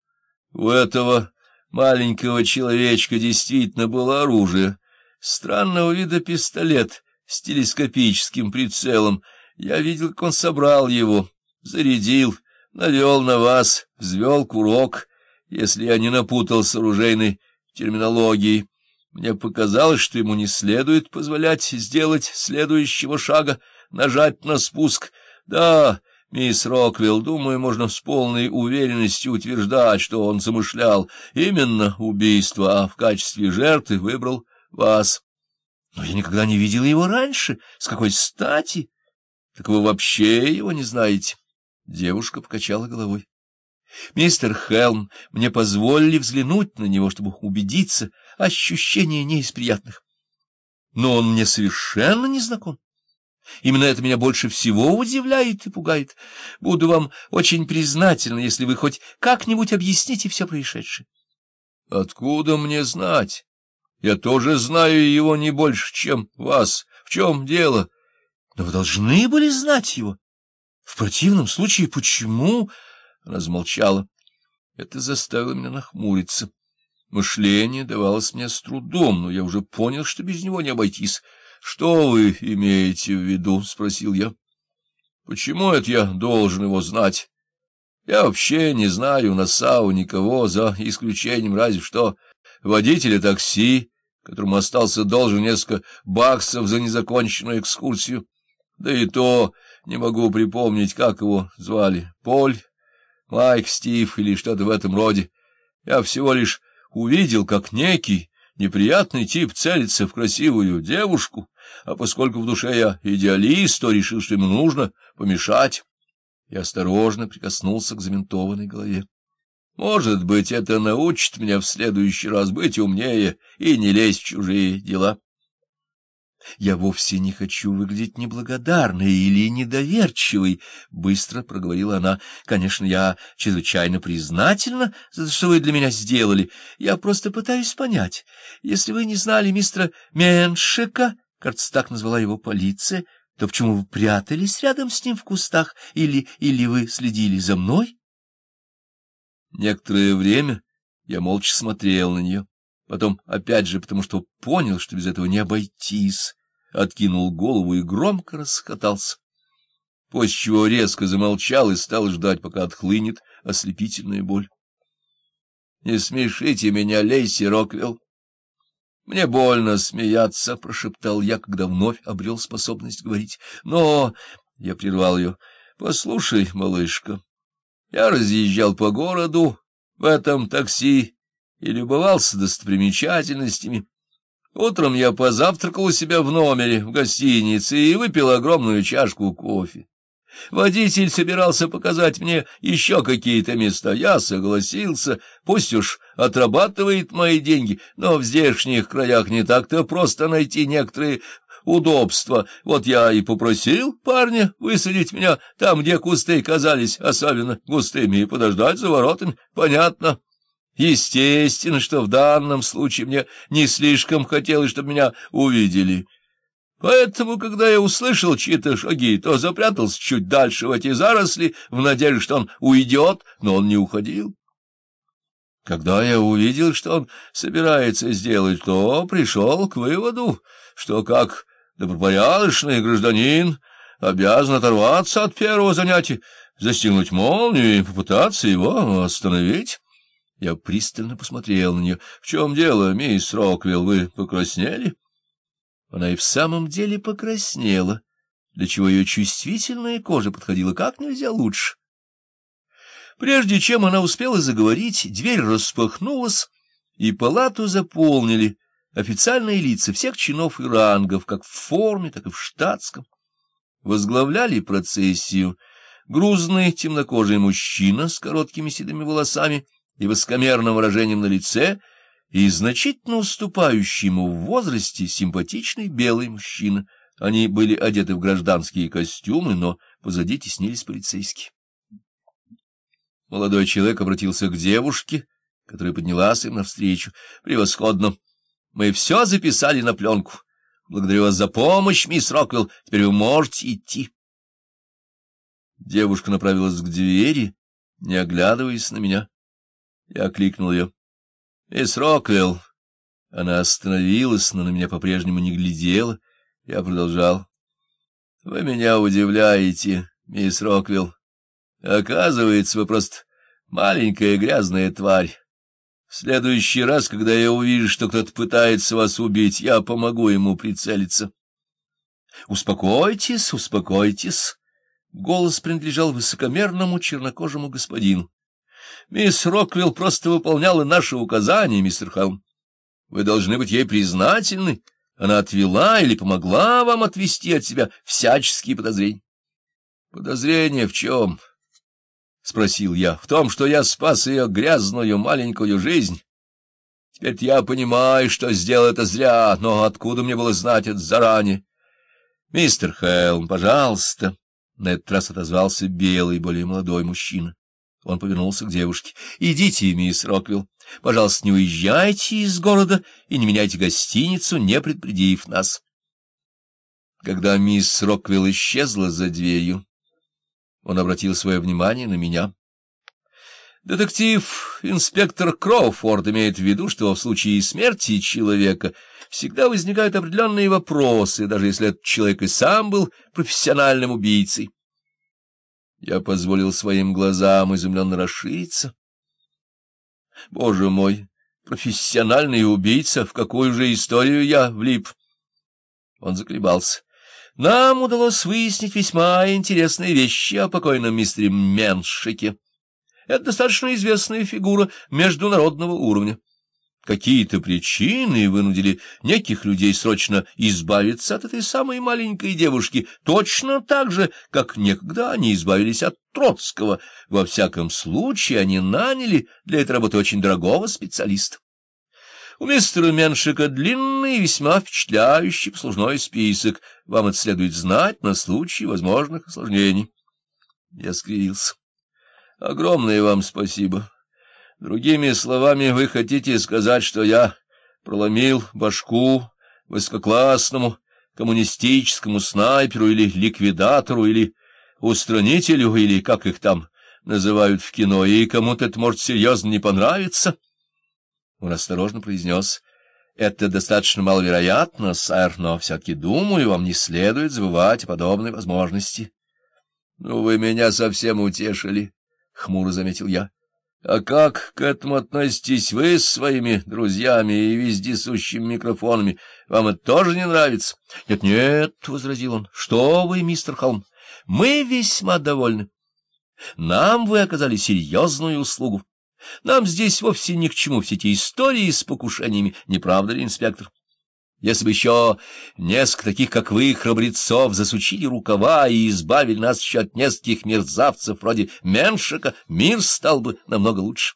у этого маленького человечка действительно было оружие. Странного вида пистолет с телескопическим прицелом. Я видел, как он собрал его, зарядил, навел на вас, взвел курок. Если я не напутал с оружейной терминологии. Мне показалось, что ему не следует позволять сделать следующего шага, нажать на спуск. Да, мисс Роквилл, думаю, можно с полной уверенностью утверждать, что он замышлял именно убийство, а в качестве жертвы выбрал вас. Но я никогда не видела его раньше. С какой стати? Так вы вообще его не знаете? Девушка покачала головой. Мистер Хелм, мне позволили взглянуть на него, чтобы убедиться, ощущение не из приятных. Но он мне совершенно не знаком. Именно это меня больше всего удивляет и пугает. Буду вам очень признательна, если вы хоть как-нибудь объясните все происшедшее. — Откуда мне знать? Я тоже знаю его не больше, чем вас. В чем дело? — Но вы должны были знать его. В противном случае почему... Она замолчала. Это заставило меня нахмуриться. Мышление давалось мне с трудом, но я уже понял, что без него не обойтись. — Что вы имеете в виду? — спросил я. — Почему это я должен его знать? Я вообще не знаю на САУ никого, за исключением разве что водителя такси, которому остался должен несколько баксов за незаконченную экскурсию. Да и то не могу припомнить, как его звали. Поль, Майк Стив или что-то в этом роде. Я всего лишь увидел, как некий неприятный тип целится в красивую девушку, а поскольку в душе я идеалист, то решил, что ему нужно помешать. Я осторожно прикоснулся к заминтованной голове. Может быть, это научит меня в следующий раз быть умнее и не лезть в чужие дела. Я вовсе не хочу выглядеть неблагодарной или недоверчивой, — быстро проговорила она. — Конечно, я чрезвычайно признательна за то, что вы для меня сделали. Я просто пытаюсь понять. Если вы не знали мистера Меншика, кажется, так назвала его полиция, то почему вы прятались рядом с ним в кустах или, или вы следили за мной? Некоторое время я молча смотрел на нее. Потом, опять же, потому что понял, что без этого не обойтись откинул голову и громко расхотался. После чего резко замолчал и стал ждать, пока отхлынет ослепительная боль. — Не смешите меня, Лейси Роквилл! — Мне больно смеяться, — прошептал я, когда вновь обрел способность говорить. — Но... — я прервал ее. — Послушай, малышка, я разъезжал по городу в этом такси и любовался достопримечательностями. Утром я позавтракал у себя в номере в гостинице и выпил огромную чашку кофе. Водитель собирался показать мне еще какие-то места. Я согласился, пусть уж отрабатывает мои деньги, но в здешних краях не так-то просто найти некоторые удобства. Вот я и попросил парня высадить меня там, где кусты казались особенно густыми, и подождать за воротами. Понятно. Естественно, что в данном случае мне не слишком хотелось, чтобы меня увидели. Поэтому, когда я услышал чьи-то шаги, то запрятался чуть дальше в эти заросли, в надежде, что он уйдет, но он не уходил. Когда я увидел, что он собирается сделать, то пришел к выводу, что как добропорядочный гражданин обязан оторваться от первого занятия, застегнуть молнию и попытаться его остановить. Я пристально посмотрел на нее. — В чем дело, мисс Роквилл, вы покраснели? Она и в самом деле покраснела, для чего ее чувствительная кожа подходила как нельзя лучше. Прежде чем она успела заговорить, дверь распахнулась, и палату заполнили официальные лица всех чинов и рангов, как в форме, так и в штатском. Возглавляли процессию грузный темнокожий мужчина с короткими седыми волосами — и воскомерным выражением на лице и значительно уступающему в возрасте симпатичный белый мужчина. Они были одеты в гражданские костюмы, но позади теснились полицейские. Молодой человек обратился к девушке, которая поднялась им навстречу. — Превосходно! Мы все записали на пленку. Благодарю вас за помощь, мисс Роквелл. Теперь вы можете идти. Девушка направилась к двери, не оглядываясь на меня. Я окликнул ее. — Мисс Роквелл! Она остановилась, но на меня по-прежнему не глядела. Я продолжал. — Вы меня удивляете, мисс Роквелл. Оказывается, вы просто маленькая грязная тварь. В следующий раз, когда я увижу, что кто-то пытается вас убить, я помогу ему прицелиться. — Успокойтесь, успокойтесь! Голос принадлежал высокомерному чернокожему господину. Мисс Роквилл просто выполняла наши указания, мистер Хелм. Вы должны быть ей признательны. Она отвела или помогла вам отвести от себя всяческие подозрения. Подозрения в чем? — спросил я. — В том, что я спас ее грязную маленькую жизнь. Теперь я понимаю, что сделал это зря, но откуда мне было знать это заранее? — Мистер Хелм, пожалуйста. На этот раз отозвался белый, более молодой мужчина. Он повернулся к девушке. — Идите, мисс Роквилл. Пожалуйста, не уезжайте из города и не меняйте гостиницу, не предупредив нас. Когда мисс Роквилл исчезла за дверью, он обратил свое внимание на меня. Детектив инспектор Кроуфорд имеет в виду, что в случае смерти человека всегда возникают определенные вопросы, даже если этот человек и сам был профессиональным убийцей. Я позволил своим глазам изумленно расшириться. Боже мой, профессиональный убийца, в какую же историю я влип? Он заклебался. Нам удалось выяснить весьма интересные вещи о покойном мистере Меншике. Это достаточно известная фигура международного уровня. Какие-то причины вынудили неких людей срочно избавиться от этой самой маленькой девушки, точно так же, как некогда они избавились от Троцкого. Во всяком случае, они наняли для этой работы очень дорогого специалиста. У мистера Меншика длинный и весьма впечатляющий послужной список. Вам это следует знать на случай возможных осложнений. Я скривился. Огромное вам спасибо. Другими словами, вы хотите сказать, что я проломил башку высококлассному коммунистическому снайперу или ликвидатору, или устранителю, или как их там называют в кино, и кому-то это может серьезно не понравиться? Он осторожно произнес, — это достаточно маловероятно, сэр, но все-таки, думаю, вам не следует забывать о подобной возможности. — Ну, вы меня совсем утешили, — хмуро заметил я. А как к этому относитесь вы с своими друзьями и вездесущими микрофонами? Вам это тоже не нравится? Нет, — возразил он. — Что вы, мистер Холм, мы весьма довольны. Нам вы оказали серьезную услугу. Нам здесь вовсе ни к чему все эти истории с покушениями, не правда ли, инспектор? Если бы еще несколько таких, как вы, храбрецов, засучили рукава и избавили нас еще от нескольких мерзавцев вроде Меншика, мир стал бы намного лучше.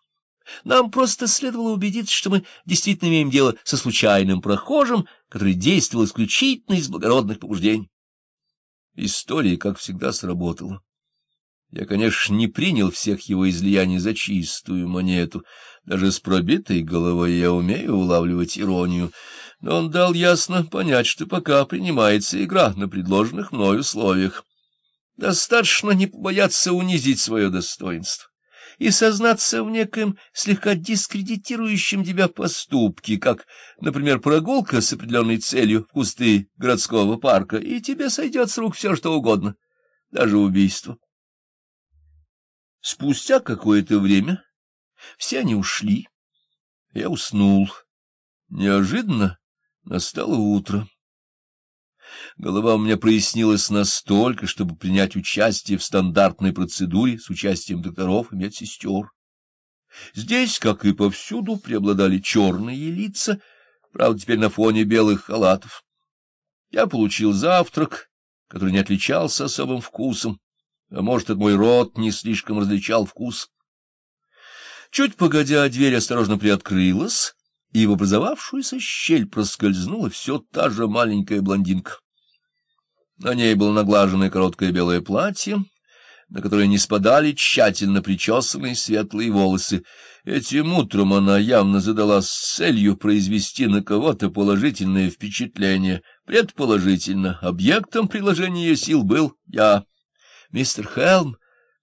Нам просто следовало убедиться, что мы действительно имеем дело со случайным прохожим, который действовал исключительно из благородных побуждений. История, как всегда, сработала. Я, конечно, не принял всех его излияний за чистую монету. Даже с пробитой головой я умею улавливать иронию — но он дал ясно понять, что пока принимается игра на предложенных мной условиях. Достаточно не побояться унизить свое достоинство и сознаться в некоем слегка дискредитирующем тебя поступке, как, например, прогулка с определенной целью в кусты городского парка, и тебе сойдет с рук все, что угодно, даже убийство. Спустя какое-то время все они ушли. Я уснул. Неожиданно Настало утро. Голова у меня прояснилась настолько, чтобы принять участие в стандартной процедуре с участием докторов и медсестер. Здесь, как и повсюду, преобладали черные лица, правда, теперь на фоне белых халатов. Я получил завтрак, который не отличался особым вкусом, а может, этот мой рот не слишком различал вкус. Чуть погодя, дверь осторожно приоткрылась, и в образовавшуюся щель проскользнула все та же маленькая блондинка. На ней было наглаженное короткое белое платье, на которое не спадали тщательно причесанные светлые волосы. Этим утром она явно задала с целью произвести на кого-то положительное впечатление. Предположительно, объектом приложения ее сил был я. «Мистер Хелм,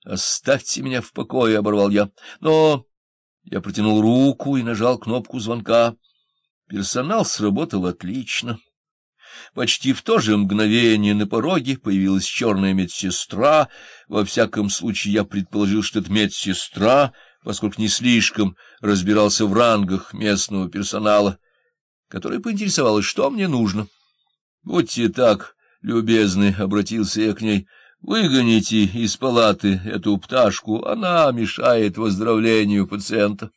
оставьте меня в покое», — оборвал я. «Но...» Я протянул руку и нажал кнопку звонка. Персонал сработал отлично. Почти в то же мгновение на пороге появилась черная медсестра. Во всяком случае, я предположил, что это медсестра, поскольку не слишком разбирался в рангах местного персонала, который поинтересовалась, что мне нужно. — Будьте так любезны, — обратился я к ней, Выгоните из палаты эту пташку, она мешает выздоровлению пациента.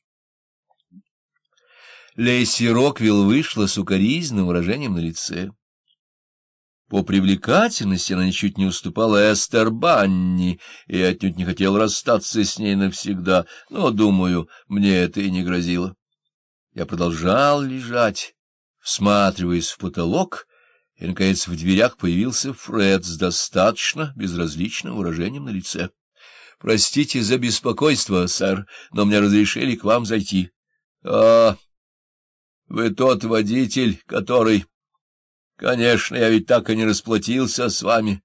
Лейси Роквилл вышла с укоризненным выражением на лице. По привлекательности она ничуть не уступала Эстер Банни и отнюдь не хотел расстаться с ней навсегда, но, думаю, мне это и не грозило. Я продолжал лежать, всматриваясь в потолок, и, наконец, в дверях появился Фред с достаточно безразличным выражением на лице. — Простите за беспокойство, сэр, но мне разрешили к вам зайти. — А, вы тот водитель, который... — Конечно, я ведь так и не расплатился с вами.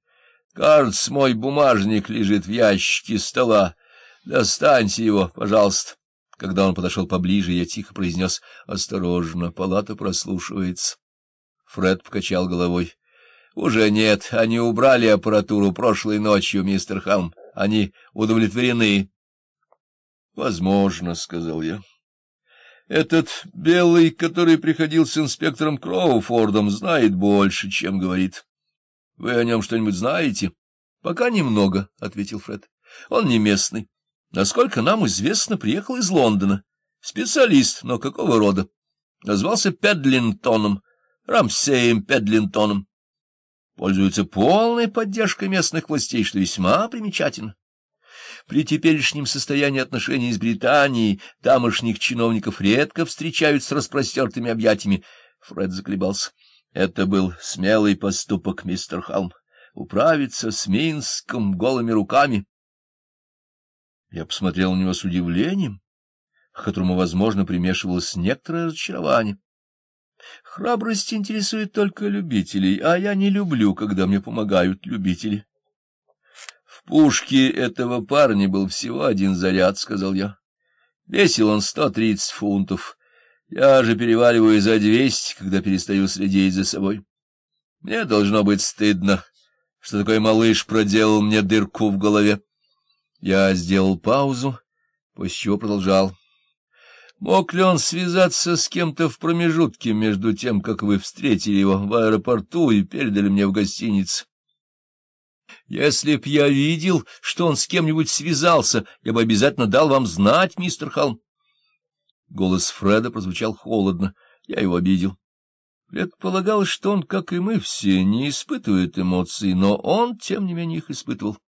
Кажется, мой бумажник лежит в ящике стола. Достаньте его, пожалуйста. Когда он подошел поближе, я тихо произнес, — Осторожно, палата прослушивается. Фред покачал головой. — Уже нет. Они убрали аппаратуру прошлой ночью, мистер Хам. Они удовлетворены. — Возможно, — сказал я. — Этот белый, который приходил с инспектором Кроуфордом, знает больше, чем говорит. — Вы о нем что-нибудь знаете? — Пока немного, — ответил Фред. — Он не местный. Насколько нам известно, приехал из Лондона. Специалист, но какого рода? Назвался Педлинтоном. Рамсеем Педлинтоном. Пользуется полной поддержкой местных властей, что весьма примечательно. При теперешнем состоянии отношений с Британией тамошних чиновников редко встречают с распростертыми объятиями. Фред заколебался. Это был смелый поступок, мистер Халм. Управиться с Минском голыми руками. Я посмотрел на него с удивлением, к которому, возможно, примешивалось некоторое разочарование. Храбрость интересует только любителей, а я не люблю, когда мне помогают любители. — В пушке этого парня был всего один заряд, — сказал я. Весил он сто тридцать фунтов. Я же переваливаю за двести, когда перестаю следить за собой. Мне должно быть стыдно, что такой малыш проделал мне дырку в голове. Я сделал паузу, после чего продолжал. Мог ли он связаться с кем-то в промежутке между тем, как вы встретили его в аэропорту и передали мне в гостинице? Если б я видел, что он с кем-нибудь связался, я бы обязательно дал вам знать, мистер Холм. Голос Фреда прозвучал холодно. Я его обидел. Предполагалось, что он, как и мы все, не испытывает эмоций, но он, тем не менее, их испытывал.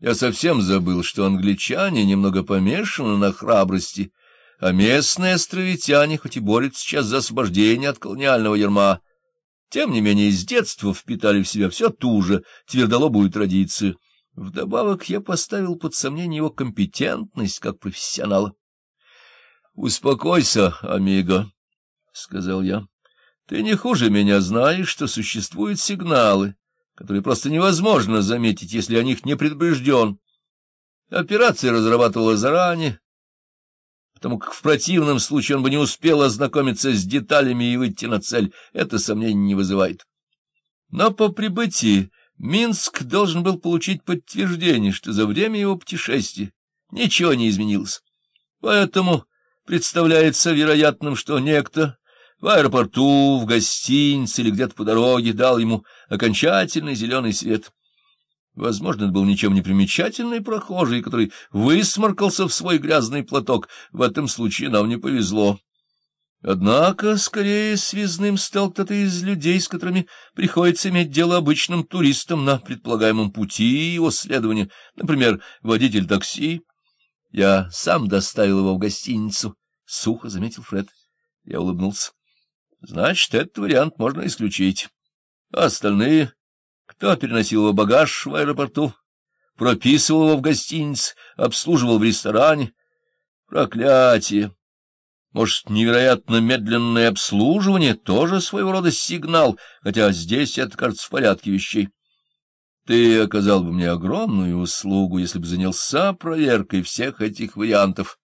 Я совсем забыл, что англичане немного помешаны на храбрости — а местные островитяне хоть и борются сейчас за освобождение от колониального ерма, тем не менее с детства впитали в себя все ту же твердолобую традицию. Вдобавок я поставил под сомнение его компетентность как профессионала. — Успокойся, амиго, — сказал я. — Ты не хуже меня знаешь, что существуют сигналы, которые просто невозможно заметить, если о них не предупрежден. Операция разрабатывалась заранее, потому как в противном случае он бы не успел ознакомиться с деталями и выйти на цель. Это сомнений не вызывает. Но по прибытии Минск должен был получить подтверждение, что за время его путешествия ничего не изменилось. Поэтому представляется вероятным, что некто в аэропорту, в гостинице или где-то по дороге дал ему окончательный зеленый свет. Возможно, это был ничем не примечательный прохожий, который высморкался в свой грязный платок. В этом случае нам не повезло. Однако, скорее, связным стал кто-то из людей, с которыми приходится иметь дело обычным туристам на предполагаемом пути его следования, например, водитель такси. — Я сам доставил его в гостиницу, — сухо заметил Фред. Я улыбнулся. — Значит, этот вариант можно исключить. А остальные кто переносил его багаж в аэропорту, прописывал его в гостинице, обслуживал в ресторане. Проклятие! Может, невероятно медленное обслуживание тоже своего рода сигнал, хотя здесь это, кажется, в порядке вещей. Ты оказал бы мне огромную услугу, если бы занялся проверкой всех этих вариантов.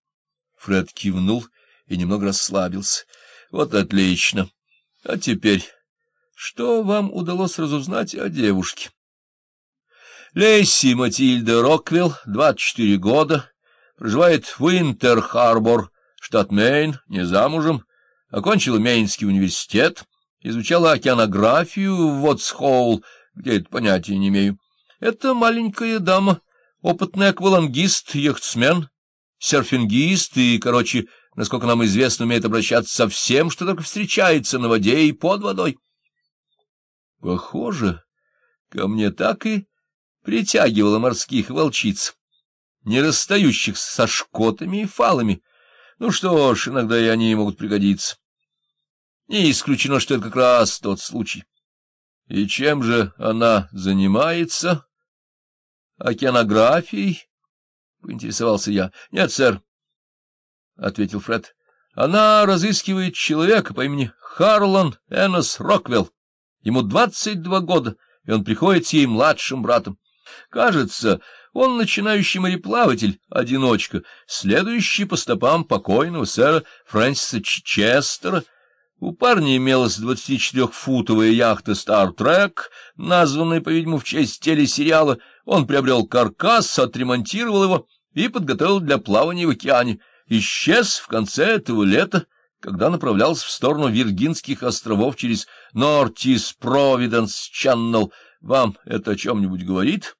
Фред кивнул и немного расслабился. Вот отлично. А теперь... Что вам удалось разузнать о девушке? Лесси Матильда Роквилл, 24 года, проживает в Уинтер-Харбор, штат Мейн, не замужем, окончила Мейнский университет, изучала океанографию в Вотсхоул, где это понятия не имею. Это маленькая дама, опытный аквалангист, яхтсмен, серфингист и, короче, насколько нам известно, умеет обращаться со всем, что только встречается на воде и под водой. Похоже, ко мне так и притягивало морских волчиц, не расстающих со шкотами и фалами. Ну что ж, иногда и они могут пригодиться. Не исключено, что это как раз тот случай. И чем же она занимается? Океанографией? — поинтересовался я. — Нет, сэр, — ответил Фред. — Она разыскивает человека по имени Харлан Эннес Роквелл. Ему двадцать два года, и он приходит с ей младшим братом. Кажется, он начинающий мореплаватель, одиночка, следующий по стопам покойного сэра Фрэнсиса Честера. У парня имелась 24-футовая яхта «Стартрек», названная, по-видимому, в честь телесериала. Он приобрел каркас, отремонтировал его и подготовил для плавания в океане. Исчез в конце этого лета, когда направлялся в сторону Виргинских островов через Нортис Провиденс Чаннел вам это о чем-нибудь говорит?